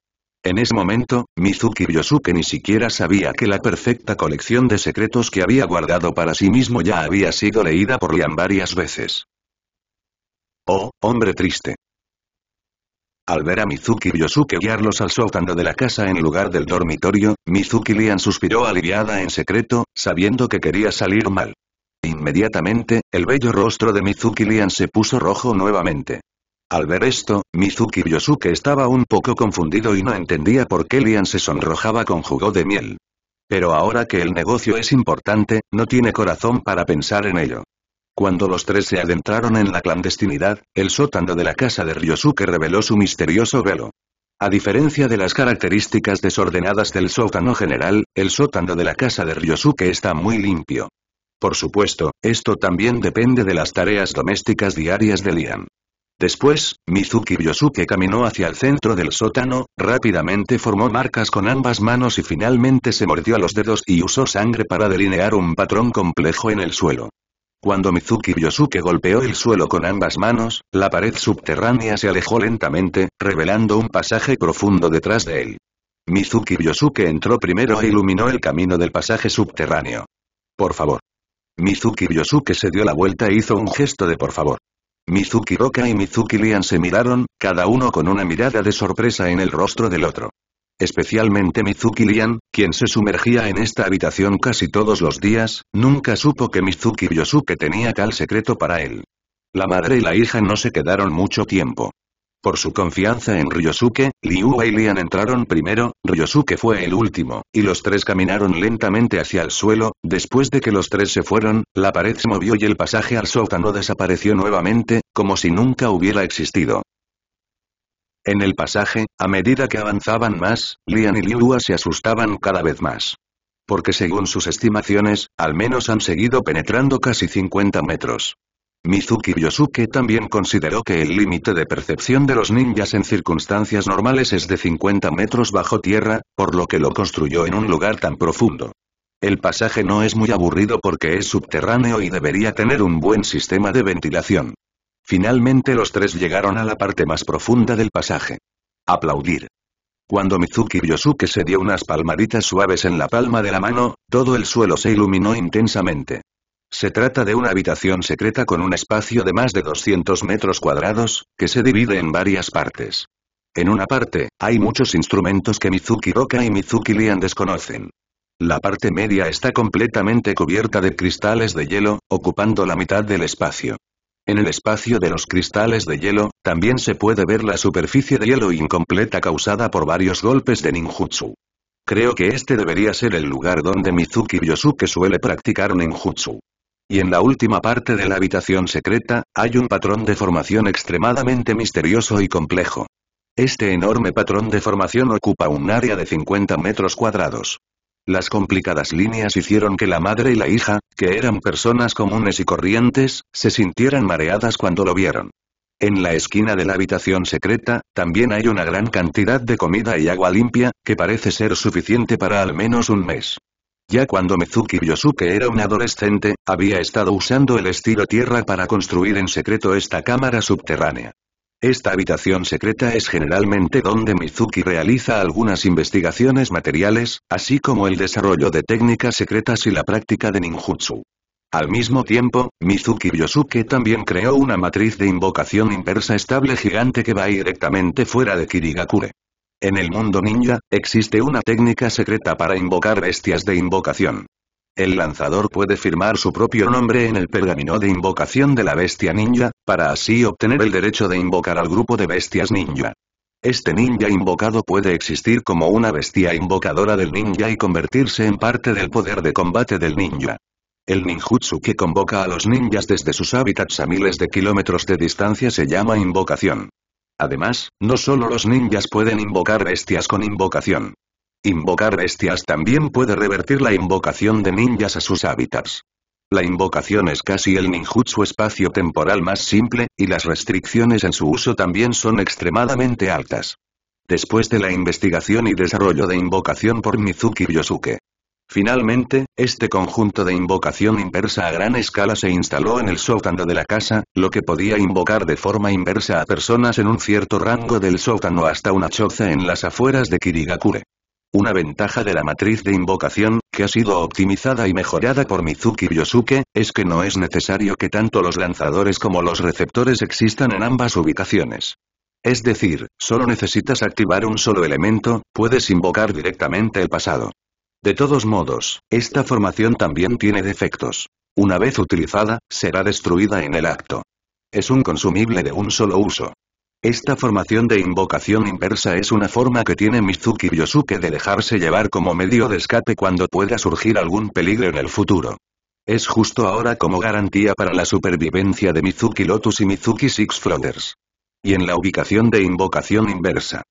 En ese momento, Mizuki Yosuke ni siquiera sabía que la perfecta colección de secretos que había guardado para sí mismo ya había sido leída por Lian varias veces. Oh, hombre triste. Al ver a Mizuki Yosuke guiarlos al sótano de la casa en lugar del dormitorio, Mizuki Lian suspiró aliviada en secreto, sabiendo que quería salir mal. Inmediatamente, el bello rostro de Mizuki Lian se puso rojo nuevamente. Al ver esto, Mizuki Yosuke estaba un poco confundido y no entendía por qué Lian se sonrojaba con jugo de miel. Pero ahora que el negocio es importante, no tiene corazón para pensar en ello. Cuando los tres se adentraron en la clandestinidad, el sótano de la casa de Ryosuke reveló su misterioso velo. A diferencia de las características desordenadas del sótano general, el sótano de la casa de Ryosuke está muy limpio. Por supuesto, esto también depende de las tareas domésticas diarias de Lian. Después, Mizuki Yosuke caminó hacia el centro del sótano, rápidamente formó marcas con ambas manos y finalmente se mordió a los dedos y usó sangre para delinear un patrón complejo en el suelo. Cuando Mizuki Yosuke golpeó el suelo con ambas manos, la pared subterránea se alejó lentamente, revelando un pasaje profundo detrás de él. Mizuki Yosuke entró primero e iluminó el camino del pasaje subterráneo. Por favor. Mizuki Yosuke se dio la vuelta e hizo un gesto de por favor. Mizuki Roca y Mizuki Lian se miraron, cada uno con una mirada de sorpresa en el rostro del otro. Especialmente Mizuki Lian, quien se sumergía en esta habitación casi todos los días, nunca supo que Mizuki Yosuke tenía tal secreto para él. La madre y la hija no se quedaron mucho tiempo. Por su confianza en Ryosuke, Liu y Lian entraron primero, Ryosuke fue el último, y los tres caminaron lentamente hacia el suelo, después de que los tres se fueron, la pared se movió y el pasaje al sótano desapareció nuevamente, como si nunca hubiera existido. En el pasaje, a medida que avanzaban más, Lian y Liu se asustaban cada vez más. Porque según sus estimaciones, al menos han seguido penetrando casi 50 metros. Mizuki Yosuke también consideró que el límite de percepción de los ninjas en circunstancias normales es de 50 metros bajo tierra, por lo que lo construyó en un lugar tan profundo. El pasaje no es muy aburrido porque es subterráneo y debería tener un buen sistema de ventilación. Finalmente los tres llegaron a la parte más profunda del pasaje. Aplaudir. Cuando Mizuki Yosuke se dio unas palmaditas suaves en la palma de la mano, todo el suelo se iluminó intensamente. Se trata de una habitación secreta con un espacio de más de 200 metros cuadrados, que se divide en varias partes. En una parte, hay muchos instrumentos que Mizuki Roka y Mizuki Lian desconocen. La parte media está completamente cubierta de cristales de hielo, ocupando la mitad del espacio. En el espacio de los cristales de hielo, también se puede ver la superficie de hielo incompleta causada por varios golpes de ninjutsu. Creo que este debería ser el lugar donde Mizuki Yosuke suele practicar ninjutsu y en la última parte de la habitación secreta, hay un patrón de formación extremadamente misterioso y complejo. Este enorme patrón de formación ocupa un área de 50 metros cuadrados. Las complicadas líneas hicieron que la madre y la hija, que eran personas comunes y corrientes, se sintieran mareadas cuando lo vieron. En la esquina de la habitación secreta, también hay una gran cantidad de comida y agua limpia, que parece ser suficiente para al menos un mes. Ya cuando Mizuki Yosuke era un adolescente, había estado usando el estilo tierra para construir en secreto esta cámara subterránea. Esta habitación secreta es generalmente donde Mizuki realiza algunas investigaciones materiales, así como el desarrollo de técnicas secretas y la práctica de ninjutsu. Al mismo tiempo, Mizuki Yosuke también creó una matriz de invocación inversa estable gigante que va directamente fuera de Kirigakure. En el mundo ninja, existe una técnica secreta para invocar bestias de invocación. El lanzador puede firmar su propio nombre en el pergamino de invocación de la bestia ninja, para así obtener el derecho de invocar al grupo de bestias ninja. Este ninja invocado puede existir como una bestia invocadora del ninja y convertirse en parte del poder de combate del ninja. El ninjutsu que convoca a los ninjas desde sus hábitats a miles de kilómetros de distancia se llama invocación. Además, no solo los ninjas pueden invocar bestias con invocación. Invocar bestias también puede revertir la invocación de ninjas a sus hábitats. La invocación es casi el ninjutsu espacio-temporal más simple, y las restricciones en su uso también son extremadamente altas. Después de la investigación y desarrollo de invocación por Mizuki Yosuke, Finalmente, este conjunto de invocación inversa a gran escala se instaló en el sótano de la casa, lo que podía invocar de forma inversa a personas en un cierto rango del sótano hasta una choza en las afueras de Kirigakure. Una ventaja de la matriz de invocación, que ha sido optimizada y mejorada por Mizuki Yosuke, es que no es necesario que tanto los lanzadores como los receptores existan en ambas ubicaciones. Es decir, solo necesitas activar un solo elemento, puedes invocar directamente el pasado. De todos modos, esta formación también tiene defectos. Una vez utilizada, será destruida en el acto. Es un consumible de un solo uso. Esta formación de invocación inversa es una forma que tiene Mizuki Yosuke de dejarse llevar como medio de escape cuando pueda surgir algún peligro en el futuro. Es justo ahora como garantía para la supervivencia de Mizuki Lotus y Mizuki Six Floaters. Y en la ubicación de invocación inversa.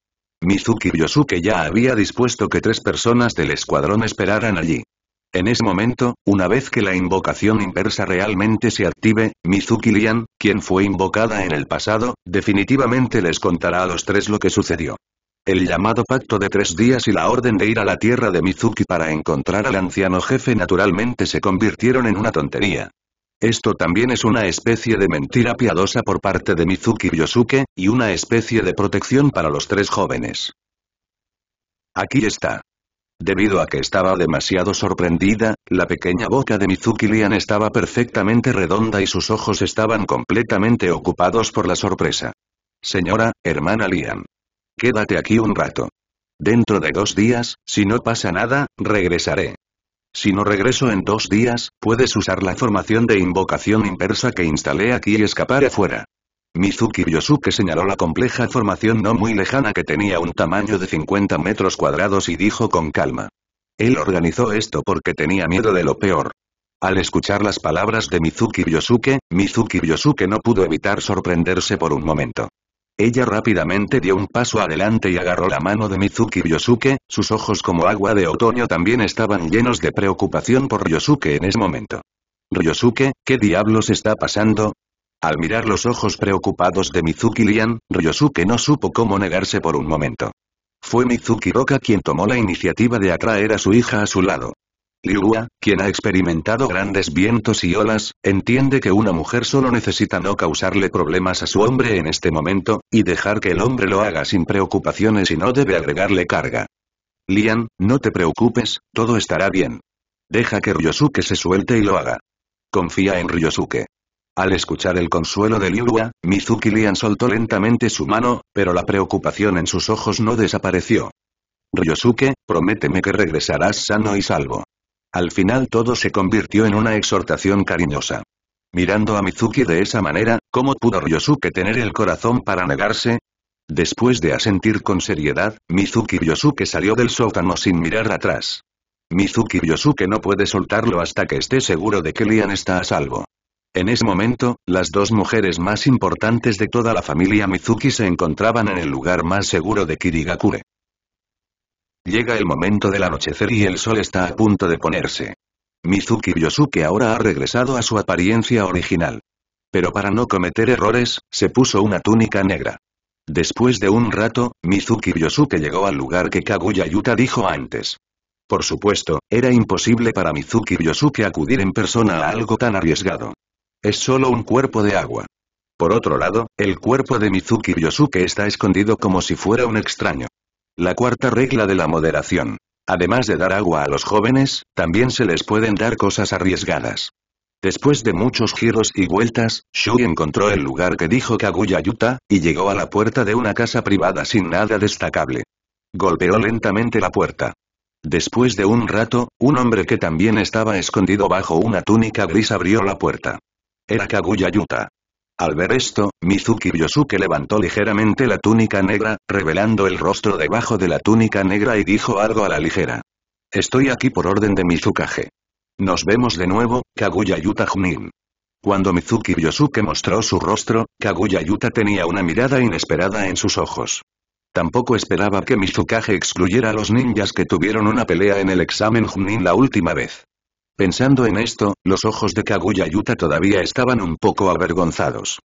Mizuki Yosuke ya había dispuesto que tres personas del escuadrón esperaran allí. En ese momento, una vez que la invocación inversa realmente se active, Mizuki Lian, quien fue invocada en el pasado, definitivamente les contará a los tres lo que sucedió. El llamado pacto de tres días y la orden de ir a la tierra de Mizuki para encontrar al anciano jefe naturalmente se convirtieron en una tontería, esto también es una especie de mentira piadosa por parte de Mizuki Yosuke, y una especie de protección para los tres jóvenes. Aquí está. Debido a que estaba demasiado sorprendida, la pequeña boca de Mizuki Lian estaba perfectamente redonda y sus ojos estaban completamente ocupados por la sorpresa. Señora, hermana Lian. Quédate aquí un rato. Dentro de dos días, si no pasa nada, regresaré. Si no regreso en dos días, puedes usar la formación de invocación inversa que instalé aquí y escapar afuera. Mizuki Yosuke señaló la compleja formación no muy lejana que tenía un tamaño de 50 metros cuadrados y dijo con calma. Él organizó esto porque tenía miedo de lo peor. Al escuchar las palabras de Mizuki Yosuke, Mizuki Yosuke no pudo evitar sorprenderse por un momento. Ella rápidamente dio un paso adelante y agarró la mano de Mizuki Ryosuke, sus ojos como agua de otoño también estaban llenos de preocupación por Ryosuke en ese momento. Ryosuke, ¿qué diablos está pasando? Al mirar los ojos preocupados de Mizuki Lian, Ryosuke no supo cómo negarse por un momento. Fue Mizuki Roka quien tomó la iniciativa de atraer a su hija a su lado. Liuwa, quien ha experimentado grandes vientos y olas, entiende que una mujer solo necesita no causarle problemas a su hombre en este momento, y dejar que el hombre lo haga sin preocupaciones y no debe agregarle carga. Lian, no te preocupes, todo estará bien. Deja que Ryosuke se suelte y lo haga. Confía en Ryosuke. Al escuchar el consuelo de Liuwa, Mizuki Lian soltó lentamente su mano, pero la preocupación en sus ojos no desapareció. Ryosuke, prométeme que regresarás sano y salvo. Al final todo se convirtió en una exhortación cariñosa. Mirando a Mizuki de esa manera, ¿cómo pudo Ryosuke tener el corazón para negarse? Después de asentir con seriedad, Mizuki Ryosuke salió del sótano sin mirar atrás. Mizuki Ryosuke no puede soltarlo hasta que esté seguro de que Lian está a salvo. En ese momento, las dos mujeres más importantes de toda la familia Mizuki se encontraban en el lugar más seguro de Kirigakure. Llega el momento del anochecer y el sol está a punto de ponerse. Mizuki Yosuke ahora ha regresado a su apariencia original. Pero para no cometer errores, se puso una túnica negra. Después de un rato, Mizuki Yosuke llegó al lugar que Kaguya Yuta dijo antes. Por supuesto, era imposible para Mizuki Yosuke acudir en persona a algo tan arriesgado. Es solo un cuerpo de agua. Por otro lado, el cuerpo de Mizuki Yosuke está escondido como si fuera un extraño. La cuarta regla de la moderación. Además de dar agua a los jóvenes, también se les pueden dar cosas arriesgadas. Después de muchos giros y vueltas, Shui encontró el lugar que dijo Kaguya Yuta, y llegó a la puerta de una casa privada sin nada destacable. Golpeó lentamente la puerta. Después de un rato, un hombre que también estaba escondido bajo una túnica gris abrió la puerta. Era Kaguya Yuta. Al ver esto, Mizuki Yosuke levantó ligeramente la túnica negra, revelando el rostro debajo de la túnica negra y dijo algo a la ligera. Estoy aquí por orden de Mizukage. Nos vemos de nuevo, Kaguya Yuta Junin. Cuando Mizuki Yosuke mostró su rostro, Kaguya Yuta tenía una mirada inesperada en sus ojos. Tampoco esperaba que Mizukage excluyera a los ninjas que tuvieron una pelea en el examen Junin la última vez. Pensando en esto, los ojos de Kaguya Yuta todavía estaban un poco avergonzados.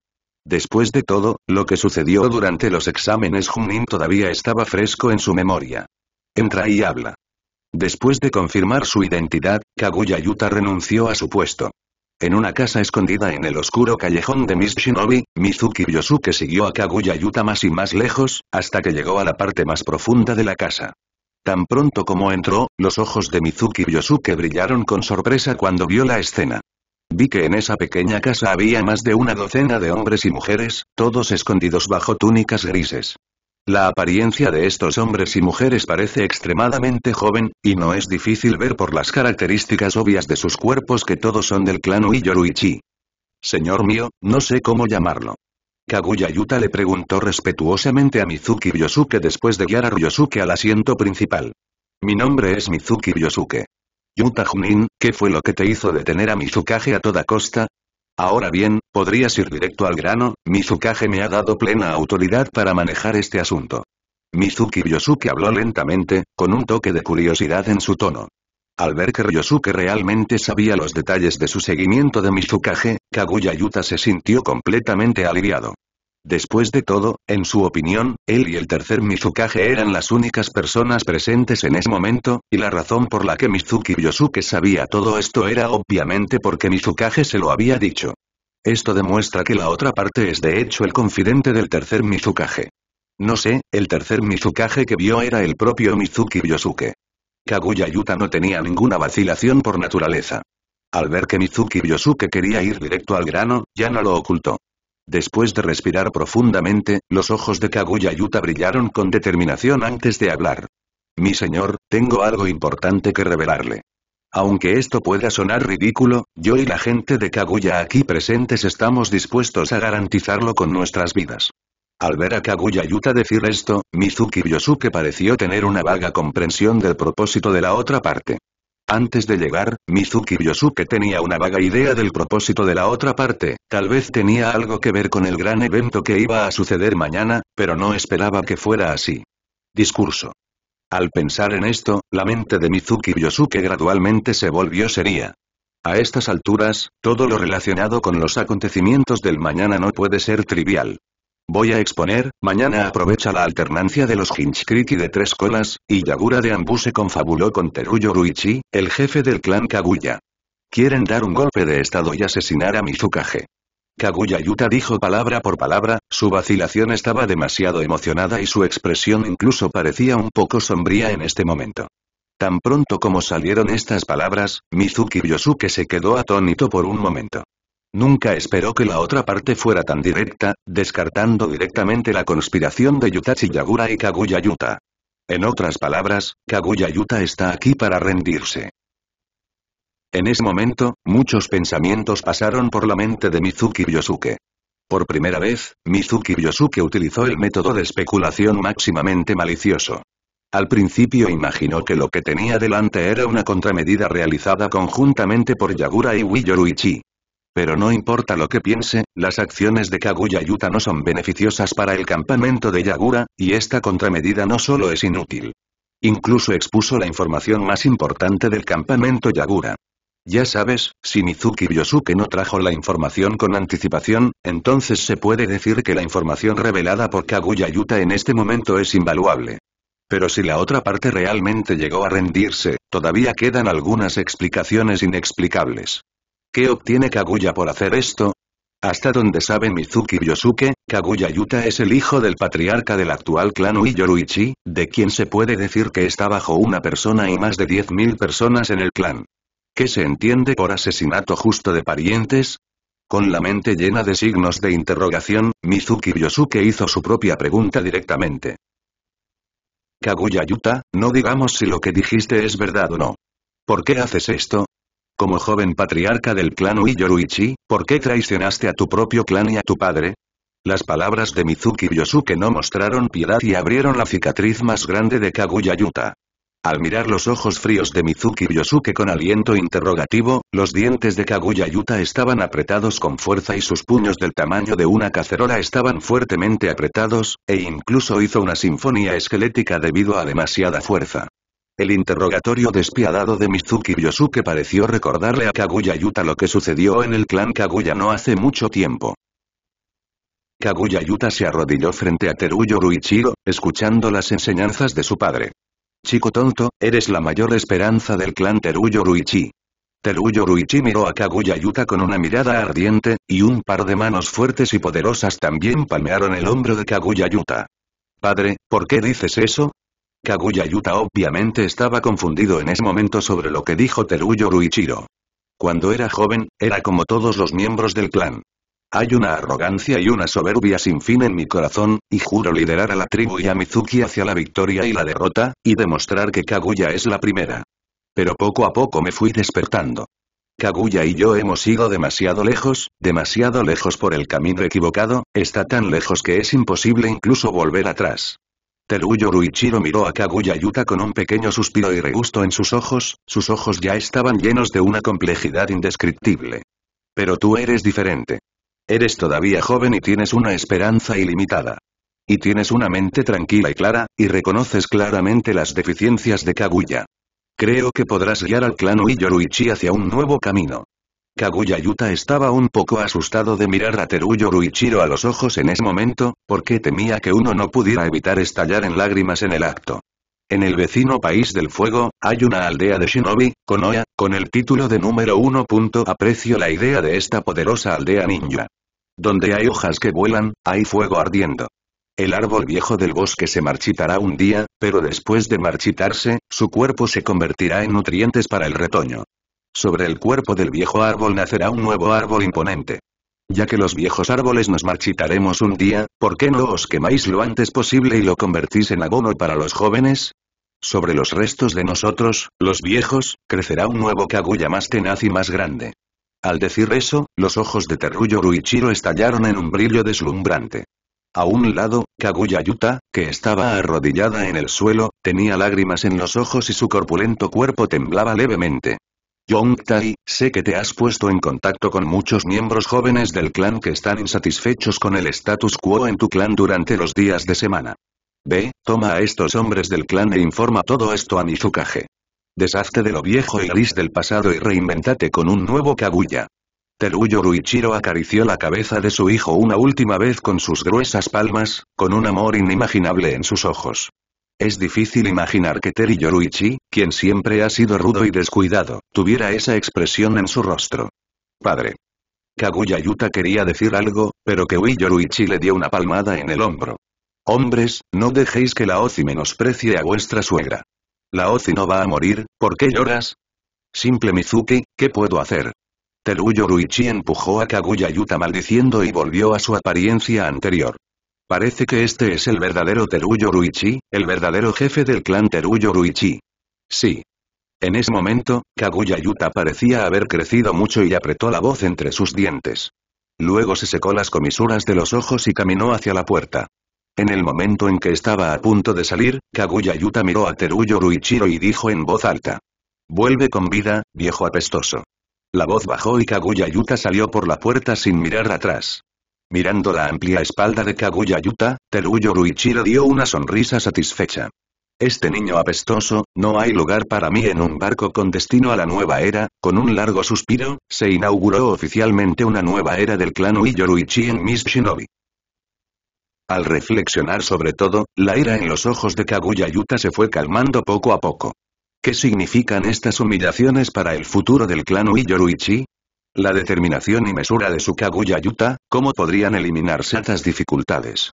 Después de todo, lo que sucedió durante los exámenes Junin todavía estaba fresco en su memoria. Entra y habla. Después de confirmar su identidad, Kaguya Yuta renunció a su puesto. En una casa escondida en el oscuro callejón de Miss Shinobi, Mizuki Yosuke siguió a Kaguya Yuta más y más lejos, hasta que llegó a la parte más profunda de la casa. Tan pronto como entró, los ojos de Mizuki y Yosuke brillaron con sorpresa cuando vio la escena. Vi que en esa pequeña casa había más de una docena de hombres y mujeres, todos escondidos bajo túnicas grises. La apariencia de estos hombres y mujeres parece extremadamente joven, y no es difícil ver por las características obvias de sus cuerpos que todos son del clan Uiyoruichi. Señor mío, no sé cómo llamarlo. Kaguya Yuta le preguntó respetuosamente a Mizuki Yosuke después de guiar a Ryosuke al asiento principal. Mi nombre es Mizuki Yosuke. Yuta Junin, ¿qué fue lo que te hizo detener a Mizukage a toda costa? Ahora bien, podrías ir directo al grano, Mizukage me ha dado plena autoridad para manejar este asunto. Mizuki Yosuke habló lentamente, con un toque de curiosidad en su tono. Al ver que Ryosuke realmente sabía los detalles de su seguimiento de Mizukage, Kaguya Yuta se sintió completamente aliviado. Después de todo, en su opinión, él y el tercer Mizukage eran las únicas personas presentes en ese momento, y la razón por la que Mizuki Yosuke sabía todo esto era obviamente porque Mizukage se lo había dicho. Esto demuestra que la otra parte es de hecho el confidente del tercer Mizukage. No sé, el tercer Mizukage que vio era el propio Mizuki Yosuke. Kaguya Yuta no tenía ninguna vacilación por naturaleza. Al ver que Mizuki Yosuke quería ir directo al grano, ya no lo ocultó. Después de respirar profundamente, los ojos de Kaguya Yuta brillaron con determinación antes de hablar. Mi señor, tengo algo importante que revelarle. Aunque esto pueda sonar ridículo, yo y la gente de Kaguya aquí presentes estamos dispuestos a garantizarlo con nuestras vidas. Al ver a Kaguya Yuta decir esto, Mizuki Yosuke pareció tener una vaga comprensión del propósito de la otra parte. Antes de llegar, Mizuki Yosuke tenía una vaga idea del propósito de la otra parte, tal vez tenía algo que ver con el gran evento que iba a suceder mañana, pero no esperaba que fuera así. Discurso. Al pensar en esto, la mente de Mizuki Yosuke gradualmente se volvió seria. A estas alturas, todo lo relacionado con los acontecimientos del mañana no puede ser trivial. Voy a exponer, mañana aprovecha la alternancia de los Hinchkriti de tres colas, y Yagura de Ambu se confabuló con Teruyo Ruichi, el jefe del clan Kaguya. Quieren dar un golpe de estado y asesinar a Mizukage. Kaguya Yuta dijo palabra por palabra, su vacilación estaba demasiado emocionada y su expresión incluso parecía un poco sombría en este momento. Tan pronto como salieron estas palabras, Mizuki Yosuke se quedó atónito por un momento. Nunca esperó que la otra parte fuera tan directa, descartando directamente la conspiración de Yutachi Yagura y Kaguya Yuta. En otras palabras, Kaguya Yuta está aquí para rendirse. En ese momento, muchos pensamientos pasaron por la mente de Mizuki Yosuke. Por primera vez, Mizuki Yosuke utilizó el método de especulación máximamente malicioso. Al principio imaginó que lo que tenía delante era una contramedida realizada conjuntamente por Yagura y Wiyoruichi. Pero no importa lo que piense, las acciones de Kaguya Yuta no son beneficiosas para el campamento de Yagura, y esta contramedida no solo es inútil. Incluso expuso la información más importante del campamento Yagura. Ya sabes, si Mizuki Yosuke no trajo la información con anticipación, entonces se puede decir que la información revelada por Kaguya Yuta en este momento es invaluable. Pero si la otra parte realmente llegó a rendirse, todavía quedan algunas explicaciones inexplicables. ¿Qué obtiene Kaguya por hacer esto? Hasta donde sabe Mizuki Yosuke, Kaguya Yuta es el hijo del patriarca del actual clan Uyoruichi, de quien se puede decir que está bajo una persona y más de 10.000 personas en el clan. ¿Qué se entiende por asesinato justo de parientes? Con la mente llena de signos de interrogación, Mizuki Yosuke hizo su propia pregunta directamente. Kaguya Yuta, no digamos si lo que dijiste es verdad o no. ¿Por qué haces esto? Como joven patriarca del clan Uiyoruichi, ¿por qué traicionaste a tu propio clan y a tu padre? Las palabras de Mizuki Yosuke no mostraron piedad y abrieron la cicatriz más grande de Kaguya Yuta. Al mirar los ojos fríos de Mizuki Yosuke con aliento interrogativo, los dientes de Kaguya Yuta estaban apretados con fuerza y sus puños del tamaño de una cacerola estaban fuertemente apretados, e incluso hizo una sinfonía esquelética debido a demasiada fuerza. El interrogatorio despiadado de Mizuki Yosuke pareció recordarle a Kaguya Yuta lo que sucedió en el clan Kaguya no hace mucho tiempo. Kaguya Yuta se arrodilló frente a Teruyo Ruichiro, escuchando las enseñanzas de su padre. Chico tonto, eres la mayor esperanza del clan Teruyo Ruichi. Teruyo Ruichi miró a Kaguya Yuta con una mirada ardiente, y un par de manos fuertes y poderosas también palmearon el hombro de Kaguya Yuta. Padre, ¿por qué dices eso? Kaguya Yuta obviamente estaba confundido en ese momento sobre lo que dijo Teruyo Ruichiro. Cuando era joven, era como todos los miembros del clan. Hay una arrogancia y una soberbia sin fin en mi corazón, y juro liderar a la tribu y a Mizuki hacia la victoria y la derrota, y demostrar que Kaguya es la primera. Pero poco a poco me fui despertando. Kaguya y yo hemos ido demasiado lejos, demasiado lejos por el camino equivocado, está tan lejos que es imposible incluso volver atrás. Teruyo Ruichiro miró a Kaguya Yuta con un pequeño suspiro y regusto en sus ojos, sus ojos ya estaban llenos de una complejidad indescriptible. Pero tú eres diferente. Eres todavía joven y tienes una esperanza ilimitada. Y tienes una mente tranquila y clara, y reconoces claramente las deficiencias de Kaguya. Creo que podrás guiar al clan Uiyoruichi hacia un nuevo camino. Kaguya Yuta estaba un poco asustado de mirar a Teruyo Ruichiro a los ojos en ese momento, porque temía que uno no pudiera evitar estallar en lágrimas en el acto. En el vecino País del Fuego, hay una aldea de Shinobi, Konoya, con el título de número 1. Aprecio la idea de esta poderosa aldea ninja. Donde hay hojas que vuelan, hay fuego ardiendo. El árbol viejo del bosque se marchitará un día, pero después de marchitarse, su cuerpo se convertirá en nutrientes para el retoño. Sobre el cuerpo del viejo árbol nacerá un nuevo árbol imponente. Ya que los viejos árboles nos marchitaremos un día, ¿por qué no os quemáis lo antes posible y lo convertís en abono para los jóvenes? Sobre los restos de nosotros, los viejos, crecerá un nuevo Kaguya más tenaz y más grande. Al decir eso, los ojos de Terrullo Ruichiro estallaron en un brillo deslumbrante. A un lado, Kaguya Yuta, que estaba arrodillada en el suelo, tenía lágrimas en los ojos y su corpulento cuerpo temblaba levemente. Yongtai, sé que te has puesto en contacto con muchos miembros jóvenes del clan que están insatisfechos con el status quo en tu clan durante los días de semana. Ve, toma a estos hombres del clan e informa todo esto a Mizukage. Deshazte de lo viejo y gris del pasado y reinventate con un nuevo Kaguya. Teruyo Ruichiro acarició la cabeza de su hijo una última vez con sus gruesas palmas, con un amor inimaginable en sus ojos. Es difícil imaginar que Teri Yoruichi, quien siempre ha sido rudo y descuidado, tuviera esa expresión en su rostro. Padre. Kaguya Yuta quería decir algo, pero que Yoruichi le dio una palmada en el hombro. Hombres, no dejéis que la Ozi menosprecie a vuestra suegra. La Ozi no va a morir, ¿por qué lloras? Simple Mizuki, ¿qué puedo hacer? Teru Yoruichi empujó a Kaguya Yuta maldiciendo y volvió a su apariencia anterior. Parece que este es el verdadero Teruyo Ruichi, el verdadero jefe del clan Teruyo Ruichi. Sí. En ese momento, Kaguya Yuta parecía haber crecido mucho y apretó la voz entre sus dientes. Luego se secó las comisuras de los ojos y caminó hacia la puerta. En el momento en que estaba a punto de salir, Kaguya Yuta miró a Teruyo Ruichiro y dijo en voz alta. Vuelve con vida, viejo apestoso. La voz bajó y Kaguya Yuta salió por la puerta sin mirar atrás. Mirando la amplia espalda de Kaguya Yuta, Teruyo Ruichiro dio una sonrisa satisfecha. Este niño apestoso, no hay lugar para mí en un barco con destino a la nueva era, con un largo suspiro, se inauguró oficialmente una nueva era del clan Uyoruichi en Miss Shinobi. Al reflexionar sobre todo, la ira en los ojos de Kaguya Yuta se fue calmando poco a poco. ¿Qué significan estas humillaciones para el futuro del clan Uyoruichi? la determinación y mesura de su Kaguya Yuta, ¿cómo podrían eliminarse estas dificultades?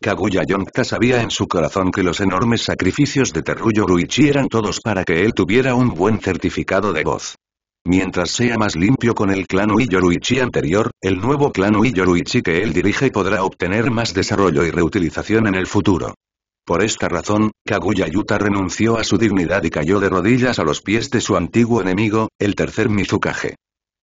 Kaguya Yonka sabía en su corazón que los enormes sacrificios de Teruyo Ruichi eran todos para que él tuviera un buen certificado de voz. Mientras sea más limpio con el clan Uiyoruichi anterior, el nuevo clan Uiyoruichi que él dirige podrá obtener más desarrollo y reutilización en el futuro. Por esta razón, Kaguya Yuta renunció a su dignidad y cayó de rodillas a los pies de su antiguo enemigo, el tercer Mizukage.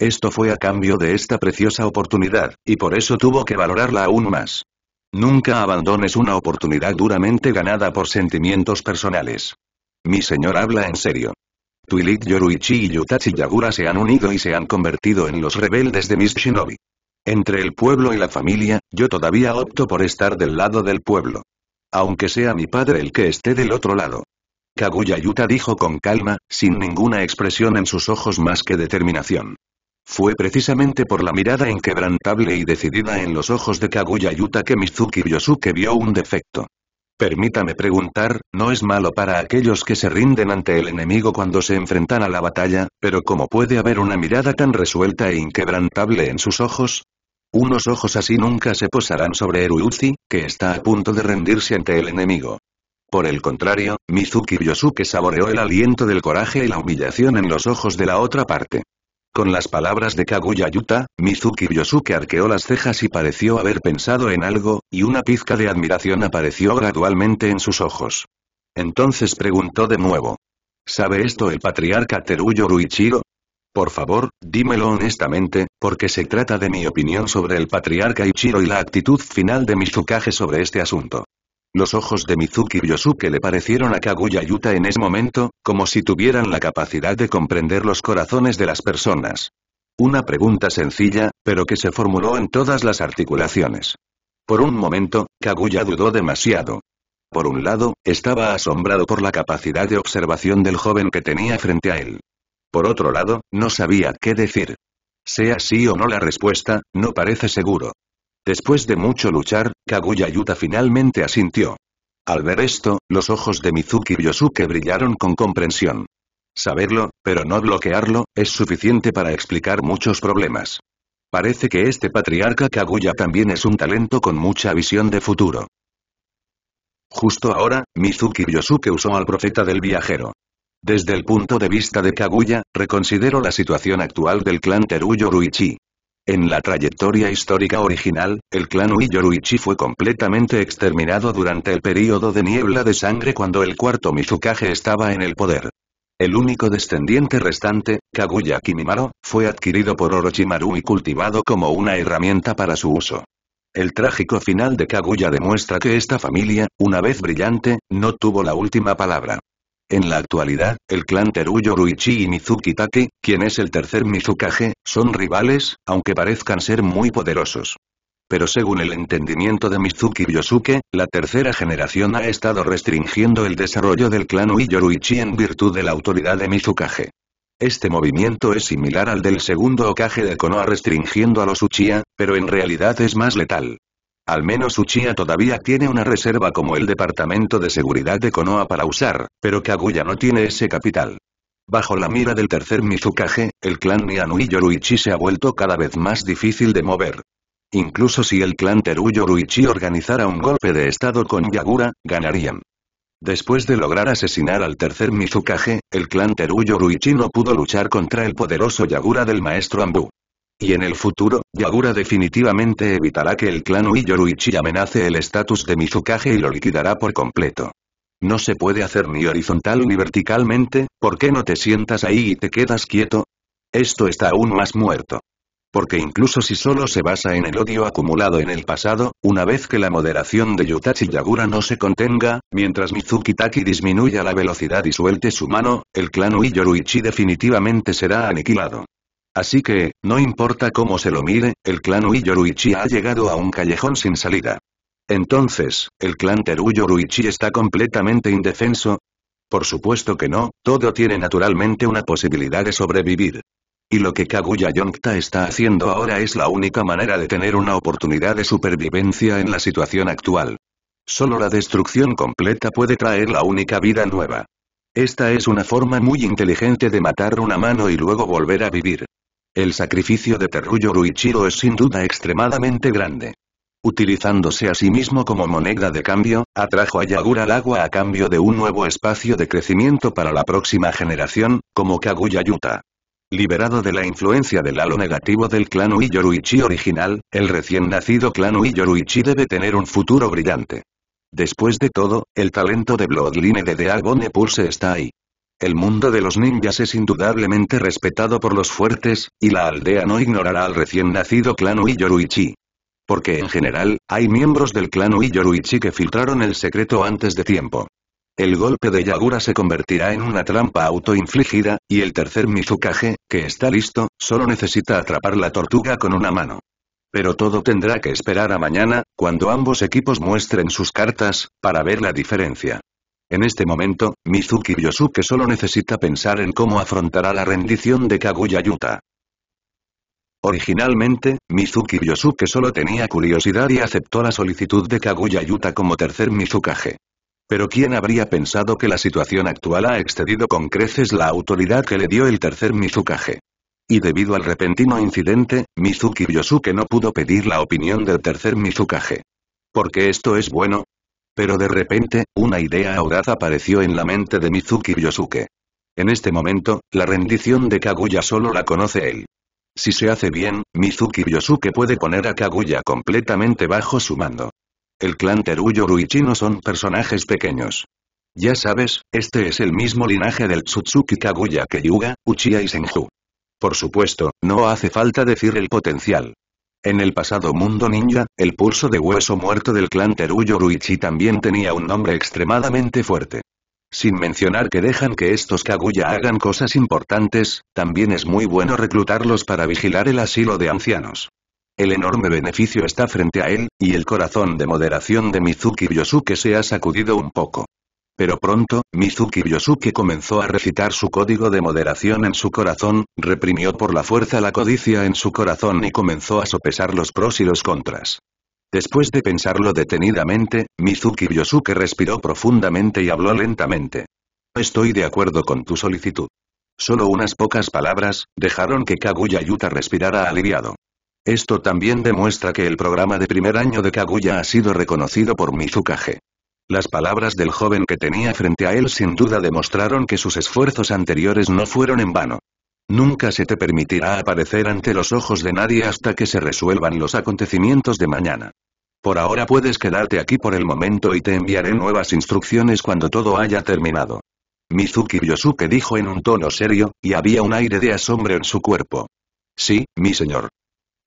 Esto fue a cambio de esta preciosa oportunidad, y por eso tuvo que valorarla aún más. Nunca abandones una oportunidad duramente ganada por sentimientos personales. Mi señor habla en serio. Twilight Yoruichi y Yutachi Yagura se han unido y se han convertido en los rebeldes de Miss shinobi. Entre el pueblo y la familia, yo todavía opto por estar del lado del pueblo. Aunque sea mi padre el que esté del otro lado. Kaguya Yuta dijo con calma, sin ninguna expresión en sus ojos más que determinación. Fue precisamente por la mirada inquebrantable y decidida en los ojos de Kaguya Yuta que Mizuki Yosuke vio un defecto. Permítame preguntar, ¿no es malo para aquellos que se rinden ante el enemigo cuando se enfrentan a la batalla, pero cómo puede haber una mirada tan resuelta e inquebrantable en sus ojos? Unos ojos así nunca se posarán sobre Eruuzi, que está a punto de rendirse ante el enemigo. Por el contrario, Mizuki Yosuke saboreó el aliento del coraje y la humillación en los ojos de la otra parte. Con las palabras de Kaguya Yuta, Mizuki Yosuke arqueó las cejas y pareció haber pensado en algo, y una pizca de admiración apareció gradualmente en sus ojos. Entonces preguntó de nuevo. ¿Sabe esto el patriarca Teruyo Ruichiro? Por favor, dímelo honestamente, porque se trata de mi opinión sobre el patriarca Ichiro y la actitud final de Mizukage sobre este asunto. Los ojos de Mizuki y Yosuke le parecieron a Kaguya Yuta en ese momento, como si tuvieran la capacidad de comprender los corazones de las personas. Una pregunta sencilla, pero que se formuló en todas las articulaciones. Por un momento, Kaguya dudó demasiado. Por un lado, estaba asombrado por la capacidad de observación del joven que tenía frente a él. Por otro lado, no sabía qué decir. Sea sí o no la respuesta, no parece seguro. Después de mucho luchar, Kaguya Yuta finalmente asintió. Al ver esto, los ojos de Mizuki Yosuke brillaron con comprensión. Saberlo, pero no bloquearlo, es suficiente para explicar muchos problemas. Parece que este patriarca Kaguya también es un talento con mucha visión de futuro. Justo ahora, Mizuki Yosuke usó al profeta del viajero. Desde el punto de vista de Kaguya, reconsidero la situación actual del clan Teruyo Ruichi. En la trayectoria histórica original, el clan Uyoruichi fue completamente exterminado durante el período de Niebla de Sangre cuando el cuarto Mizukage estaba en el poder. El único descendiente restante, Kaguya Kimimaro, fue adquirido por Orochimaru y cultivado como una herramienta para su uso. El trágico final de Kaguya demuestra que esta familia, una vez brillante, no tuvo la última palabra. En la actualidad, el clan Teruyo Ruichi y Mizuki Take, quien es el tercer Mizukage, son rivales, aunque parezcan ser muy poderosos. Pero según el entendimiento de Mizuki Yosuke, la tercera generación ha estado restringiendo el desarrollo del clan Uiyoruichi en virtud de la autoridad de Mizukage. Este movimiento es similar al del segundo Okage de Konoha restringiendo a los Uchiha, pero en realidad es más letal. Al menos Uchiha todavía tiene una reserva como el Departamento de Seguridad de Konoha para usar, pero Kaguya no tiene ese capital. Bajo la mira del tercer Mizukage, el clan y Yoruichi se ha vuelto cada vez más difícil de mover. Incluso si el clan Teru Yoruichi organizara un golpe de estado con Yagura, ganarían. Después de lograr asesinar al tercer Mizukage, el clan Teru Yoruichi no pudo luchar contra el poderoso Yagura del maestro Ambu. Y en el futuro, Yagura definitivamente evitará que el clan Uyoruichi amenace el estatus de Mizukage y lo liquidará por completo. No se puede hacer ni horizontal ni verticalmente, ¿por qué no te sientas ahí y te quedas quieto? Esto está aún más muerto. Porque incluso si solo se basa en el odio acumulado en el pasado, una vez que la moderación de Yutachi Yagura no se contenga, mientras Mizuki Taki disminuya la velocidad y suelte su mano, el clan Uyoruichi definitivamente será aniquilado. Así que, no importa cómo se lo mire, el clan Uyoruichi ha llegado a un callejón sin salida. Entonces, ¿el clan Teruyoruichi está completamente indefenso? Por supuesto que no, todo tiene naturalmente una posibilidad de sobrevivir. Y lo que Kaguya Yonkta está haciendo ahora es la única manera de tener una oportunidad de supervivencia en la situación actual. Solo la destrucción completa puede traer la única vida nueva. Esta es una forma muy inteligente de matar una mano y luego volver a vivir. El sacrificio de Terruyo Ruichiro es sin duda extremadamente grande. Utilizándose a sí mismo como moneda de cambio, atrajo a Yagura al agua a cambio de un nuevo espacio de crecimiento para la próxima generación, como Kaguya Yuta. Liberado de la influencia del halo negativo del clan Uiyoruichi original, el recién nacido clan Uiyoruichi debe tener un futuro brillante. Después de todo, el talento de Bloodline de Deagone Pulse está ahí. El mundo de los ninjas es indudablemente respetado por los fuertes, y la aldea no ignorará al recién nacido clan Uyoruichi. Porque en general, hay miembros del clan Uyoruichi que filtraron el secreto antes de tiempo. El golpe de Yagura se convertirá en una trampa autoinfligida, y el tercer Mizukage, que está listo, solo necesita atrapar la tortuga con una mano. Pero todo tendrá que esperar a mañana, cuando ambos equipos muestren sus cartas, para ver la diferencia. En este momento, Mizuki Yosuke solo necesita pensar en cómo afrontará la rendición de Kaguya Yuta. Originalmente, Mizuki Yosuke solo tenía curiosidad y aceptó la solicitud de Kaguya Yuta como tercer Mizukage. Pero ¿quién habría pensado que la situación actual ha excedido con creces la autoridad que le dio el tercer Mizukage? Y debido al repentino incidente, Mizuki Yosuke no pudo pedir la opinión del tercer Mizukage. Porque esto es bueno, pero de repente, una idea audaz apareció en la mente de Mizuki Yosuke. En este momento, la rendición de Kaguya solo la conoce él. Si se hace bien, Mizuki Yosuke puede poner a Kaguya completamente bajo su mando. El clan Teruyo Chino son personajes pequeños. Ya sabes, este es el mismo linaje del Tsutsuki Kaguya que Yuga, Uchiha y Senju. Por supuesto, no hace falta decir el potencial. En el pasado mundo ninja, el pulso de hueso muerto del clan Teruyo Ruichi también tenía un nombre extremadamente fuerte. Sin mencionar que dejan que estos Kaguya hagan cosas importantes, también es muy bueno reclutarlos para vigilar el asilo de ancianos. El enorme beneficio está frente a él, y el corazón de moderación de Mizuki Yosuke se ha sacudido un poco. Pero pronto, Mizuki Yosuke comenzó a recitar su código de moderación en su corazón, reprimió por la fuerza la codicia en su corazón y comenzó a sopesar los pros y los contras. Después de pensarlo detenidamente, Mizuki Yosuke respiró profundamente y habló lentamente. Estoy de acuerdo con tu solicitud. Solo unas pocas palabras, dejaron que Kaguya Yuta respirara aliviado. Esto también demuestra que el programa de primer año de Kaguya ha sido reconocido por Mizukage. Las palabras del joven que tenía frente a él sin duda demostraron que sus esfuerzos anteriores no fueron en vano. Nunca se te permitirá aparecer ante los ojos de nadie hasta que se resuelvan los acontecimientos de mañana. Por ahora puedes quedarte aquí por el momento y te enviaré nuevas instrucciones cuando todo haya terminado. Mizuki Yosuke dijo en un tono serio, y había un aire de asombro en su cuerpo. Sí, mi señor.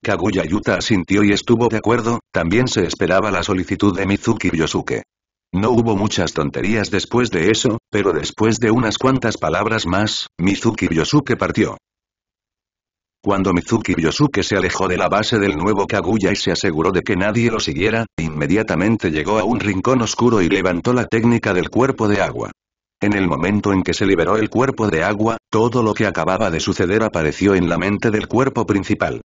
Kaguya Yuta asintió y estuvo de acuerdo, también se esperaba la solicitud de Mizuki Yosuke. No hubo muchas tonterías después de eso, pero después de unas cuantas palabras más, Mizuki Yosuke partió. Cuando Mizuki Yosuke se alejó de la base del nuevo Kaguya y se aseguró de que nadie lo siguiera, inmediatamente llegó a un rincón oscuro y levantó la técnica del cuerpo de agua. En el momento en que se liberó el cuerpo de agua, todo lo que acababa de suceder apareció en la mente del cuerpo principal.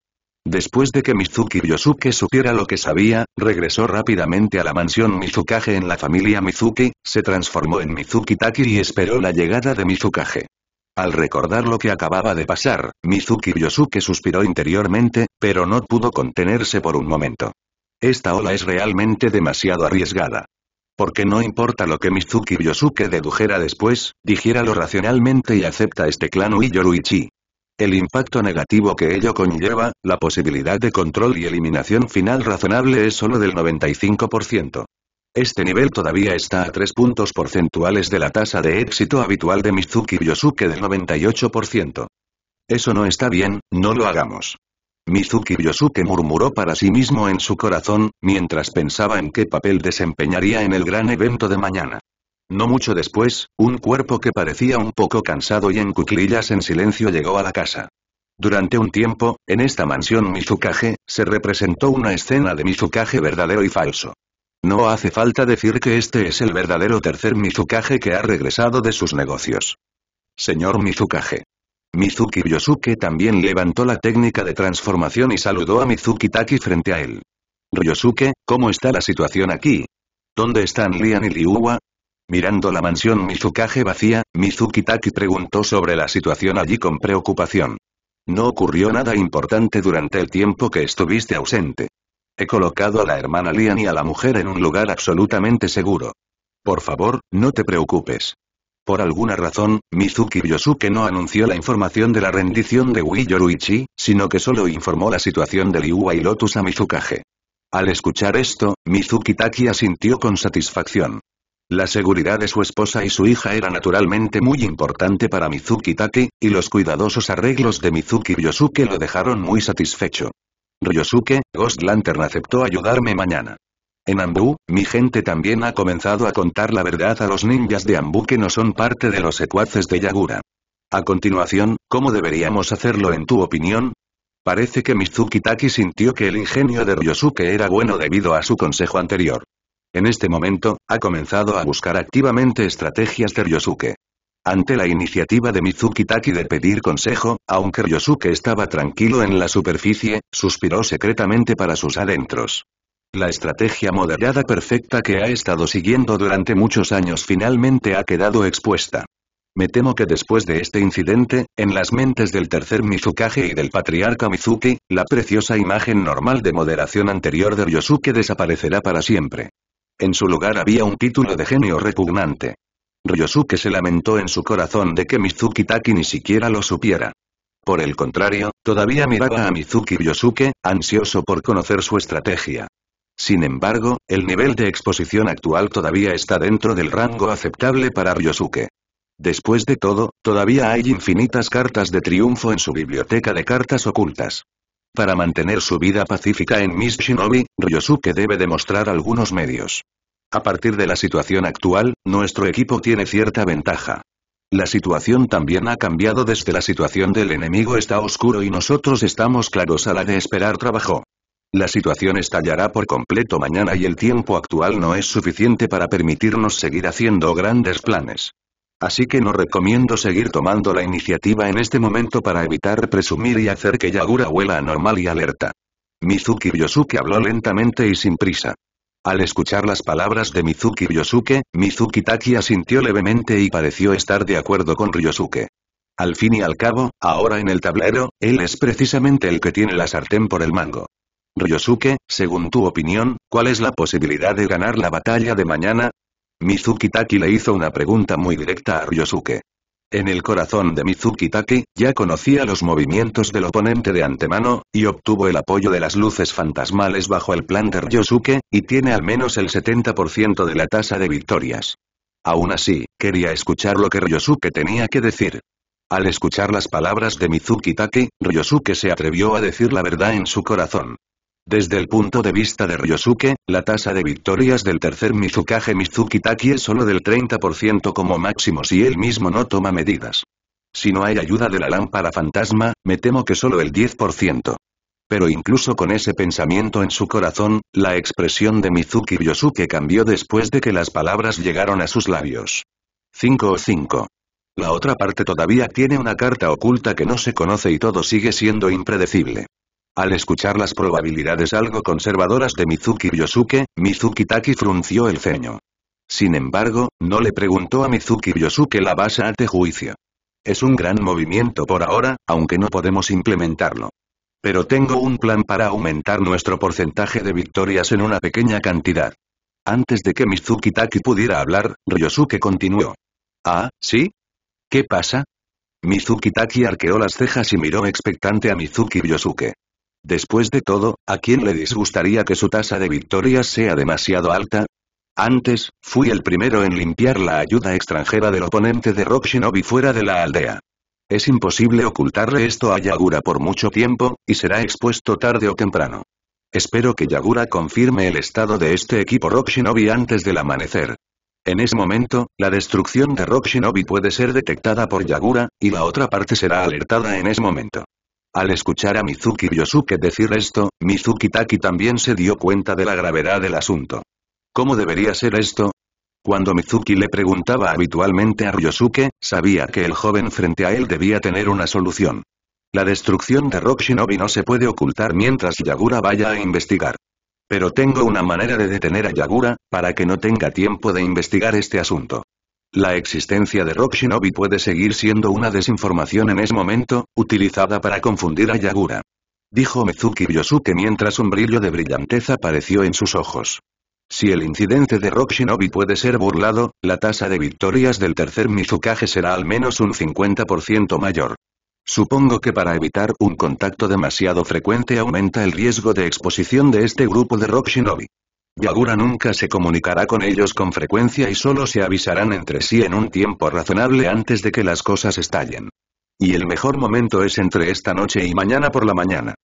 Después de que Mizuki Yosuke supiera lo que sabía, regresó rápidamente a la mansión Mizukage en la familia Mizuki, se transformó en Mizuki Taki y esperó la llegada de Mizukage. Al recordar lo que acababa de pasar, Mizuki Yosuke suspiró interiormente, pero no pudo contenerse por un momento. Esta ola es realmente demasiado arriesgada. Porque no importa lo que Mizuki Yosuke dedujera después, dijéralo racionalmente y acepta este clan Uiyoruichi el impacto negativo que ello conlleva, la posibilidad de control y eliminación final razonable es solo del 95%. Este nivel todavía está a 3 puntos porcentuales de la tasa de éxito habitual de Mizuki Yosuke del 98%. Eso no está bien, no lo hagamos. Mizuki Yosuke murmuró para sí mismo en su corazón, mientras pensaba en qué papel desempeñaría en el gran evento de mañana. No mucho después, un cuerpo que parecía un poco cansado y en cuclillas en silencio llegó a la casa. Durante un tiempo, en esta mansión Mizukage, se representó una escena de Mizukage verdadero y falso. No hace falta decir que este es el verdadero tercer Mizukage que ha regresado de sus negocios. Señor Mizukage. Mizuki Yosuke también levantó la técnica de transformación y saludó a Mizuki Taki frente a él. Ryosuke, ¿cómo está la situación aquí? ¿Dónde están Lian y Liuwa? Mirando la mansión Mizukage vacía, Mizuki Taki preguntó sobre la situación allí con preocupación. No ocurrió nada importante durante el tiempo que estuviste ausente. He colocado a la hermana Lian y a la mujer en un lugar absolutamente seguro. Por favor, no te preocupes. Por alguna razón, Mizuki Yosuke no anunció la información de la rendición de Wii Yoruichi, sino que solo informó la situación de Liwa y Lotus a Mizukage. Al escuchar esto, Mizuki Taki asintió con satisfacción. La seguridad de su esposa y su hija era naturalmente muy importante para Mizuki Take, y los cuidadosos arreglos de Mizuki Ryosuke lo dejaron muy satisfecho. Ryosuke, Ghost Lantern aceptó ayudarme mañana. En Ambu, mi gente también ha comenzado a contar la verdad a los ninjas de Ambu que no son parte de los secuaces de Yagura. A continuación, ¿cómo deberíamos hacerlo en tu opinión? Parece que Mizuki Taki sintió que el ingenio de Ryosuke era bueno debido a su consejo anterior. En este momento, ha comenzado a buscar activamente estrategias de Ryosuke. Ante la iniciativa de Mizuki Taki de pedir consejo, aunque Ryosuke estaba tranquilo en la superficie, suspiró secretamente para sus adentros. La estrategia moderada perfecta que ha estado siguiendo durante muchos años finalmente ha quedado expuesta. Me temo que después de este incidente, en las mentes del tercer Mizukage y del patriarca Mizuki, la preciosa imagen normal de moderación anterior de Ryosuke desaparecerá para siempre. En su lugar había un título de genio repugnante. Ryosuke se lamentó en su corazón de que Mizuki Taki ni siquiera lo supiera. Por el contrario, todavía miraba a Mizuki Ryosuke, ansioso por conocer su estrategia. Sin embargo, el nivel de exposición actual todavía está dentro del rango aceptable para Ryosuke. Después de todo, todavía hay infinitas cartas de triunfo en su biblioteca de cartas ocultas. Para mantener su vida pacífica en Miss Shinobi, Ryosuke debe demostrar algunos medios. A partir de la situación actual, nuestro equipo tiene cierta ventaja. La situación también ha cambiado desde la situación del enemigo está oscuro y nosotros estamos claros a la de esperar trabajo. La situación estallará por completo mañana y el tiempo actual no es suficiente para permitirnos seguir haciendo grandes planes. Así que no recomiendo seguir tomando la iniciativa en este momento para evitar presumir y hacer que Yagura huela anormal y alerta. Mizuki Ryosuke habló lentamente y sin prisa. Al escuchar las palabras de Mizuki Ryosuke, Mizuki Taki asintió levemente y pareció estar de acuerdo con Ryosuke. Al fin y al cabo, ahora en el tablero, él es precisamente el que tiene la sartén por el mango. Ryosuke, según tu opinión, ¿cuál es la posibilidad de ganar la batalla de mañana? Mizuki Taki le hizo una pregunta muy directa a Ryosuke. En el corazón de Mizuki Taki, ya conocía los movimientos del oponente de antemano, y obtuvo el apoyo de las luces fantasmales bajo el plan de Ryosuke, y tiene al menos el 70% de la tasa de victorias. Aún así, quería escuchar lo que Ryosuke tenía que decir. Al escuchar las palabras de Mizuki Take, Ryosuke se atrevió a decir la verdad en su corazón. Desde el punto de vista de Ryosuke, la tasa de victorias del tercer Mizukage Mizuki Taki es solo del 30% como máximo si él mismo no toma medidas. Si no hay ayuda de la lámpara fantasma, me temo que solo el 10%. Pero incluso con ese pensamiento en su corazón, la expresión de Mizuki Ryosuke cambió después de que las palabras llegaron a sus labios. 5 o 5. La otra parte todavía tiene una carta oculta que no se conoce y todo sigue siendo impredecible. Al escuchar las probabilidades algo conservadoras de Mizuki Yosuke, Mizuki Taki frunció el ceño. Sin embargo, no le preguntó a Mizuki Yosuke la base te juicio. Es un gran movimiento por ahora, aunque no podemos implementarlo. Pero tengo un plan para aumentar nuestro porcentaje de victorias en una pequeña cantidad. Antes de que Mizuki Taki pudiera hablar, Ryosuke continuó. Ah, ¿sí? ¿Qué pasa? Mizuki Taki arqueó las cejas y miró expectante a Mizuki Yosuke. Después de todo, ¿a quién le disgustaría que su tasa de victorias sea demasiado alta? Antes, fui el primero en limpiar la ayuda extranjera del oponente de Rock Shinobi fuera de la aldea. Es imposible ocultarle esto a Yagura por mucho tiempo, y será expuesto tarde o temprano. Espero que Yagura confirme el estado de este equipo Rock Shinobi antes del amanecer. En ese momento, la destrucción de Rock Shinobi puede ser detectada por Yagura, y la otra parte será alertada en ese momento. Al escuchar a Mizuki Yosuke decir esto, Mizuki Taki también se dio cuenta de la gravedad del asunto. ¿Cómo debería ser esto? Cuando Mizuki le preguntaba habitualmente a Ryosuke, sabía que el joven frente a él debía tener una solución. La destrucción de Rock no se puede ocultar mientras Yagura vaya a investigar. Pero tengo una manera de detener a Yagura, para que no tenga tiempo de investigar este asunto. La existencia de Rock puede seguir siendo una desinformación en ese momento, utilizada para confundir a Yagura. Dijo Mezuki Yosuke mientras un brillo de brillantez apareció en sus ojos. Si el incidente de Rock puede ser burlado, la tasa de victorias del tercer Mizukage será al menos un 50% mayor. Supongo que para evitar un contacto demasiado frecuente aumenta el riesgo de exposición de este grupo de Rock Yagura nunca se comunicará con ellos con frecuencia y solo se avisarán entre sí en un tiempo razonable antes de que las cosas estallen. Y el mejor momento es entre esta noche y mañana por la mañana.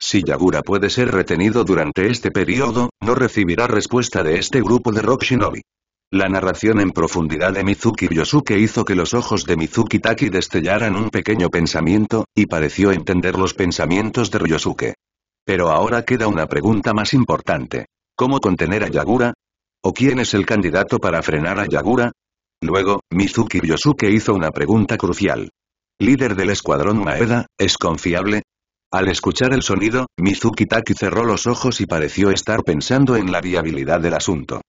Si Yagura puede ser retenido durante este periodo, no recibirá respuesta de este grupo de Rock Shinobi. La narración en profundidad de Mizuki Yosuke hizo que los ojos de Mizuki Taki destellaran un pequeño pensamiento, y pareció entender los pensamientos de Ryosuke. Pero ahora queda una pregunta más importante. ¿Cómo contener a Yagura? ¿O quién es el candidato para frenar a Yagura? Luego, Mizuki Yosuke hizo una pregunta crucial. ¿Líder del escuadrón Maeda, es confiable? Al escuchar el sonido, Mizuki Taki cerró los ojos y pareció estar pensando en la viabilidad del asunto.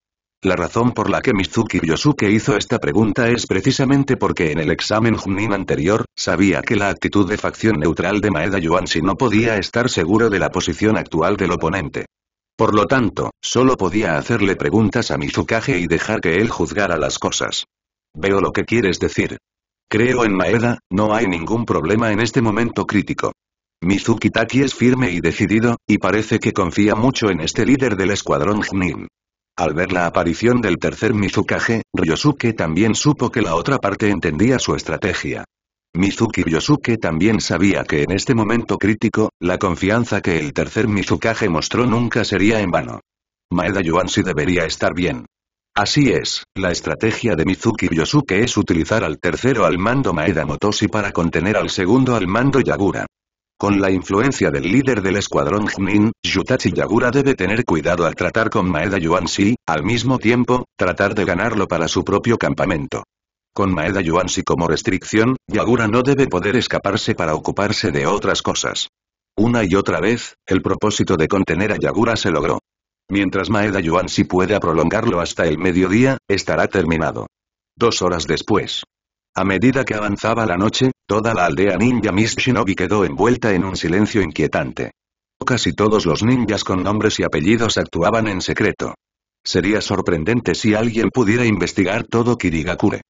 La razón por la que Mizuki Yosuke hizo esta pregunta es precisamente porque en el examen Junin anterior, sabía que la actitud de facción neutral de Maeda si no podía estar seguro de la posición actual del oponente. Por lo tanto, solo podía hacerle preguntas a Mizukage y dejar que él juzgara las cosas. Veo lo que quieres decir. Creo en Maeda, no hay ningún problema en este momento crítico. Mizuki es firme y decidido, y parece que confía mucho en este líder del escuadrón Jnin. Al ver la aparición del tercer Mizukage, Ryosuke también supo que la otra parte entendía su estrategia. Mizuki Yosuke también sabía que en este momento crítico, la confianza que el tercer Mizukage mostró nunca sería en vano. Maeda Yuansi debería estar bien. Así es, la estrategia de Mizuki Yosuke es utilizar al tercero al mando Maeda Motoshi para contener al segundo al mando Yagura. Con la influencia del líder del escuadrón Jnin, Yutachi Yagura debe tener cuidado al tratar con Maeda Yuanshi, al mismo tiempo, tratar de ganarlo para su propio campamento. Con Maeda Yuansi como restricción, Yagura no debe poder escaparse para ocuparse de otras cosas. Una y otra vez, el propósito de contener a Yagura se logró. Mientras Maeda Yuansi pueda prolongarlo hasta el mediodía, estará terminado. Dos horas después. A medida que avanzaba la noche, toda la aldea ninja Miss Shinobi quedó envuelta en un silencio inquietante. Casi todos los ninjas con nombres y apellidos actuaban en secreto. Sería sorprendente si alguien pudiera investigar todo Kirigakure.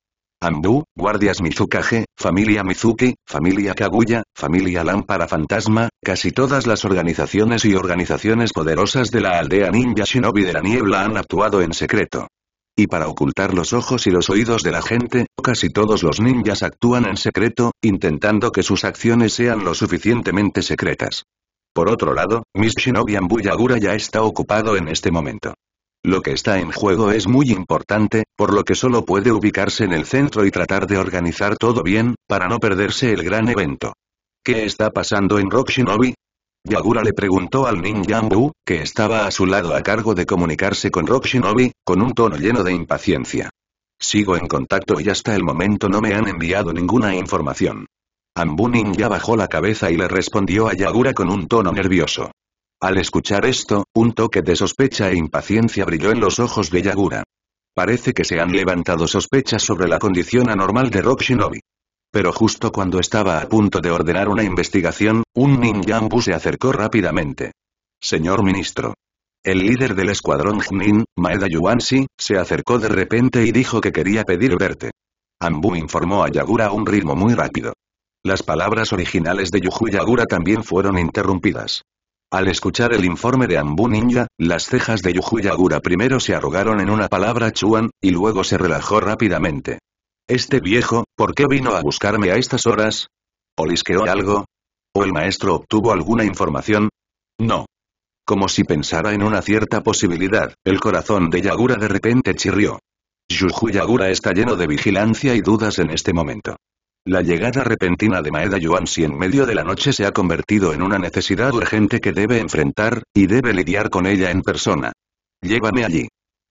Ambu, guardias Mizukage, familia Mizuki, familia Kaguya, familia Lámpara Fantasma, casi todas las organizaciones y organizaciones poderosas de la aldea ninja shinobi de la niebla han actuado en secreto. Y para ocultar los ojos y los oídos de la gente, casi todos los ninjas actúan en secreto, intentando que sus acciones sean lo suficientemente secretas. Por otro lado, Miss Shinobi Ambuyagura ya está ocupado en este momento. Lo que está en juego es muy importante, por lo que solo puede ubicarse en el centro y tratar de organizar todo bien, para no perderse el gran evento. ¿Qué está pasando en Rock Shinobi? Yagura le preguntó al ninja que estaba a su lado a cargo de comunicarse con Rock Shinobi, con un tono lleno de impaciencia. Sigo en contacto y hasta el momento no me han enviado ninguna información. Ambu Ninja bajó la cabeza y le respondió a Yagura con un tono nervioso. Al escuchar esto, un toque de sospecha e impaciencia brilló en los ojos de Yagura. Parece que se han levantado sospechas sobre la condición anormal de Rock Shinobi. Pero justo cuando estaba a punto de ordenar una investigación, un Ambu se acercó rápidamente. Señor ministro. El líder del escuadrón Jnin, Maeda Yuansi, se acercó de repente y dijo que quería pedir verte. Ambu informó a Yagura a un ritmo muy rápido. Las palabras originales de Yuju Yagura también fueron interrumpidas. Al escuchar el informe de Ambu Ninja, las cejas de Yujuyagura primero se arrugaron en una palabra Chuan, y luego se relajó rápidamente. Este viejo, ¿por qué vino a buscarme a estas horas? lisqueó algo? ¿O el maestro obtuvo alguna información? No. Como si pensara en una cierta posibilidad, el corazón de Yagura de repente chirrió. Yujuyagura está lleno de vigilancia y dudas en este momento. La llegada repentina de Maeda si en medio de la noche se ha convertido en una necesidad urgente que debe enfrentar, y debe lidiar con ella en persona. Llévame allí.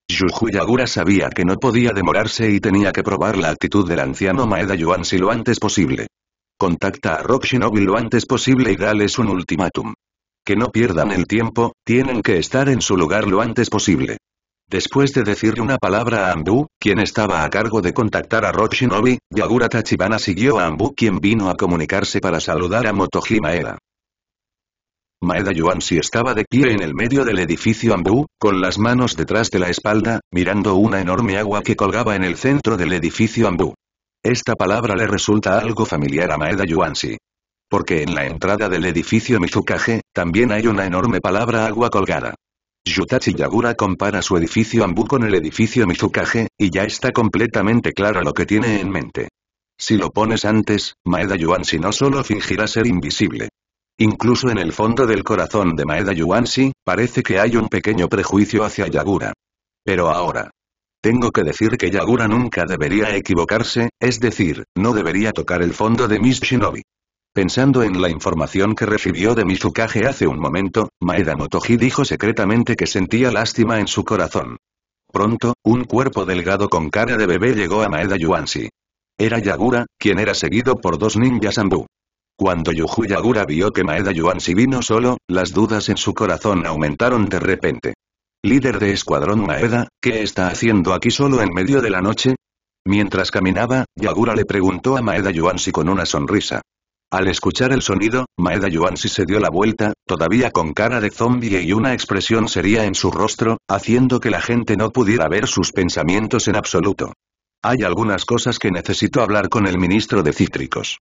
Yuju Yagura sabía que no podía demorarse y tenía que probar la actitud del anciano Maeda si lo antes posible. Contacta a Rock lo antes posible y dale un ultimátum. Que no pierdan el tiempo, tienen que estar en su lugar lo antes posible. Después de decirle una palabra a Ambu, quien estaba a cargo de contactar a Roshinobi, Yagura Tachibana siguió a Ambu quien vino a comunicarse para saludar a Motoji Maeda. Maeda Yuansi estaba de pie en el medio del edificio Ambu, con las manos detrás de la espalda, mirando una enorme agua que colgaba en el centro del edificio Ambu. Esta palabra le resulta algo familiar a Maeda Yuansi. Porque en la entrada del edificio Mizukage, también hay una enorme palabra agua colgada. Yutachi Yagura compara su edificio Ambu con el edificio Mizukage, y ya está completamente claro lo que tiene en mente. Si lo pones antes, Maeda Yuansi no solo fingirá ser invisible. Incluso en el fondo del corazón de Maeda Yuansi, parece que hay un pequeño prejuicio hacia Yagura. Pero ahora. Tengo que decir que Yagura nunca debería equivocarse, es decir, no debería tocar el fondo de Miss shinobi. Pensando en la información que recibió de Mizukage hace un momento, Maeda Motoji dijo secretamente que sentía lástima en su corazón. Pronto, un cuerpo delgado con cara de bebé llegó a Maeda Yuansi. Era Yagura, quien era seguido por dos ninjas ambú. Cuando Yuhu Yagura vio que Maeda Yuansi vino solo, las dudas en su corazón aumentaron de repente. Líder de escuadrón Maeda, ¿qué está haciendo aquí solo en medio de la noche? Mientras caminaba, Yagura le preguntó a Maeda Yuansi con una sonrisa. Al escuchar el sonido, Maeda Yuansi se dio la vuelta, todavía con cara de zombie y una expresión seria en su rostro, haciendo que la gente no pudiera ver sus pensamientos en absoluto. Hay algunas cosas que necesito hablar con el ministro de Cítricos.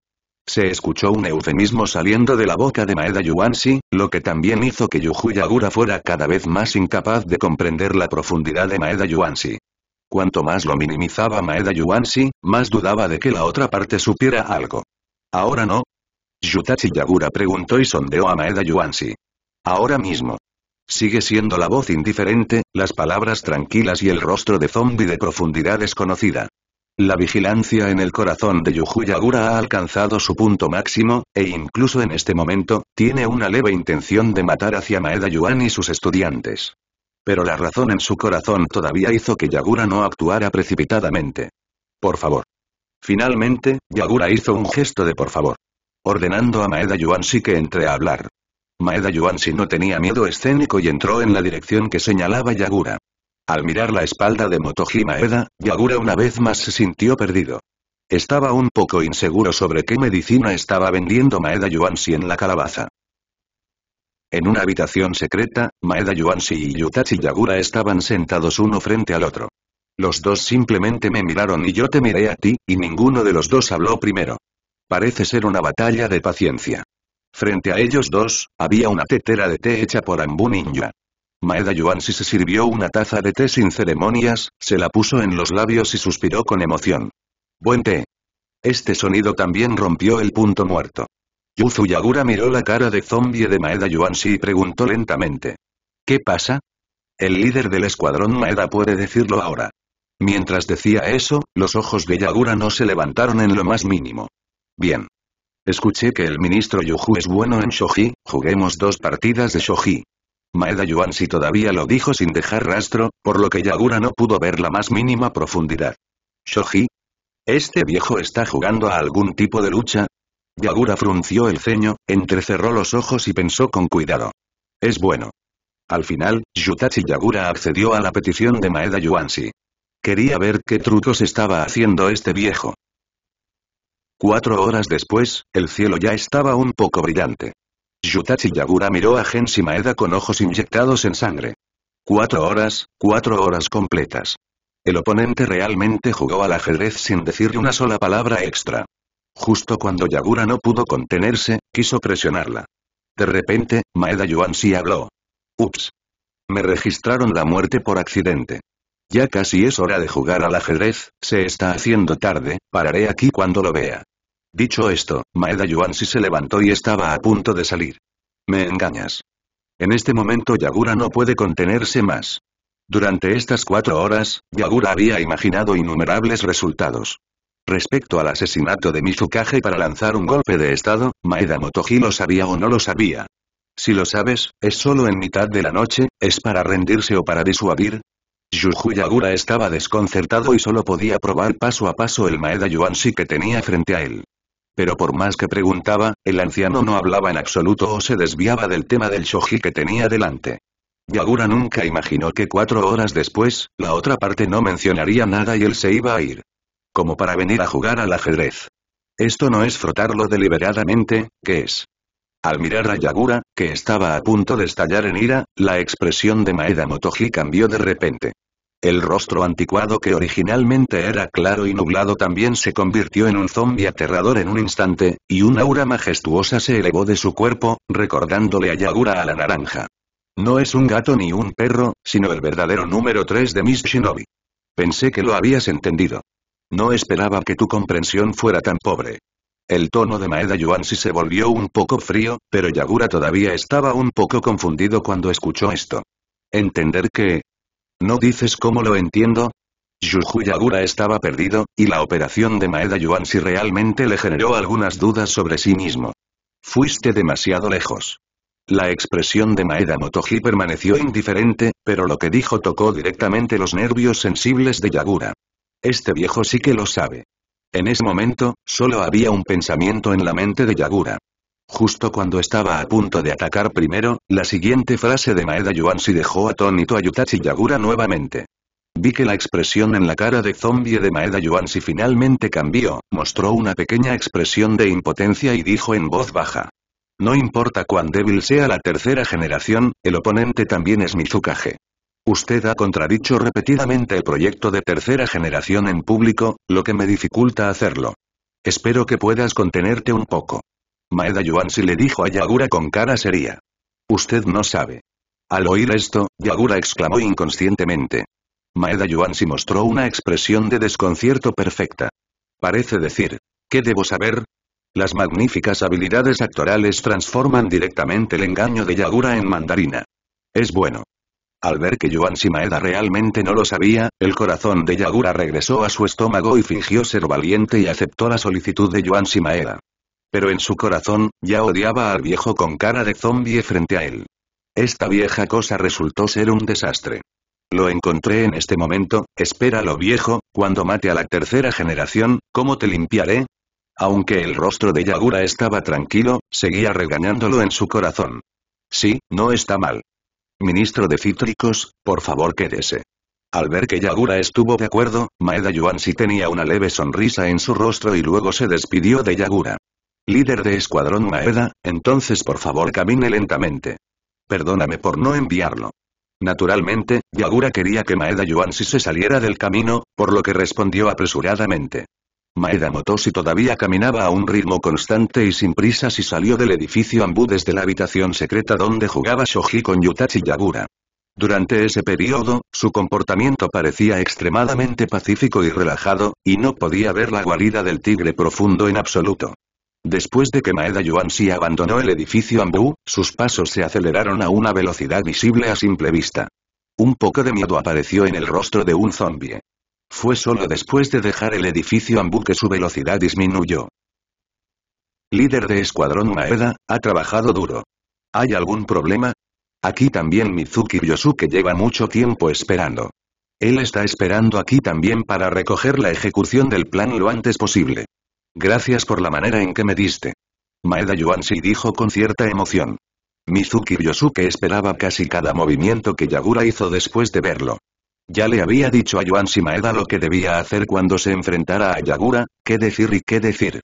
Se escuchó un eufemismo saliendo de la boca de Maeda Yuansi, lo que también hizo que Yuhuyagura fuera cada vez más incapaz de comprender la profundidad de Maeda Yuansi. Cuanto más lo minimizaba Maeda Yuansi, más dudaba de que la otra parte supiera algo. Ahora no, Yutachi Yagura preguntó y sondeó a Maeda Yuansi. Ahora mismo. Sigue siendo la voz indiferente, las palabras tranquilas y el rostro de zombi de profundidad desconocida. La vigilancia en el corazón de Yuhu Yagura ha alcanzado su punto máximo, e incluso en este momento, tiene una leve intención de matar hacia Maeda Yuan y sus estudiantes. Pero la razón en su corazón todavía hizo que Yagura no actuara precipitadamente. Por favor. Finalmente, Yagura hizo un gesto de por favor ordenando a Maeda Yuansi que entre a hablar. Maeda Yuansi no tenía miedo escénico y entró en la dirección que señalaba Yagura. Al mirar la espalda de Motoji Maeda, Yagura una vez más se sintió perdido. Estaba un poco inseguro sobre qué medicina estaba vendiendo Maeda Yuansi en la calabaza. En una habitación secreta, Maeda Yuansi y Yutachi Yagura estaban sentados uno frente al otro. Los dos simplemente me miraron y yo te miré a ti, y ninguno de los dos habló primero. Parece ser una batalla de paciencia. Frente a ellos dos, había una tetera de té hecha por Ambu Ninja. Maeda Yuansi se sirvió una taza de té sin ceremonias, se la puso en los labios y suspiró con emoción. Buen té. Este sonido también rompió el punto muerto. Yuzu Yagura miró la cara de zombie de Maeda Yuansi y preguntó lentamente. ¿Qué pasa? El líder del escuadrón Maeda puede decirlo ahora. Mientras decía eso, los ojos de Yagura no se levantaron en lo más mínimo. Bien. Escuché que el ministro Yuhu es bueno en Shoji, juguemos dos partidas de Shoji. Maeda Yuansi todavía lo dijo sin dejar rastro, por lo que Yagura no pudo ver la más mínima profundidad. ¿Shoji? ¿Este viejo está jugando a algún tipo de lucha? Yagura frunció el ceño, entrecerró los ojos y pensó con cuidado. Es bueno. Al final, Yutachi Yagura accedió a la petición de Maeda Yuansi. Quería ver qué trucos estaba haciendo este viejo. Cuatro horas después, el cielo ya estaba un poco brillante. Yutachi Yagura miró a Genshi Maeda con ojos inyectados en sangre. Cuatro horas, cuatro horas completas. El oponente realmente jugó al ajedrez sin decirle una sola palabra extra. Justo cuando Yagura no pudo contenerse, quiso presionarla. De repente, Maeda sí habló. Ups. Me registraron la muerte por accidente. Ya casi es hora de jugar al ajedrez, se está haciendo tarde, pararé aquí cuando lo vea. Dicho esto, Maeda Yuansi se levantó y estaba a punto de salir. Me engañas. En este momento Yagura no puede contenerse más. Durante estas cuatro horas, Yagura había imaginado innumerables resultados. Respecto al asesinato de Mizukage para lanzar un golpe de estado, Maeda Motoji lo sabía o no lo sabía. Si lo sabes, es solo en mitad de la noche, es para rendirse o para disuadir. Yuju Yagura estaba desconcertado y solo podía probar paso a paso el Maeda Yuanshi que tenía frente a él. Pero por más que preguntaba, el anciano no hablaba en absoluto o se desviaba del tema del shoji que tenía delante. Yagura nunca imaginó que cuatro horas después, la otra parte no mencionaría nada y él se iba a ir. Como para venir a jugar al ajedrez. Esto no es frotarlo deliberadamente, ¿qué es? Al mirar a Yagura, que estaba a punto de estallar en ira, la expresión de Maeda Motoji cambió de repente. El rostro anticuado que originalmente era claro y nublado también se convirtió en un zombi aterrador en un instante, y un aura majestuosa se elevó de su cuerpo, recordándole a Yagura a la naranja. No es un gato ni un perro, sino el verdadero número 3 de Miss Shinobi. Pensé que lo habías entendido. No esperaba que tu comprensión fuera tan pobre. El tono de Maeda Yuansi se volvió un poco frío, pero Yagura todavía estaba un poco confundido cuando escuchó esto. Entender que, ¿No dices cómo lo entiendo? Yuhu Yagura estaba perdido, y la operación de Maeda Yuan si realmente le generó algunas dudas sobre sí mismo. Fuiste demasiado lejos. La expresión de Maeda Motoji permaneció indiferente, pero lo que dijo tocó directamente los nervios sensibles de Yagura. Este viejo sí que lo sabe. En ese momento, solo había un pensamiento en la mente de Yagura. Justo cuando estaba a punto de atacar primero, la siguiente frase de Maeda Yuansi dejó atónito a Yutachi Yagura nuevamente. Vi que la expresión en la cara de zombie de Maeda Yuansi finalmente cambió, mostró una pequeña expresión de impotencia y dijo en voz baja. No importa cuán débil sea la tercera generación, el oponente también es Mizukage. Usted ha contradicho repetidamente el proyecto de tercera generación en público, lo que me dificulta hacerlo. Espero que puedas contenerte un poco. Maeda Yuansi le dijo a Yagura con cara seria. Usted no sabe. Al oír esto, Yagura exclamó inconscientemente. Maeda Yuansi mostró una expresión de desconcierto perfecta. Parece decir, ¿qué debo saber? Las magníficas habilidades actorales transforman directamente el engaño de Yagura en mandarina. Es bueno. Al ver que Yuansi Maeda realmente no lo sabía, el corazón de Yagura regresó a su estómago y fingió ser valiente y aceptó la solicitud de Yuansi Maeda. Pero en su corazón, ya odiaba al viejo con cara de zombie frente a él. Esta vieja cosa resultó ser un desastre. Lo encontré en este momento, espéralo viejo, cuando mate a la tercera generación, ¿cómo te limpiaré? Aunque el rostro de Yagura estaba tranquilo, seguía regañándolo en su corazón. Sí, no está mal. Ministro de Cítricos, por favor quédese. Al ver que Yagura estuvo de acuerdo, Maeda Yuansi tenía una leve sonrisa en su rostro y luego se despidió de Yagura. Líder de Escuadrón Maeda, entonces por favor camine lentamente. Perdóname por no enviarlo. Naturalmente, Yagura quería que Maeda Yuansi se saliera del camino, por lo que respondió apresuradamente. Maeda Motoshi todavía caminaba a un ritmo constante y sin prisas y salió del edificio Ambu desde la habitación secreta donde jugaba Shoji con Yutachi Yagura. Durante ese periodo, su comportamiento parecía extremadamente pacífico y relajado, y no podía ver la guarida del tigre profundo en absoluto. Después de que Maeda Yuanxi abandonó el edificio Ambu, sus pasos se aceleraron a una velocidad visible a simple vista. Un poco de miedo apareció en el rostro de un zombie. Fue solo después de dejar el edificio Ambu que su velocidad disminuyó. Líder de Escuadrón Maeda, ha trabajado duro. ¿Hay algún problema? Aquí también Mizuki Yosuke lleva mucho tiempo esperando. Él está esperando aquí también para recoger la ejecución del plan lo antes posible. Gracias por la manera en que me diste. Maeda Yuanshi dijo con cierta emoción. Mizuki Yosuke esperaba casi cada movimiento que Yagura hizo después de verlo. Ya le había dicho a Yuanshi Maeda lo que debía hacer cuando se enfrentara a Yagura, qué decir y qué decir.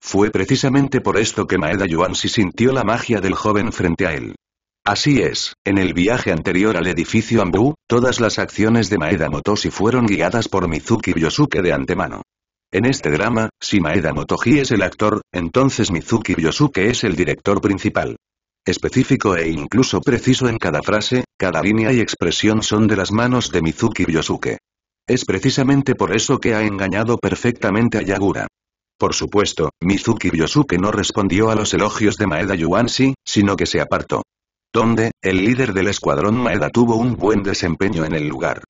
Fue precisamente por esto que Maeda Yuanshi sintió la magia del joven frente a él. Así es, en el viaje anterior al edificio Ambu, todas las acciones de Maeda Motoshi fueron guiadas por Mizuki Yosuke de antemano. En este drama, si Maeda Motoji es el actor, entonces Mizuki Yosuke es el director principal. Específico e incluso preciso en cada frase, cada línea y expresión son de las manos de Mizuki Yosuke. Es precisamente por eso que ha engañado perfectamente a Yagura. Por supuesto, Mizuki Yosuke no respondió a los elogios de Maeda Yuansi, sino que se apartó. Donde, el líder del escuadrón Maeda tuvo un buen desempeño en el lugar.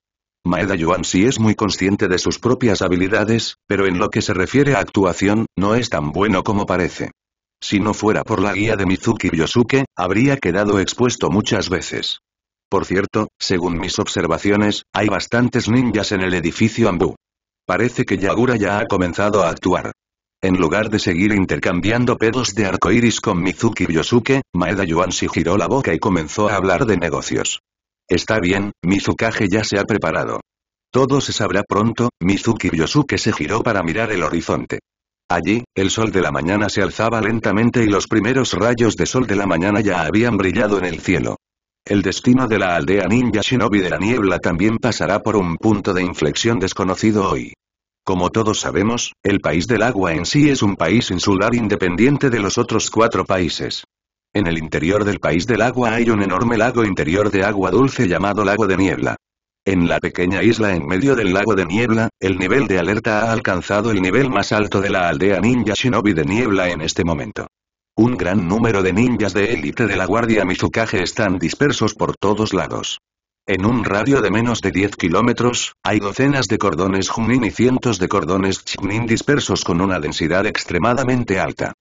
Maeda Yuan es muy consciente de sus propias habilidades, pero en lo que se refiere a actuación, no es tan bueno como parece. Si no fuera por la guía de Mizuki Yosuke, habría quedado expuesto muchas veces. Por cierto, según mis observaciones, hay bastantes ninjas en el edificio Ambu. Parece que Yagura ya ha comenzado a actuar. En lugar de seguir intercambiando pedos de arcoiris con Mizuki Yosuke, Maeda Yuan giró la boca y comenzó a hablar de negocios. Está bien, Mizukage ya se ha preparado. Todo se sabrá pronto, Mizuki Yosuke se giró para mirar el horizonte. Allí, el sol de la mañana se alzaba lentamente y los primeros rayos de sol de la mañana ya habían brillado en el cielo. El destino de la aldea ninja shinobi de la niebla también pasará por un punto de inflexión desconocido hoy. Como todos sabemos, el país del agua en sí es un país insular independiente de los otros cuatro países. En el interior del país del agua hay un enorme lago interior de agua dulce llamado lago de niebla. En la pequeña isla en medio del lago de niebla, el nivel de alerta ha alcanzado el nivel más alto de la aldea ninja shinobi de niebla en este momento. Un gran número de ninjas de élite de la guardia Mizukage están dispersos por todos lados. En un radio de menos de 10 kilómetros, hay docenas de cordones Junin y cientos de cordones Chinin dispersos con una densidad extremadamente alta.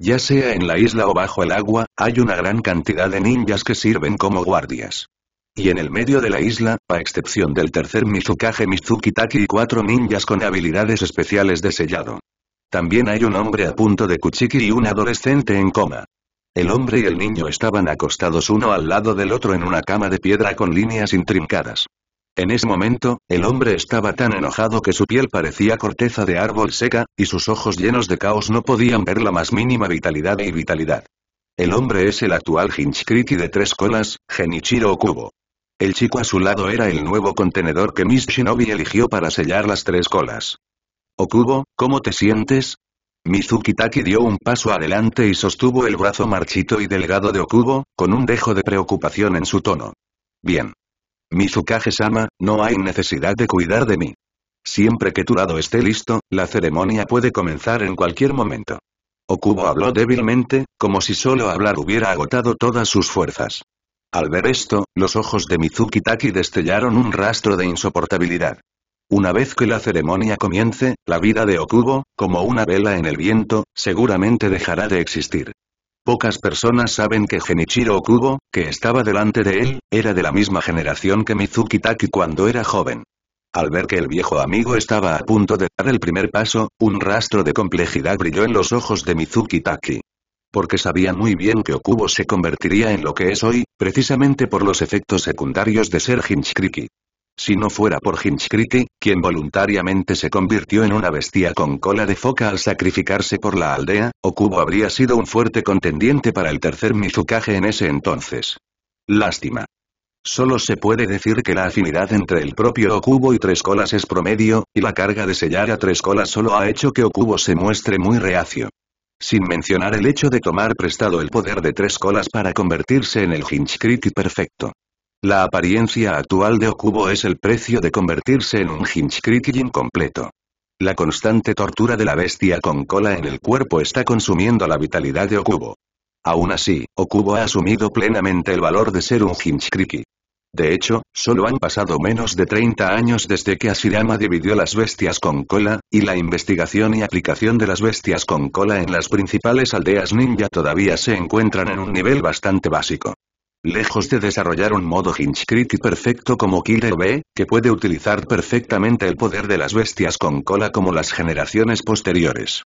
Ya sea en la isla o bajo el agua, hay una gran cantidad de ninjas que sirven como guardias. Y en el medio de la isla, a excepción del tercer Mizukage Mizukitaki y cuatro ninjas con habilidades especiales de sellado. También hay un hombre a punto de Kuchiki y un adolescente en coma. El hombre y el niño estaban acostados uno al lado del otro en una cama de piedra con líneas intrincadas. En ese momento, el hombre estaba tan enojado que su piel parecía corteza de árbol seca, y sus ojos llenos de caos no podían ver la más mínima vitalidad y vitalidad. El hombre es el actual Hinchkriti de tres colas, Genichiro Okubo. El chico a su lado era el nuevo contenedor que Miss Shinobi eligió para sellar las tres colas. Okubo, ¿cómo te sientes? Mizuki Taki dio un paso adelante y sostuvo el brazo marchito y delgado de Okubo, con un dejo de preocupación en su tono. Bien. Mizukage-sama, no hay necesidad de cuidar de mí. Siempre que tu lado esté listo, la ceremonia puede comenzar en cualquier momento. Okubo habló débilmente, como si solo hablar hubiera agotado todas sus fuerzas. Al ver esto, los ojos de Mizuki Taki destellaron un rastro de insoportabilidad. Una vez que la ceremonia comience, la vida de Okubo, como una vela en el viento, seguramente dejará de existir. Pocas personas saben que Genichiro Okubo, que estaba delante de él, era de la misma generación que Mizuki Taki cuando era joven. Al ver que el viejo amigo estaba a punto de dar el primer paso, un rastro de complejidad brilló en los ojos de Mizuki Taki. Porque sabía muy bien que Okubo se convertiría en lo que es hoy, precisamente por los efectos secundarios de ser Hinchkriki. Si no fuera por Hinchkriti, quien voluntariamente se convirtió en una bestia con cola de foca al sacrificarse por la aldea, Okubo habría sido un fuerte contendiente para el tercer Mizukage en ese entonces. Lástima. Solo se puede decir que la afinidad entre el propio Okubo y Tres Colas es promedio, y la carga de sellar a Tres Colas solo ha hecho que Okubo se muestre muy reacio. Sin mencionar el hecho de tomar prestado el poder de Tres Colas para convertirse en el Hinchcriti perfecto. La apariencia actual de Okubo es el precio de convertirse en un Hinchkriki incompleto. La constante tortura de la bestia con cola en el cuerpo está consumiendo la vitalidad de Okubo. Aún así, Okubo ha asumido plenamente el valor de ser un Hinchkriki. De hecho, solo han pasado menos de 30 años desde que Asirama dividió las bestias con cola, y la investigación y aplicación de las bestias con cola en las principales aldeas ninja todavía se encuentran en un nivel bastante básico. Lejos de desarrollar un modo y perfecto como Killer B, que puede utilizar perfectamente el poder de las bestias con cola como las generaciones posteriores.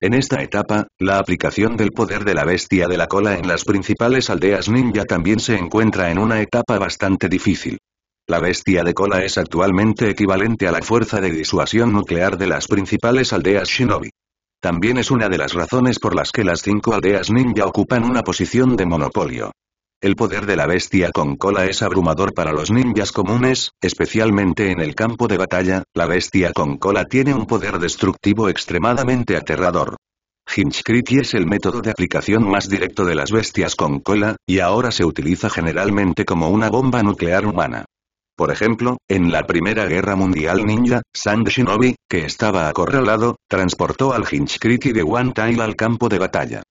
En esta etapa, la aplicación del poder de la bestia de la cola en las principales aldeas ninja también se encuentra en una etapa bastante difícil. La bestia de cola es actualmente equivalente a la fuerza de disuasión nuclear de las principales aldeas shinobi. También es una de las razones por las que las cinco aldeas ninja ocupan una posición de monopolio. El poder de la bestia con cola es abrumador para los ninjas comunes, especialmente en el campo de batalla, la bestia con cola tiene un poder destructivo extremadamente aterrador. Hinchkriti es el método de aplicación más directo de las bestias con cola, y ahora se utiliza generalmente como una bomba nuclear humana. Por ejemplo, en la Primera Guerra Mundial Ninja, Sand Shinobi, que estaba acorralado, transportó al Hinchkriti de One Wantail al campo de batalla.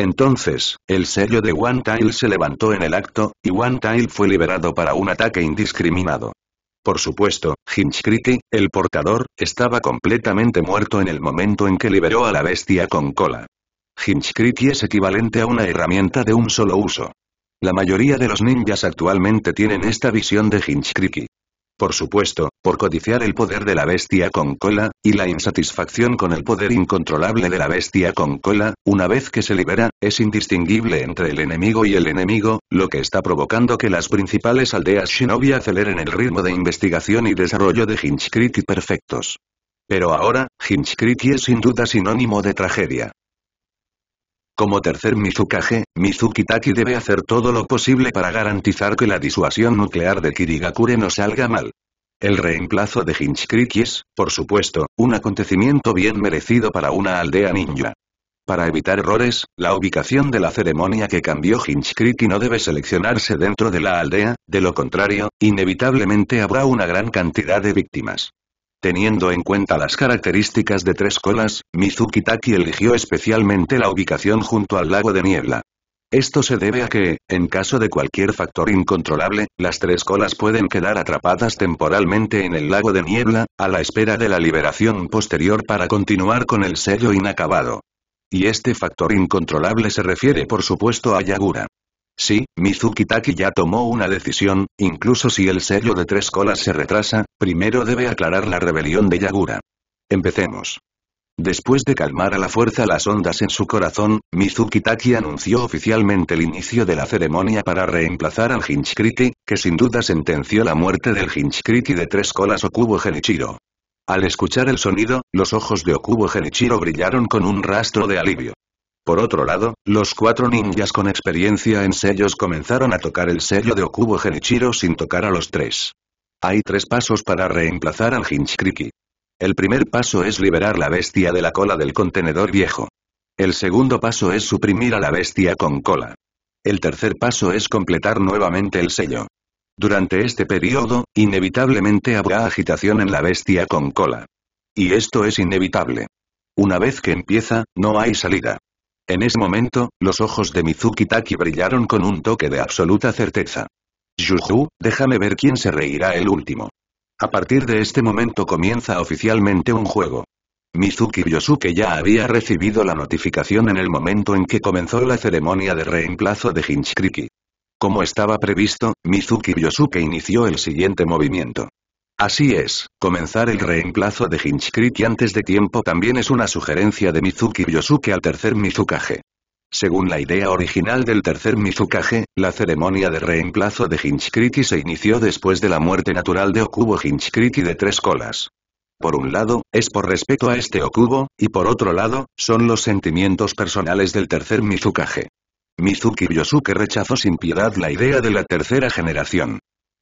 Entonces, el sello de One Tail se levantó en el acto, y One Tail fue liberado para un ataque indiscriminado. Por supuesto, Hinchkriki, el portador, estaba completamente muerto en el momento en que liberó a la bestia con cola. Hinchkriti es equivalente a una herramienta de un solo uso. La mayoría de los ninjas actualmente tienen esta visión de Hinchkriki. Por supuesto, por codiciar el poder de la bestia con cola, y la insatisfacción con el poder incontrolable de la bestia con cola, una vez que se libera, es indistinguible entre el enemigo y el enemigo, lo que está provocando que las principales aldeas shinobi aceleren el ritmo de investigación y desarrollo de Hinchkriti perfectos. Pero ahora, Hinchkriti es sin duda sinónimo de tragedia. Como tercer Mizukage, Mizuki Taki debe hacer todo lo posible para garantizar que la disuasión nuclear de Kirigakure no salga mal. El reemplazo de Hinchkriki es, por supuesto, un acontecimiento bien merecido para una aldea ninja. Para evitar errores, la ubicación de la ceremonia que cambió Hinchkriki no debe seleccionarse dentro de la aldea, de lo contrario, inevitablemente habrá una gran cantidad de víctimas. Teniendo en cuenta las características de tres colas, Mizuki Taki eligió especialmente la ubicación junto al lago de niebla. Esto se debe a que, en caso de cualquier factor incontrolable, las tres colas pueden quedar atrapadas temporalmente en el lago de niebla, a la espera de la liberación posterior para continuar con el sello inacabado. Y este factor incontrolable se refiere por supuesto a Yagura. Sí, Mizuki ya tomó una decisión, incluso si el sello de tres colas se retrasa, primero debe aclarar la rebelión de Yagura. Empecemos. Después de calmar a la fuerza las ondas en su corazón, Mizuki anunció oficialmente el inicio de la ceremonia para reemplazar al Hinchkriti, que sin duda sentenció la muerte del Hinchkriti de tres colas Okubo Genichiro. Al escuchar el sonido, los ojos de Okubo Genichiro brillaron con un rastro de alivio. Por otro lado, los cuatro ninjas con experiencia en sellos comenzaron a tocar el sello de Okubo Genichiro sin tocar a los tres. Hay tres pasos para reemplazar al Hinchkriki. El primer paso es liberar la bestia de la cola del contenedor viejo. El segundo paso es suprimir a la bestia con cola. El tercer paso es completar nuevamente el sello. Durante este periodo, inevitablemente habrá agitación en la bestia con cola. Y esto es inevitable. Una vez que empieza, no hay salida. En ese momento, los ojos de Mizuki Taki brillaron con un toque de absoluta certeza. Juju, déjame ver quién se reirá el último. A partir de este momento comienza oficialmente un juego. Mizuki Yosuke ya había recibido la notificación en el momento en que comenzó la ceremonia de reemplazo de Hinchkriki. Como estaba previsto, Mizuki Yosuke inició el siguiente movimiento. Así es, comenzar el reemplazo de Hinchkriti antes de tiempo también es una sugerencia de Mizuki Yosuke al tercer Mizukage. Según la idea original del tercer Mizukage, la ceremonia de reemplazo de Hinchkriti se inició después de la muerte natural de Okubo Hinchkriti de tres colas. Por un lado, es por respeto a este Okubo, y por otro lado, son los sentimientos personales del tercer Mizukage. Mizuki Yosuke rechazó sin piedad la idea de la tercera generación.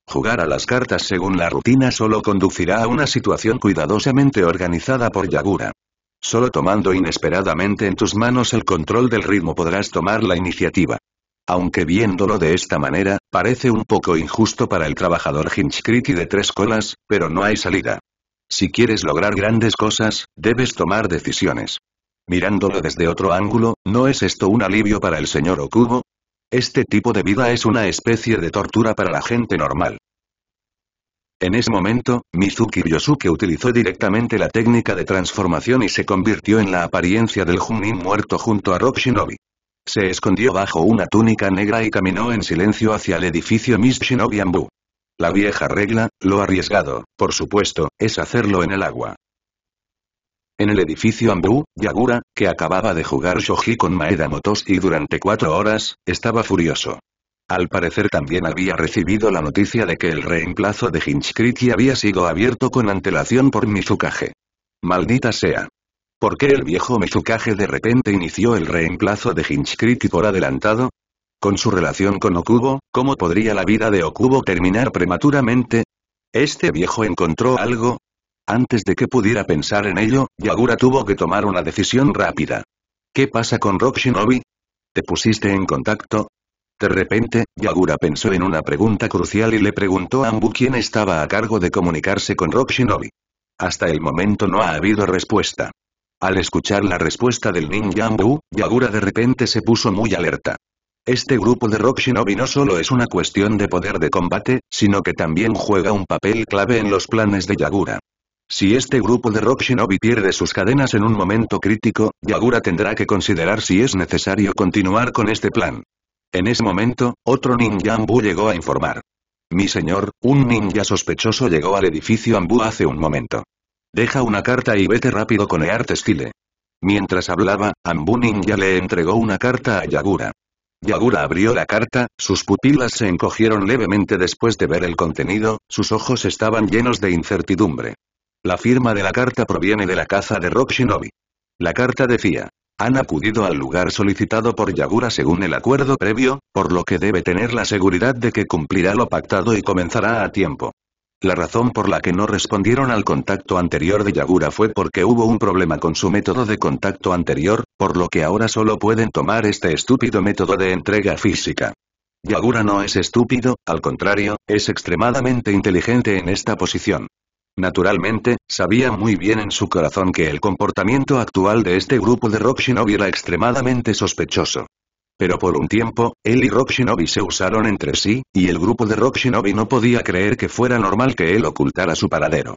Jugar a las cartas según la rutina solo conducirá a una situación cuidadosamente organizada por Yagura. Solo tomando inesperadamente en tus manos el control del ritmo podrás tomar la iniciativa. Aunque viéndolo de esta manera, parece un poco injusto para el trabajador hinchcriti de tres colas, pero no hay salida. Si quieres lograr grandes cosas, debes tomar decisiones. Mirándolo desde otro ángulo, ¿no es esto un alivio para el señor Okubo? Este tipo de vida es una especie de tortura para la gente normal. En ese momento, Mizuki Yosuke utilizó directamente la técnica de transformación y se convirtió en la apariencia del Junin muerto junto a Rock Shinobi. Se escondió bajo una túnica negra y caminó en silencio hacia el edificio Miss Shinobi Ambu. La vieja regla, lo arriesgado, por supuesto, es hacerlo en el agua. En el edificio Ambu, Yagura, que acababa de jugar shoji con Maeda Motos y durante cuatro horas, estaba furioso. Al parecer también había recibido la noticia de que el reemplazo de Hinchkriki había sido abierto con antelación por Mizukage. Maldita sea. ¿Por qué el viejo Mizukage de repente inició el reemplazo de Hinchkriki por adelantado? Con su relación con Okubo, ¿cómo podría la vida de Okubo terminar prematuramente? Este viejo encontró algo, antes de que pudiera pensar en ello, Yagura tuvo que tomar una decisión rápida. ¿Qué pasa con Rock Shinobi? ¿Te pusiste en contacto? De repente, Yagura pensó en una pregunta crucial y le preguntó a Ambu quién estaba a cargo de comunicarse con Rock Shinobi. Hasta el momento no ha habido respuesta. Al escuchar la respuesta del ninja Ambu, Yagura de repente se puso muy alerta. Este grupo de Rock Shinobi no solo es una cuestión de poder de combate, sino que también juega un papel clave en los planes de Yagura. Si este grupo de Rock Shinobi pierde sus cadenas en un momento crítico, Yagura tendrá que considerar si es necesario continuar con este plan. En ese momento, otro ninja Ambu llegó a informar. Mi señor, un ninja sospechoso llegó al edificio Ambu hace un momento. Deja una carta y vete rápido con arte Style. Mientras hablaba, Ambu Ninja le entregó una carta a Yagura. Yagura abrió la carta, sus pupilas se encogieron levemente después de ver el contenido, sus ojos estaban llenos de incertidumbre. La firma de la carta proviene de la caza de Rock Shinobi. La carta decía, han acudido al lugar solicitado por Yagura según el acuerdo previo, por lo que debe tener la seguridad de que cumplirá lo pactado y comenzará a tiempo. La razón por la que no respondieron al contacto anterior de Yagura fue porque hubo un problema con su método de contacto anterior, por lo que ahora solo pueden tomar este estúpido método de entrega física. Yagura no es estúpido, al contrario, es extremadamente inteligente en esta posición. Naturalmente, sabía muy bien en su corazón que el comportamiento actual de este grupo de Rock Shinobi era extremadamente sospechoso. Pero por un tiempo, él y Rock Shinobi se usaron entre sí, y el grupo de Rock Shinobi no podía creer que fuera normal que él ocultara su paradero.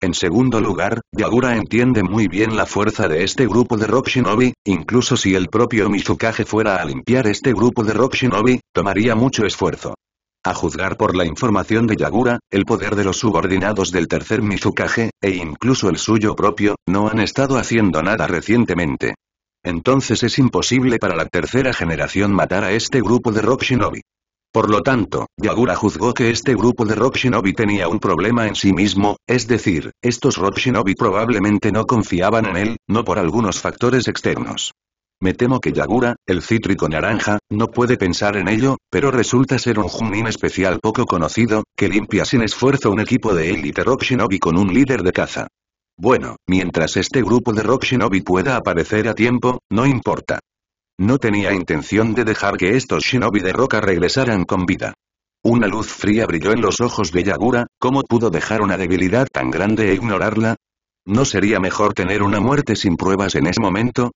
En segundo lugar, Yagura entiende muy bien la fuerza de este grupo de Rock Shinobi, incluso si el propio Mizukage fuera a limpiar este grupo de Rock Shinobi, tomaría mucho esfuerzo. A juzgar por la información de Yagura, el poder de los subordinados del tercer Mizukage, e incluso el suyo propio, no han estado haciendo nada recientemente. Entonces es imposible para la tercera generación matar a este grupo de Rock Shinobi. Por lo tanto, Yagura juzgó que este grupo de Rock Shinobi tenía un problema en sí mismo, es decir, estos Rock Shinobi probablemente no confiaban en él, no por algunos factores externos. Me temo que Yagura, el cítrico naranja, no puede pensar en ello, pero resulta ser un Junin especial poco conocido, que limpia sin esfuerzo un equipo de élite Rock Shinobi con un líder de caza. Bueno, mientras este grupo de Rock Shinobi pueda aparecer a tiempo, no importa. No tenía intención de dejar que estos Shinobi de roca regresaran con vida. Una luz fría brilló en los ojos de Yagura, ¿cómo pudo dejar una debilidad tan grande e ignorarla? ¿No sería mejor tener una muerte sin pruebas en ese momento?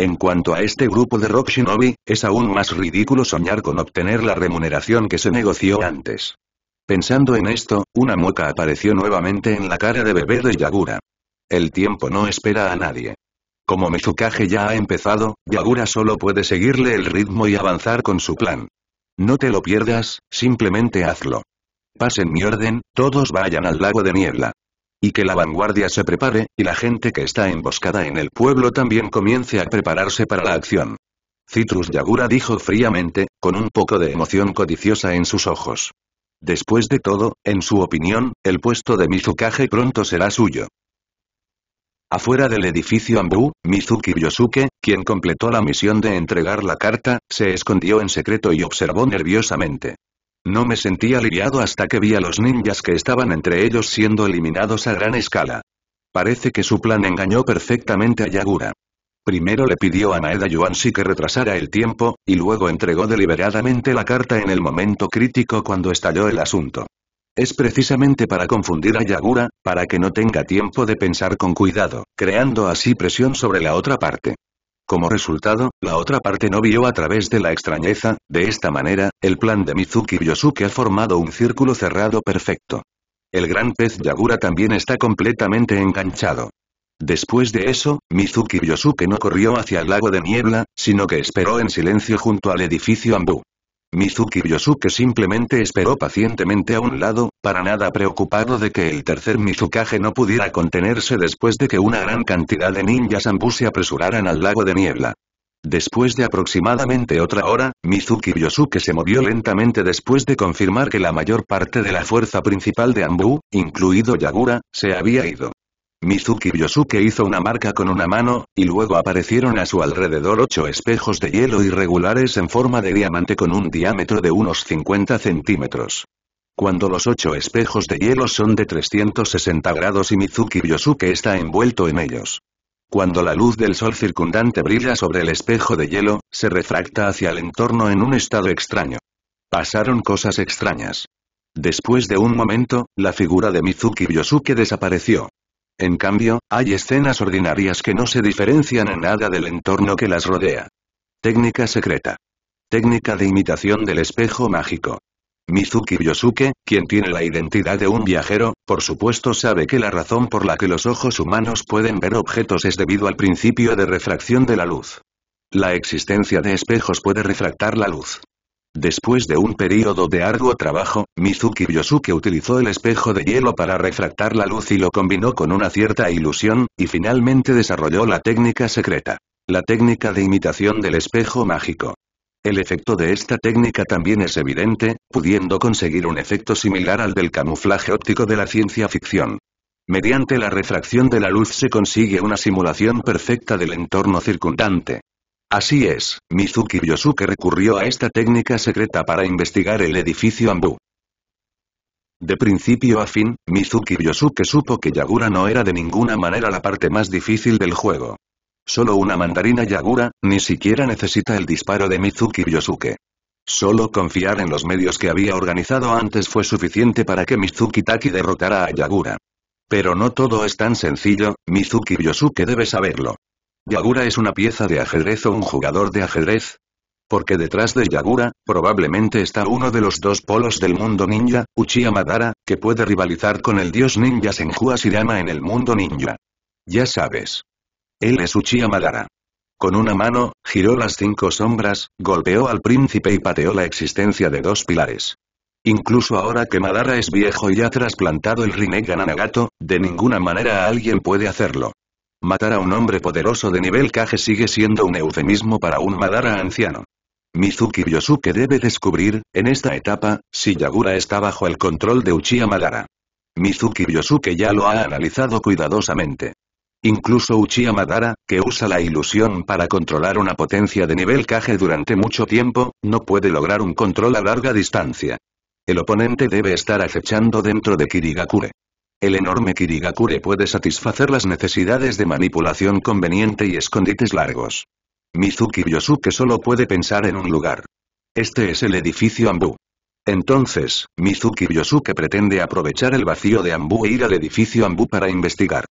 En cuanto a este grupo de Rock Shinobi, es aún más ridículo soñar con obtener la remuneración que se negoció antes. Pensando en esto, una mueca apareció nuevamente en la cara de bebé de Yagura. El tiempo no espera a nadie. Como mezukaje ya ha empezado, Yagura solo puede seguirle el ritmo y avanzar con su plan. No te lo pierdas, simplemente hazlo. Pasen mi orden, todos vayan al lago de niebla. Y que la vanguardia se prepare, y la gente que está emboscada en el pueblo también comience a prepararse para la acción. Citrus Yagura dijo fríamente, con un poco de emoción codiciosa en sus ojos. Después de todo, en su opinión, el puesto de Mizukage pronto será suyo. Afuera del edificio Ambu, Mizuki Yosuke, quien completó la misión de entregar la carta, se escondió en secreto y observó nerviosamente. No me sentí aliviado hasta que vi a los ninjas que estaban entre ellos siendo eliminados a gran escala. Parece que su plan engañó perfectamente a Yagura. Primero le pidió a Maeda Yuanshi que retrasara el tiempo, y luego entregó deliberadamente la carta en el momento crítico cuando estalló el asunto. Es precisamente para confundir a Yagura, para que no tenga tiempo de pensar con cuidado, creando así presión sobre la otra parte. Como resultado, la otra parte no vio a través de la extrañeza, de esta manera, el plan de Mizuki Yosuke ha formado un círculo cerrado perfecto. El gran pez Yagura también está completamente enganchado. Después de eso, Mizuki Yosuke no corrió hacia el lago de niebla, sino que esperó en silencio junto al edificio Ambu. Mizuki Yosuke simplemente esperó pacientemente a un lado, para nada preocupado de que el tercer Mizukage no pudiera contenerse después de que una gran cantidad de ninjas ambú se apresuraran al lago de niebla. Después de aproximadamente otra hora, Mizuki Yosuke se movió lentamente después de confirmar que la mayor parte de la fuerza principal de Ambu, incluido Yagura, se había ido. Mizuki Yosuke hizo una marca con una mano, y luego aparecieron a su alrededor ocho espejos de hielo irregulares en forma de diamante con un diámetro de unos 50 centímetros. Cuando los ocho espejos de hielo son de 360 grados y Mizuki Yosuke está envuelto en ellos. Cuando la luz del sol circundante brilla sobre el espejo de hielo, se refracta hacia el entorno en un estado extraño. Pasaron cosas extrañas. Después de un momento, la figura de Mizuki Yosuke desapareció. En cambio, hay escenas ordinarias que no se diferencian en nada del entorno que las rodea. Técnica secreta. Técnica de imitación del espejo mágico. Mizuki Yosuke, quien tiene la identidad de un viajero, por supuesto sabe que la razón por la que los ojos humanos pueden ver objetos es debido al principio de refracción de la luz. La existencia de espejos puede refractar la luz. Después de un período de arduo trabajo, Mizuki Yosuke utilizó el espejo de hielo para refractar la luz y lo combinó con una cierta ilusión, y finalmente desarrolló la técnica secreta. La técnica de imitación del espejo mágico. El efecto de esta técnica también es evidente, pudiendo conseguir un efecto similar al del camuflaje óptico de la ciencia ficción. Mediante la refracción de la luz se consigue una simulación perfecta del entorno circundante. Así es, Mizuki Yosuke recurrió a esta técnica secreta para investigar el edificio Ambu. De principio a fin, Mizuki Yosuke supo que Yagura no era de ninguna manera la parte más difícil del juego. Solo una mandarina Yagura, ni siquiera necesita el disparo de Mizuki Yosuke. Solo confiar en los medios que había organizado antes fue suficiente para que Mizuki Taki derrotara a Yagura. Pero no todo es tan sencillo, Mizuki Yosuke debe saberlo. ¿Yagura es una pieza de ajedrez o un jugador de ajedrez? Porque detrás de Yagura, probablemente está uno de los dos polos del mundo ninja, Uchiha Madara, que puede rivalizar con el dios ninja Senju Hashirama en el mundo ninja. Ya sabes. Él es Uchiha Madara. Con una mano, giró las cinco sombras, golpeó al príncipe y pateó la existencia de dos pilares. Incluso ahora que Madara es viejo y ha trasplantado el Rinnegan a Nagato, de ninguna manera alguien puede hacerlo. Matar a un hombre poderoso de nivel Kage sigue siendo un eufemismo para un Madara anciano. Mizuki Yosuke debe descubrir, en esta etapa, si Yagura está bajo el control de Uchiha Madara. Mizuki Yosuke ya lo ha analizado cuidadosamente. Incluso Uchiha Madara, que usa la ilusión para controlar una potencia de nivel Kage durante mucho tiempo, no puede lograr un control a larga distancia. El oponente debe estar acechando dentro de Kirigakure. El enorme Kirigakure puede satisfacer las necesidades de manipulación conveniente y escondites largos. Mizuki Yosuke solo puede pensar en un lugar. Este es el edificio Ambu. Entonces, Mizuki Yosuke pretende aprovechar el vacío de Ambu e ir al edificio Ambu para investigar.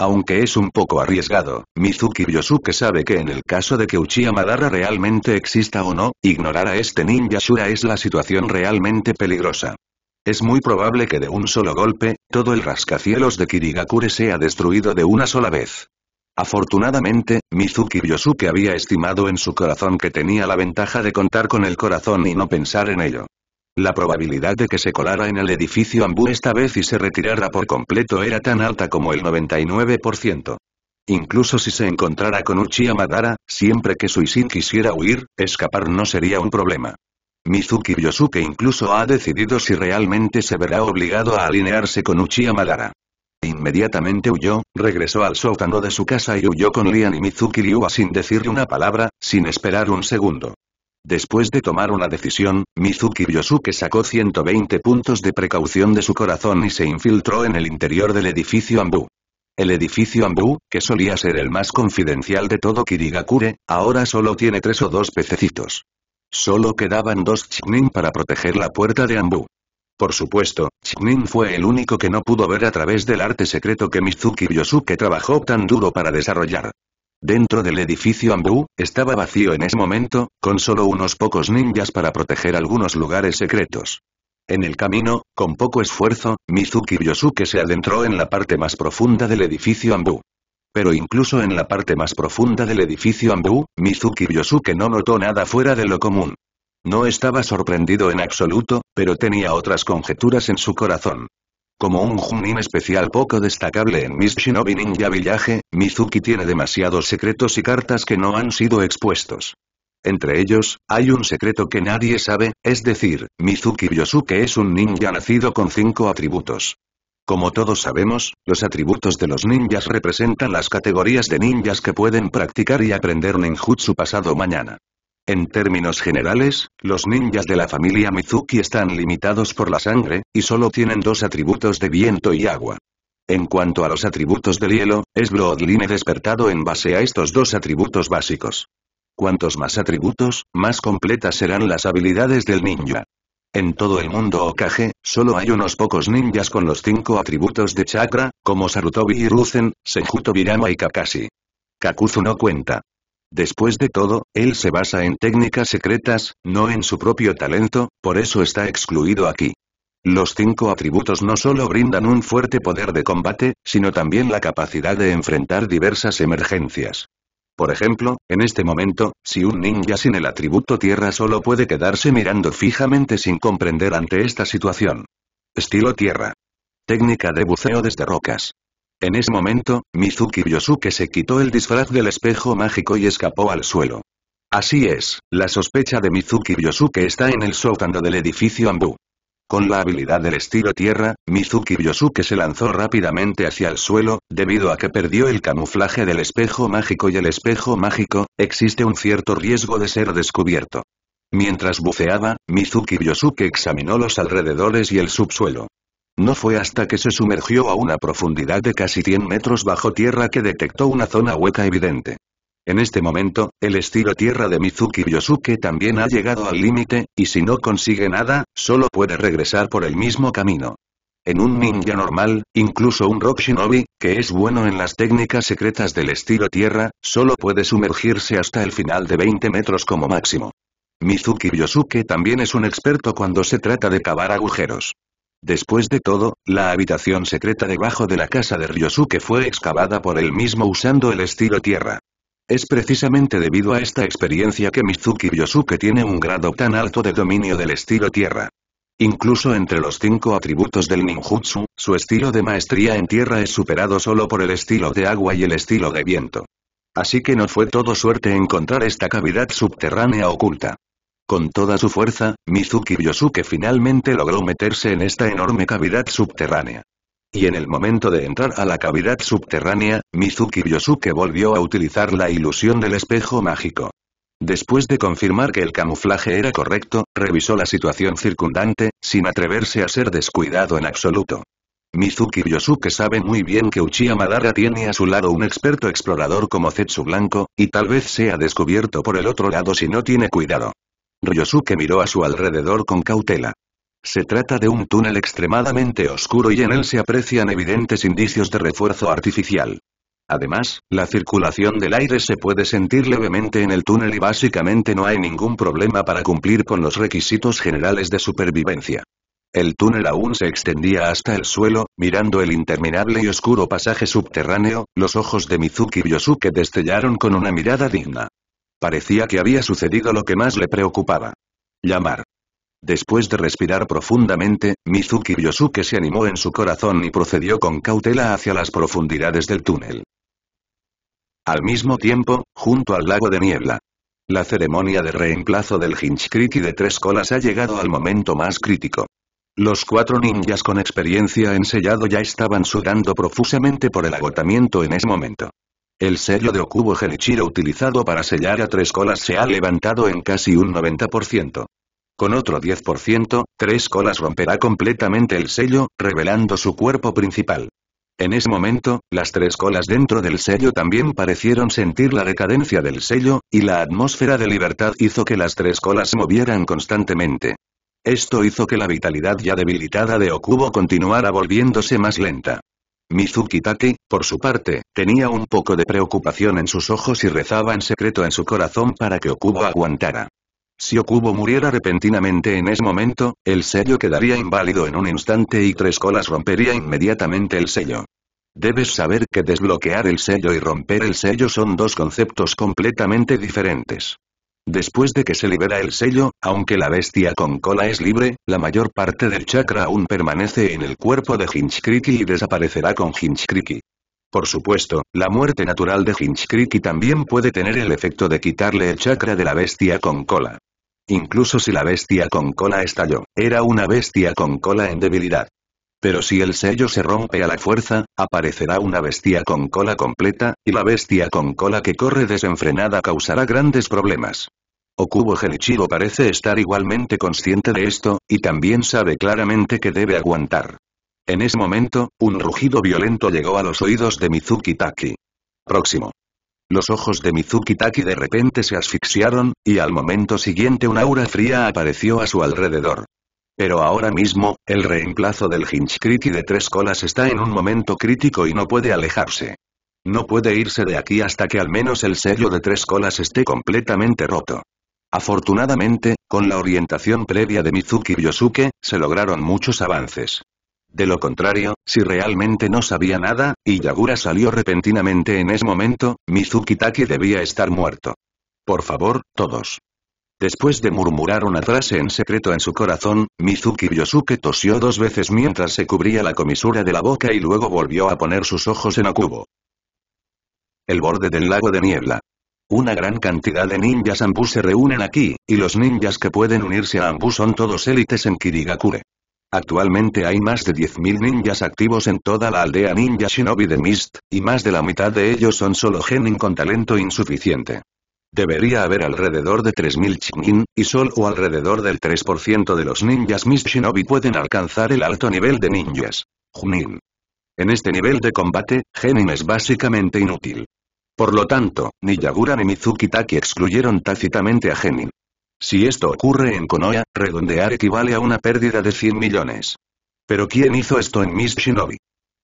Aunque es un poco arriesgado, Mizuki Yosuke sabe que en el caso de que Uchiha Madara realmente exista o no, ignorar a este ninja Shura es la situación realmente peligrosa. Es muy probable que de un solo golpe, todo el rascacielos de Kirigakure sea destruido de una sola vez. Afortunadamente, Mizuki Yosuke había estimado en su corazón que tenía la ventaja de contar con el corazón y no pensar en ello. La probabilidad de que se colara en el edificio Ambu esta vez y se retirara por completo era tan alta como el 99%. Incluso si se encontrara con Uchiha Madara, siempre que Suisin quisiera huir, escapar no sería un problema. Mizuki Yosuke incluso ha decidido si realmente se verá obligado a alinearse con Uchiha Madara. Inmediatamente huyó, regresó al sótano de su casa y huyó con Lian y Mizuki Ryua sin decirle una palabra, sin esperar un segundo. Después de tomar una decisión, Mizuki Yosuke sacó 120 puntos de precaución de su corazón y se infiltró en el interior del edificio Ambu. El edificio Ambu, que solía ser el más confidencial de todo Kirigakure, ahora solo tiene tres o dos pececitos. Solo quedaban dos chiknin para proteger la puerta de Ambu. Por supuesto, chiknin fue el único que no pudo ver a través del arte secreto que Mizuki Yosuke trabajó tan duro para desarrollar. Dentro del edificio Ambu, estaba vacío en ese momento, con solo unos pocos ninjas para proteger algunos lugares secretos. En el camino, con poco esfuerzo, Mizuki Yosuke se adentró en la parte más profunda del edificio Ambu. Pero incluso en la parte más profunda del edificio Ambu, Mizuki Yosuke no notó nada fuera de lo común. No estaba sorprendido en absoluto, pero tenía otras conjeturas en su corazón. Como un Junin especial poco destacable en Miss Shinobi Ninja Villaje, Mizuki tiene demasiados secretos y cartas que no han sido expuestos. Entre ellos, hay un secreto que nadie sabe, es decir, Mizuki Yosuke es un ninja nacido con cinco atributos. Como todos sabemos, los atributos de los ninjas representan las categorías de ninjas que pueden practicar y aprender ninjutsu pasado mañana. En términos generales, los ninjas de la familia Mizuki están limitados por la sangre, y solo tienen dos atributos de viento y agua. En cuanto a los atributos del hielo, es Bloodline despertado en base a estos dos atributos básicos. Cuantos más atributos, más completas serán las habilidades del ninja. En todo el mundo Okage, solo hay unos pocos ninjas con los cinco atributos de chakra, como Sarutobi y Ruzen, Senjuto Birama y Kakashi. Kakuzu no cuenta. Después de todo, él se basa en técnicas secretas, no en su propio talento, por eso está excluido aquí. Los cinco atributos no solo brindan un fuerte poder de combate, sino también la capacidad de enfrentar diversas emergencias. Por ejemplo, en este momento, si un ninja sin el atributo tierra solo puede quedarse mirando fijamente sin comprender ante esta situación. Estilo tierra. Técnica de buceo desde rocas. En ese momento, Mizuki Yosuke se quitó el disfraz del espejo mágico y escapó al suelo. Así es, la sospecha de Mizuki Yosuke está en el sótano del edificio Ambu. Con la habilidad del estilo tierra, Mizuki Yosuke se lanzó rápidamente hacia el suelo, debido a que perdió el camuflaje del espejo mágico y el espejo mágico, existe un cierto riesgo de ser descubierto. Mientras buceaba, Mizuki Yosuke examinó los alrededores y el subsuelo. No fue hasta que se sumergió a una profundidad de casi 100 metros bajo tierra que detectó una zona hueca evidente. En este momento, el estilo tierra de Mizuki Yosuke también ha llegado al límite, y si no consigue nada, solo puede regresar por el mismo camino. En un ninja normal, incluso un Rock Shinobi, que es bueno en las técnicas secretas del estilo tierra, solo puede sumergirse hasta el final de 20 metros como máximo. Mizuki Yosuke también es un experto cuando se trata de cavar agujeros. Después de todo, la habitación secreta debajo de la casa de Ryosuke fue excavada por él mismo usando el estilo tierra. Es precisamente debido a esta experiencia que Mizuki Ryosuke tiene un grado tan alto de dominio del estilo tierra. Incluso entre los cinco atributos del ninjutsu, su estilo de maestría en tierra es superado solo por el estilo de agua y el estilo de viento. Así que no fue todo suerte encontrar esta cavidad subterránea oculta. Con toda su fuerza, Mizuki Yosuke finalmente logró meterse en esta enorme cavidad subterránea. Y en el momento de entrar a la cavidad subterránea, Mizuki Yosuke volvió a utilizar la ilusión del espejo mágico. Después de confirmar que el camuflaje era correcto, revisó la situación circundante, sin atreverse a ser descuidado en absoluto. Mizuki Yosuke sabe muy bien que Uchiha Madara tiene a su lado un experto explorador como Zetsu Blanco, y tal vez sea descubierto por el otro lado si no tiene cuidado. Ryosuke miró a su alrededor con cautela. Se trata de un túnel extremadamente oscuro y en él se aprecian evidentes indicios de refuerzo artificial. Además, la circulación del aire se puede sentir levemente en el túnel y básicamente no hay ningún problema para cumplir con los requisitos generales de supervivencia. El túnel aún se extendía hasta el suelo, mirando el interminable y oscuro pasaje subterráneo, los ojos de Mizuki y Yosuke destellaron con una mirada digna. Parecía que había sucedido lo que más le preocupaba. Llamar. Después de respirar profundamente, Mizuki Yosuke se animó en su corazón y procedió con cautela hacia las profundidades del túnel. Al mismo tiempo, junto al lago de niebla. La ceremonia de reemplazo del Hinchkriki de tres colas ha llegado al momento más crítico. Los cuatro ninjas con experiencia en sellado ya estaban sudando profusamente por el agotamiento en ese momento. El sello de Okubo Genichiro utilizado para sellar a tres colas se ha levantado en casi un 90%. Con otro 10%, tres colas romperá completamente el sello, revelando su cuerpo principal. En ese momento, las tres colas dentro del sello también parecieron sentir la decadencia del sello, y la atmósfera de libertad hizo que las tres colas se movieran constantemente. Esto hizo que la vitalidad ya debilitada de Okubo continuara volviéndose más lenta. Mizuki Taki, por su parte, tenía un poco de preocupación en sus ojos y rezaba en secreto en su corazón para que Okubo aguantara. Si Okubo muriera repentinamente en ese momento, el sello quedaría inválido en un instante y Tres Colas rompería inmediatamente el sello. Debes saber que desbloquear el sello y romper el sello son dos conceptos completamente diferentes. Después de que se libera el sello, aunque la bestia con cola es libre, la mayor parte del chakra aún permanece en el cuerpo de Hinchkriki y desaparecerá con Hinchkriki. Por supuesto, la muerte natural de Hinchkriki también puede tener el efecto de quitarle el chakra de la bestia con cola. Incluso si la bestia con cola estalló, era una bestia con cola en debilidad. Pero si el sello se rompe a la fuerza, aparecerá una bestia con cola completa, y la bestia con cola que corre desenfrenada causará grandes problemas. Okubo Genichiro parece estar igualmente consciente de esto, y también sabe claramente que debe aguantar. En ese momento, un rugido violento llegó a los oídos de Mizuki Taki. Próximo. Los ojos de Mizuki Taki de repente se asfixiaron, y al momento siguiente un aura fría apareció a su alrededor. Pero ahora mismo, el reemplazo del Hinchcriti de tres colas está en un momento crítico y no puede alejarse. No puede irse de aquí hasta que al menos el sello de tres colas esté completamente roto. Afortunadamente, con la orientación previa de Mizuki y Yosuke, se lograron muchos avances. De lo contrario, si realmente no sabía nada, y Yagura salió repentinamente en ese momento, Mizuki Taki debía estar muerto. Por favor, todos. Después de murmurar una frase en secreto en su corazón, Mizuki Yosuke tosió dos veces mientras se cubría la comisura de la boca y luego volvió a poner sus ojos en Akubo. El borde del lago de niebla. Una gran cantidad de ninjas Ambu se reúnen aquí, y los ninjas que pueden unirse a Ambu son todos élites en Kirigakure. Actualmente hay más de 10.000 ninjas activos en toda la aldea ninja shinobi de Mist, y más de la mitad de ellos son solo genin con talento insuficiente. Debería haber alrededor de 3.000 chinin y solo alrededor del 3% de los ninjas Miss Shinobi pueden alcanzar el alto nivel de ninjas. Junin. En este nivel de combate, Genin es básicamente inútil. Por lo tanto, ni Yagura ni Mizuki Taki excluyeron tácitamente a Genin. Si esto ocurre en Konoha, redondear equivale a una pérdida de 100 millones. Pero ¿quién hizo esto en Miss Shinobi?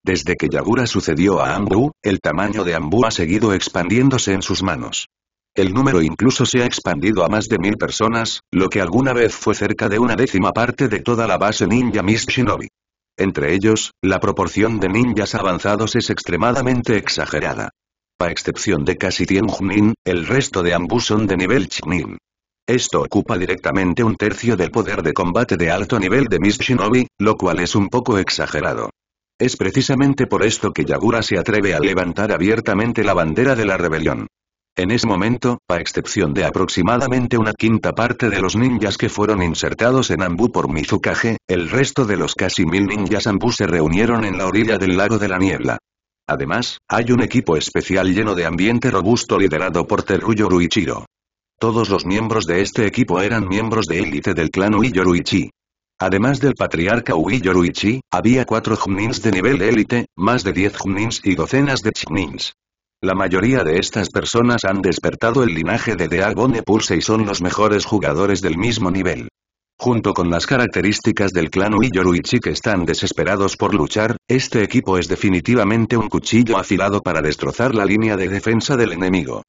Desde que Yagura sucedió a Ambu, el tamaño de Ambu ha seguido expandiéndose en sus manos. El número incluso se ha expandido a más de mil personas, lo que alguna vez fue cerca de una décima parte de toda la base ninja Miss Shinobi. Entre ellos, la proporción de ninjas avanzados es extremadamente exagerada. A excepción de casi 100 el resto de ambos son de nivel Chinin. Esto ocupa directamente un tercio del poder de combate de alto nivel de Miss Shinobi, lo cual es un poco exagerado. Es precisamente por esto que Yagura se atreve a levantar abiertamente la bandera de la rebelión. En ese momento, a excepción de aproximadamente una quinta parte de los ninjas que fueron insertados en Ambu por Mizukage, el resto de los casi mil ninjas Ambu se reunieron en la orilla del lago de la niebla. Además, hay un equipo especial lleno de ambiente robusto liderado por Teruyo Ruichiro. Todos los miembros de este equipo eran miembros de élite del clan Uyoruichi. Además del patriarca Uyoruichi, había cuatro junins de nivel élite, más de diez junins y docenas de chinins. La mayoría de estas personas han despertado el linaje de bone Pulse y son los mejores jugadores del mismo nivel. Junto con las características del clan Uyoruichi que están desesperados por luchar, este equipo es definitivamente un cuchillo afilado para destrozar la línea de defensa del enemigo.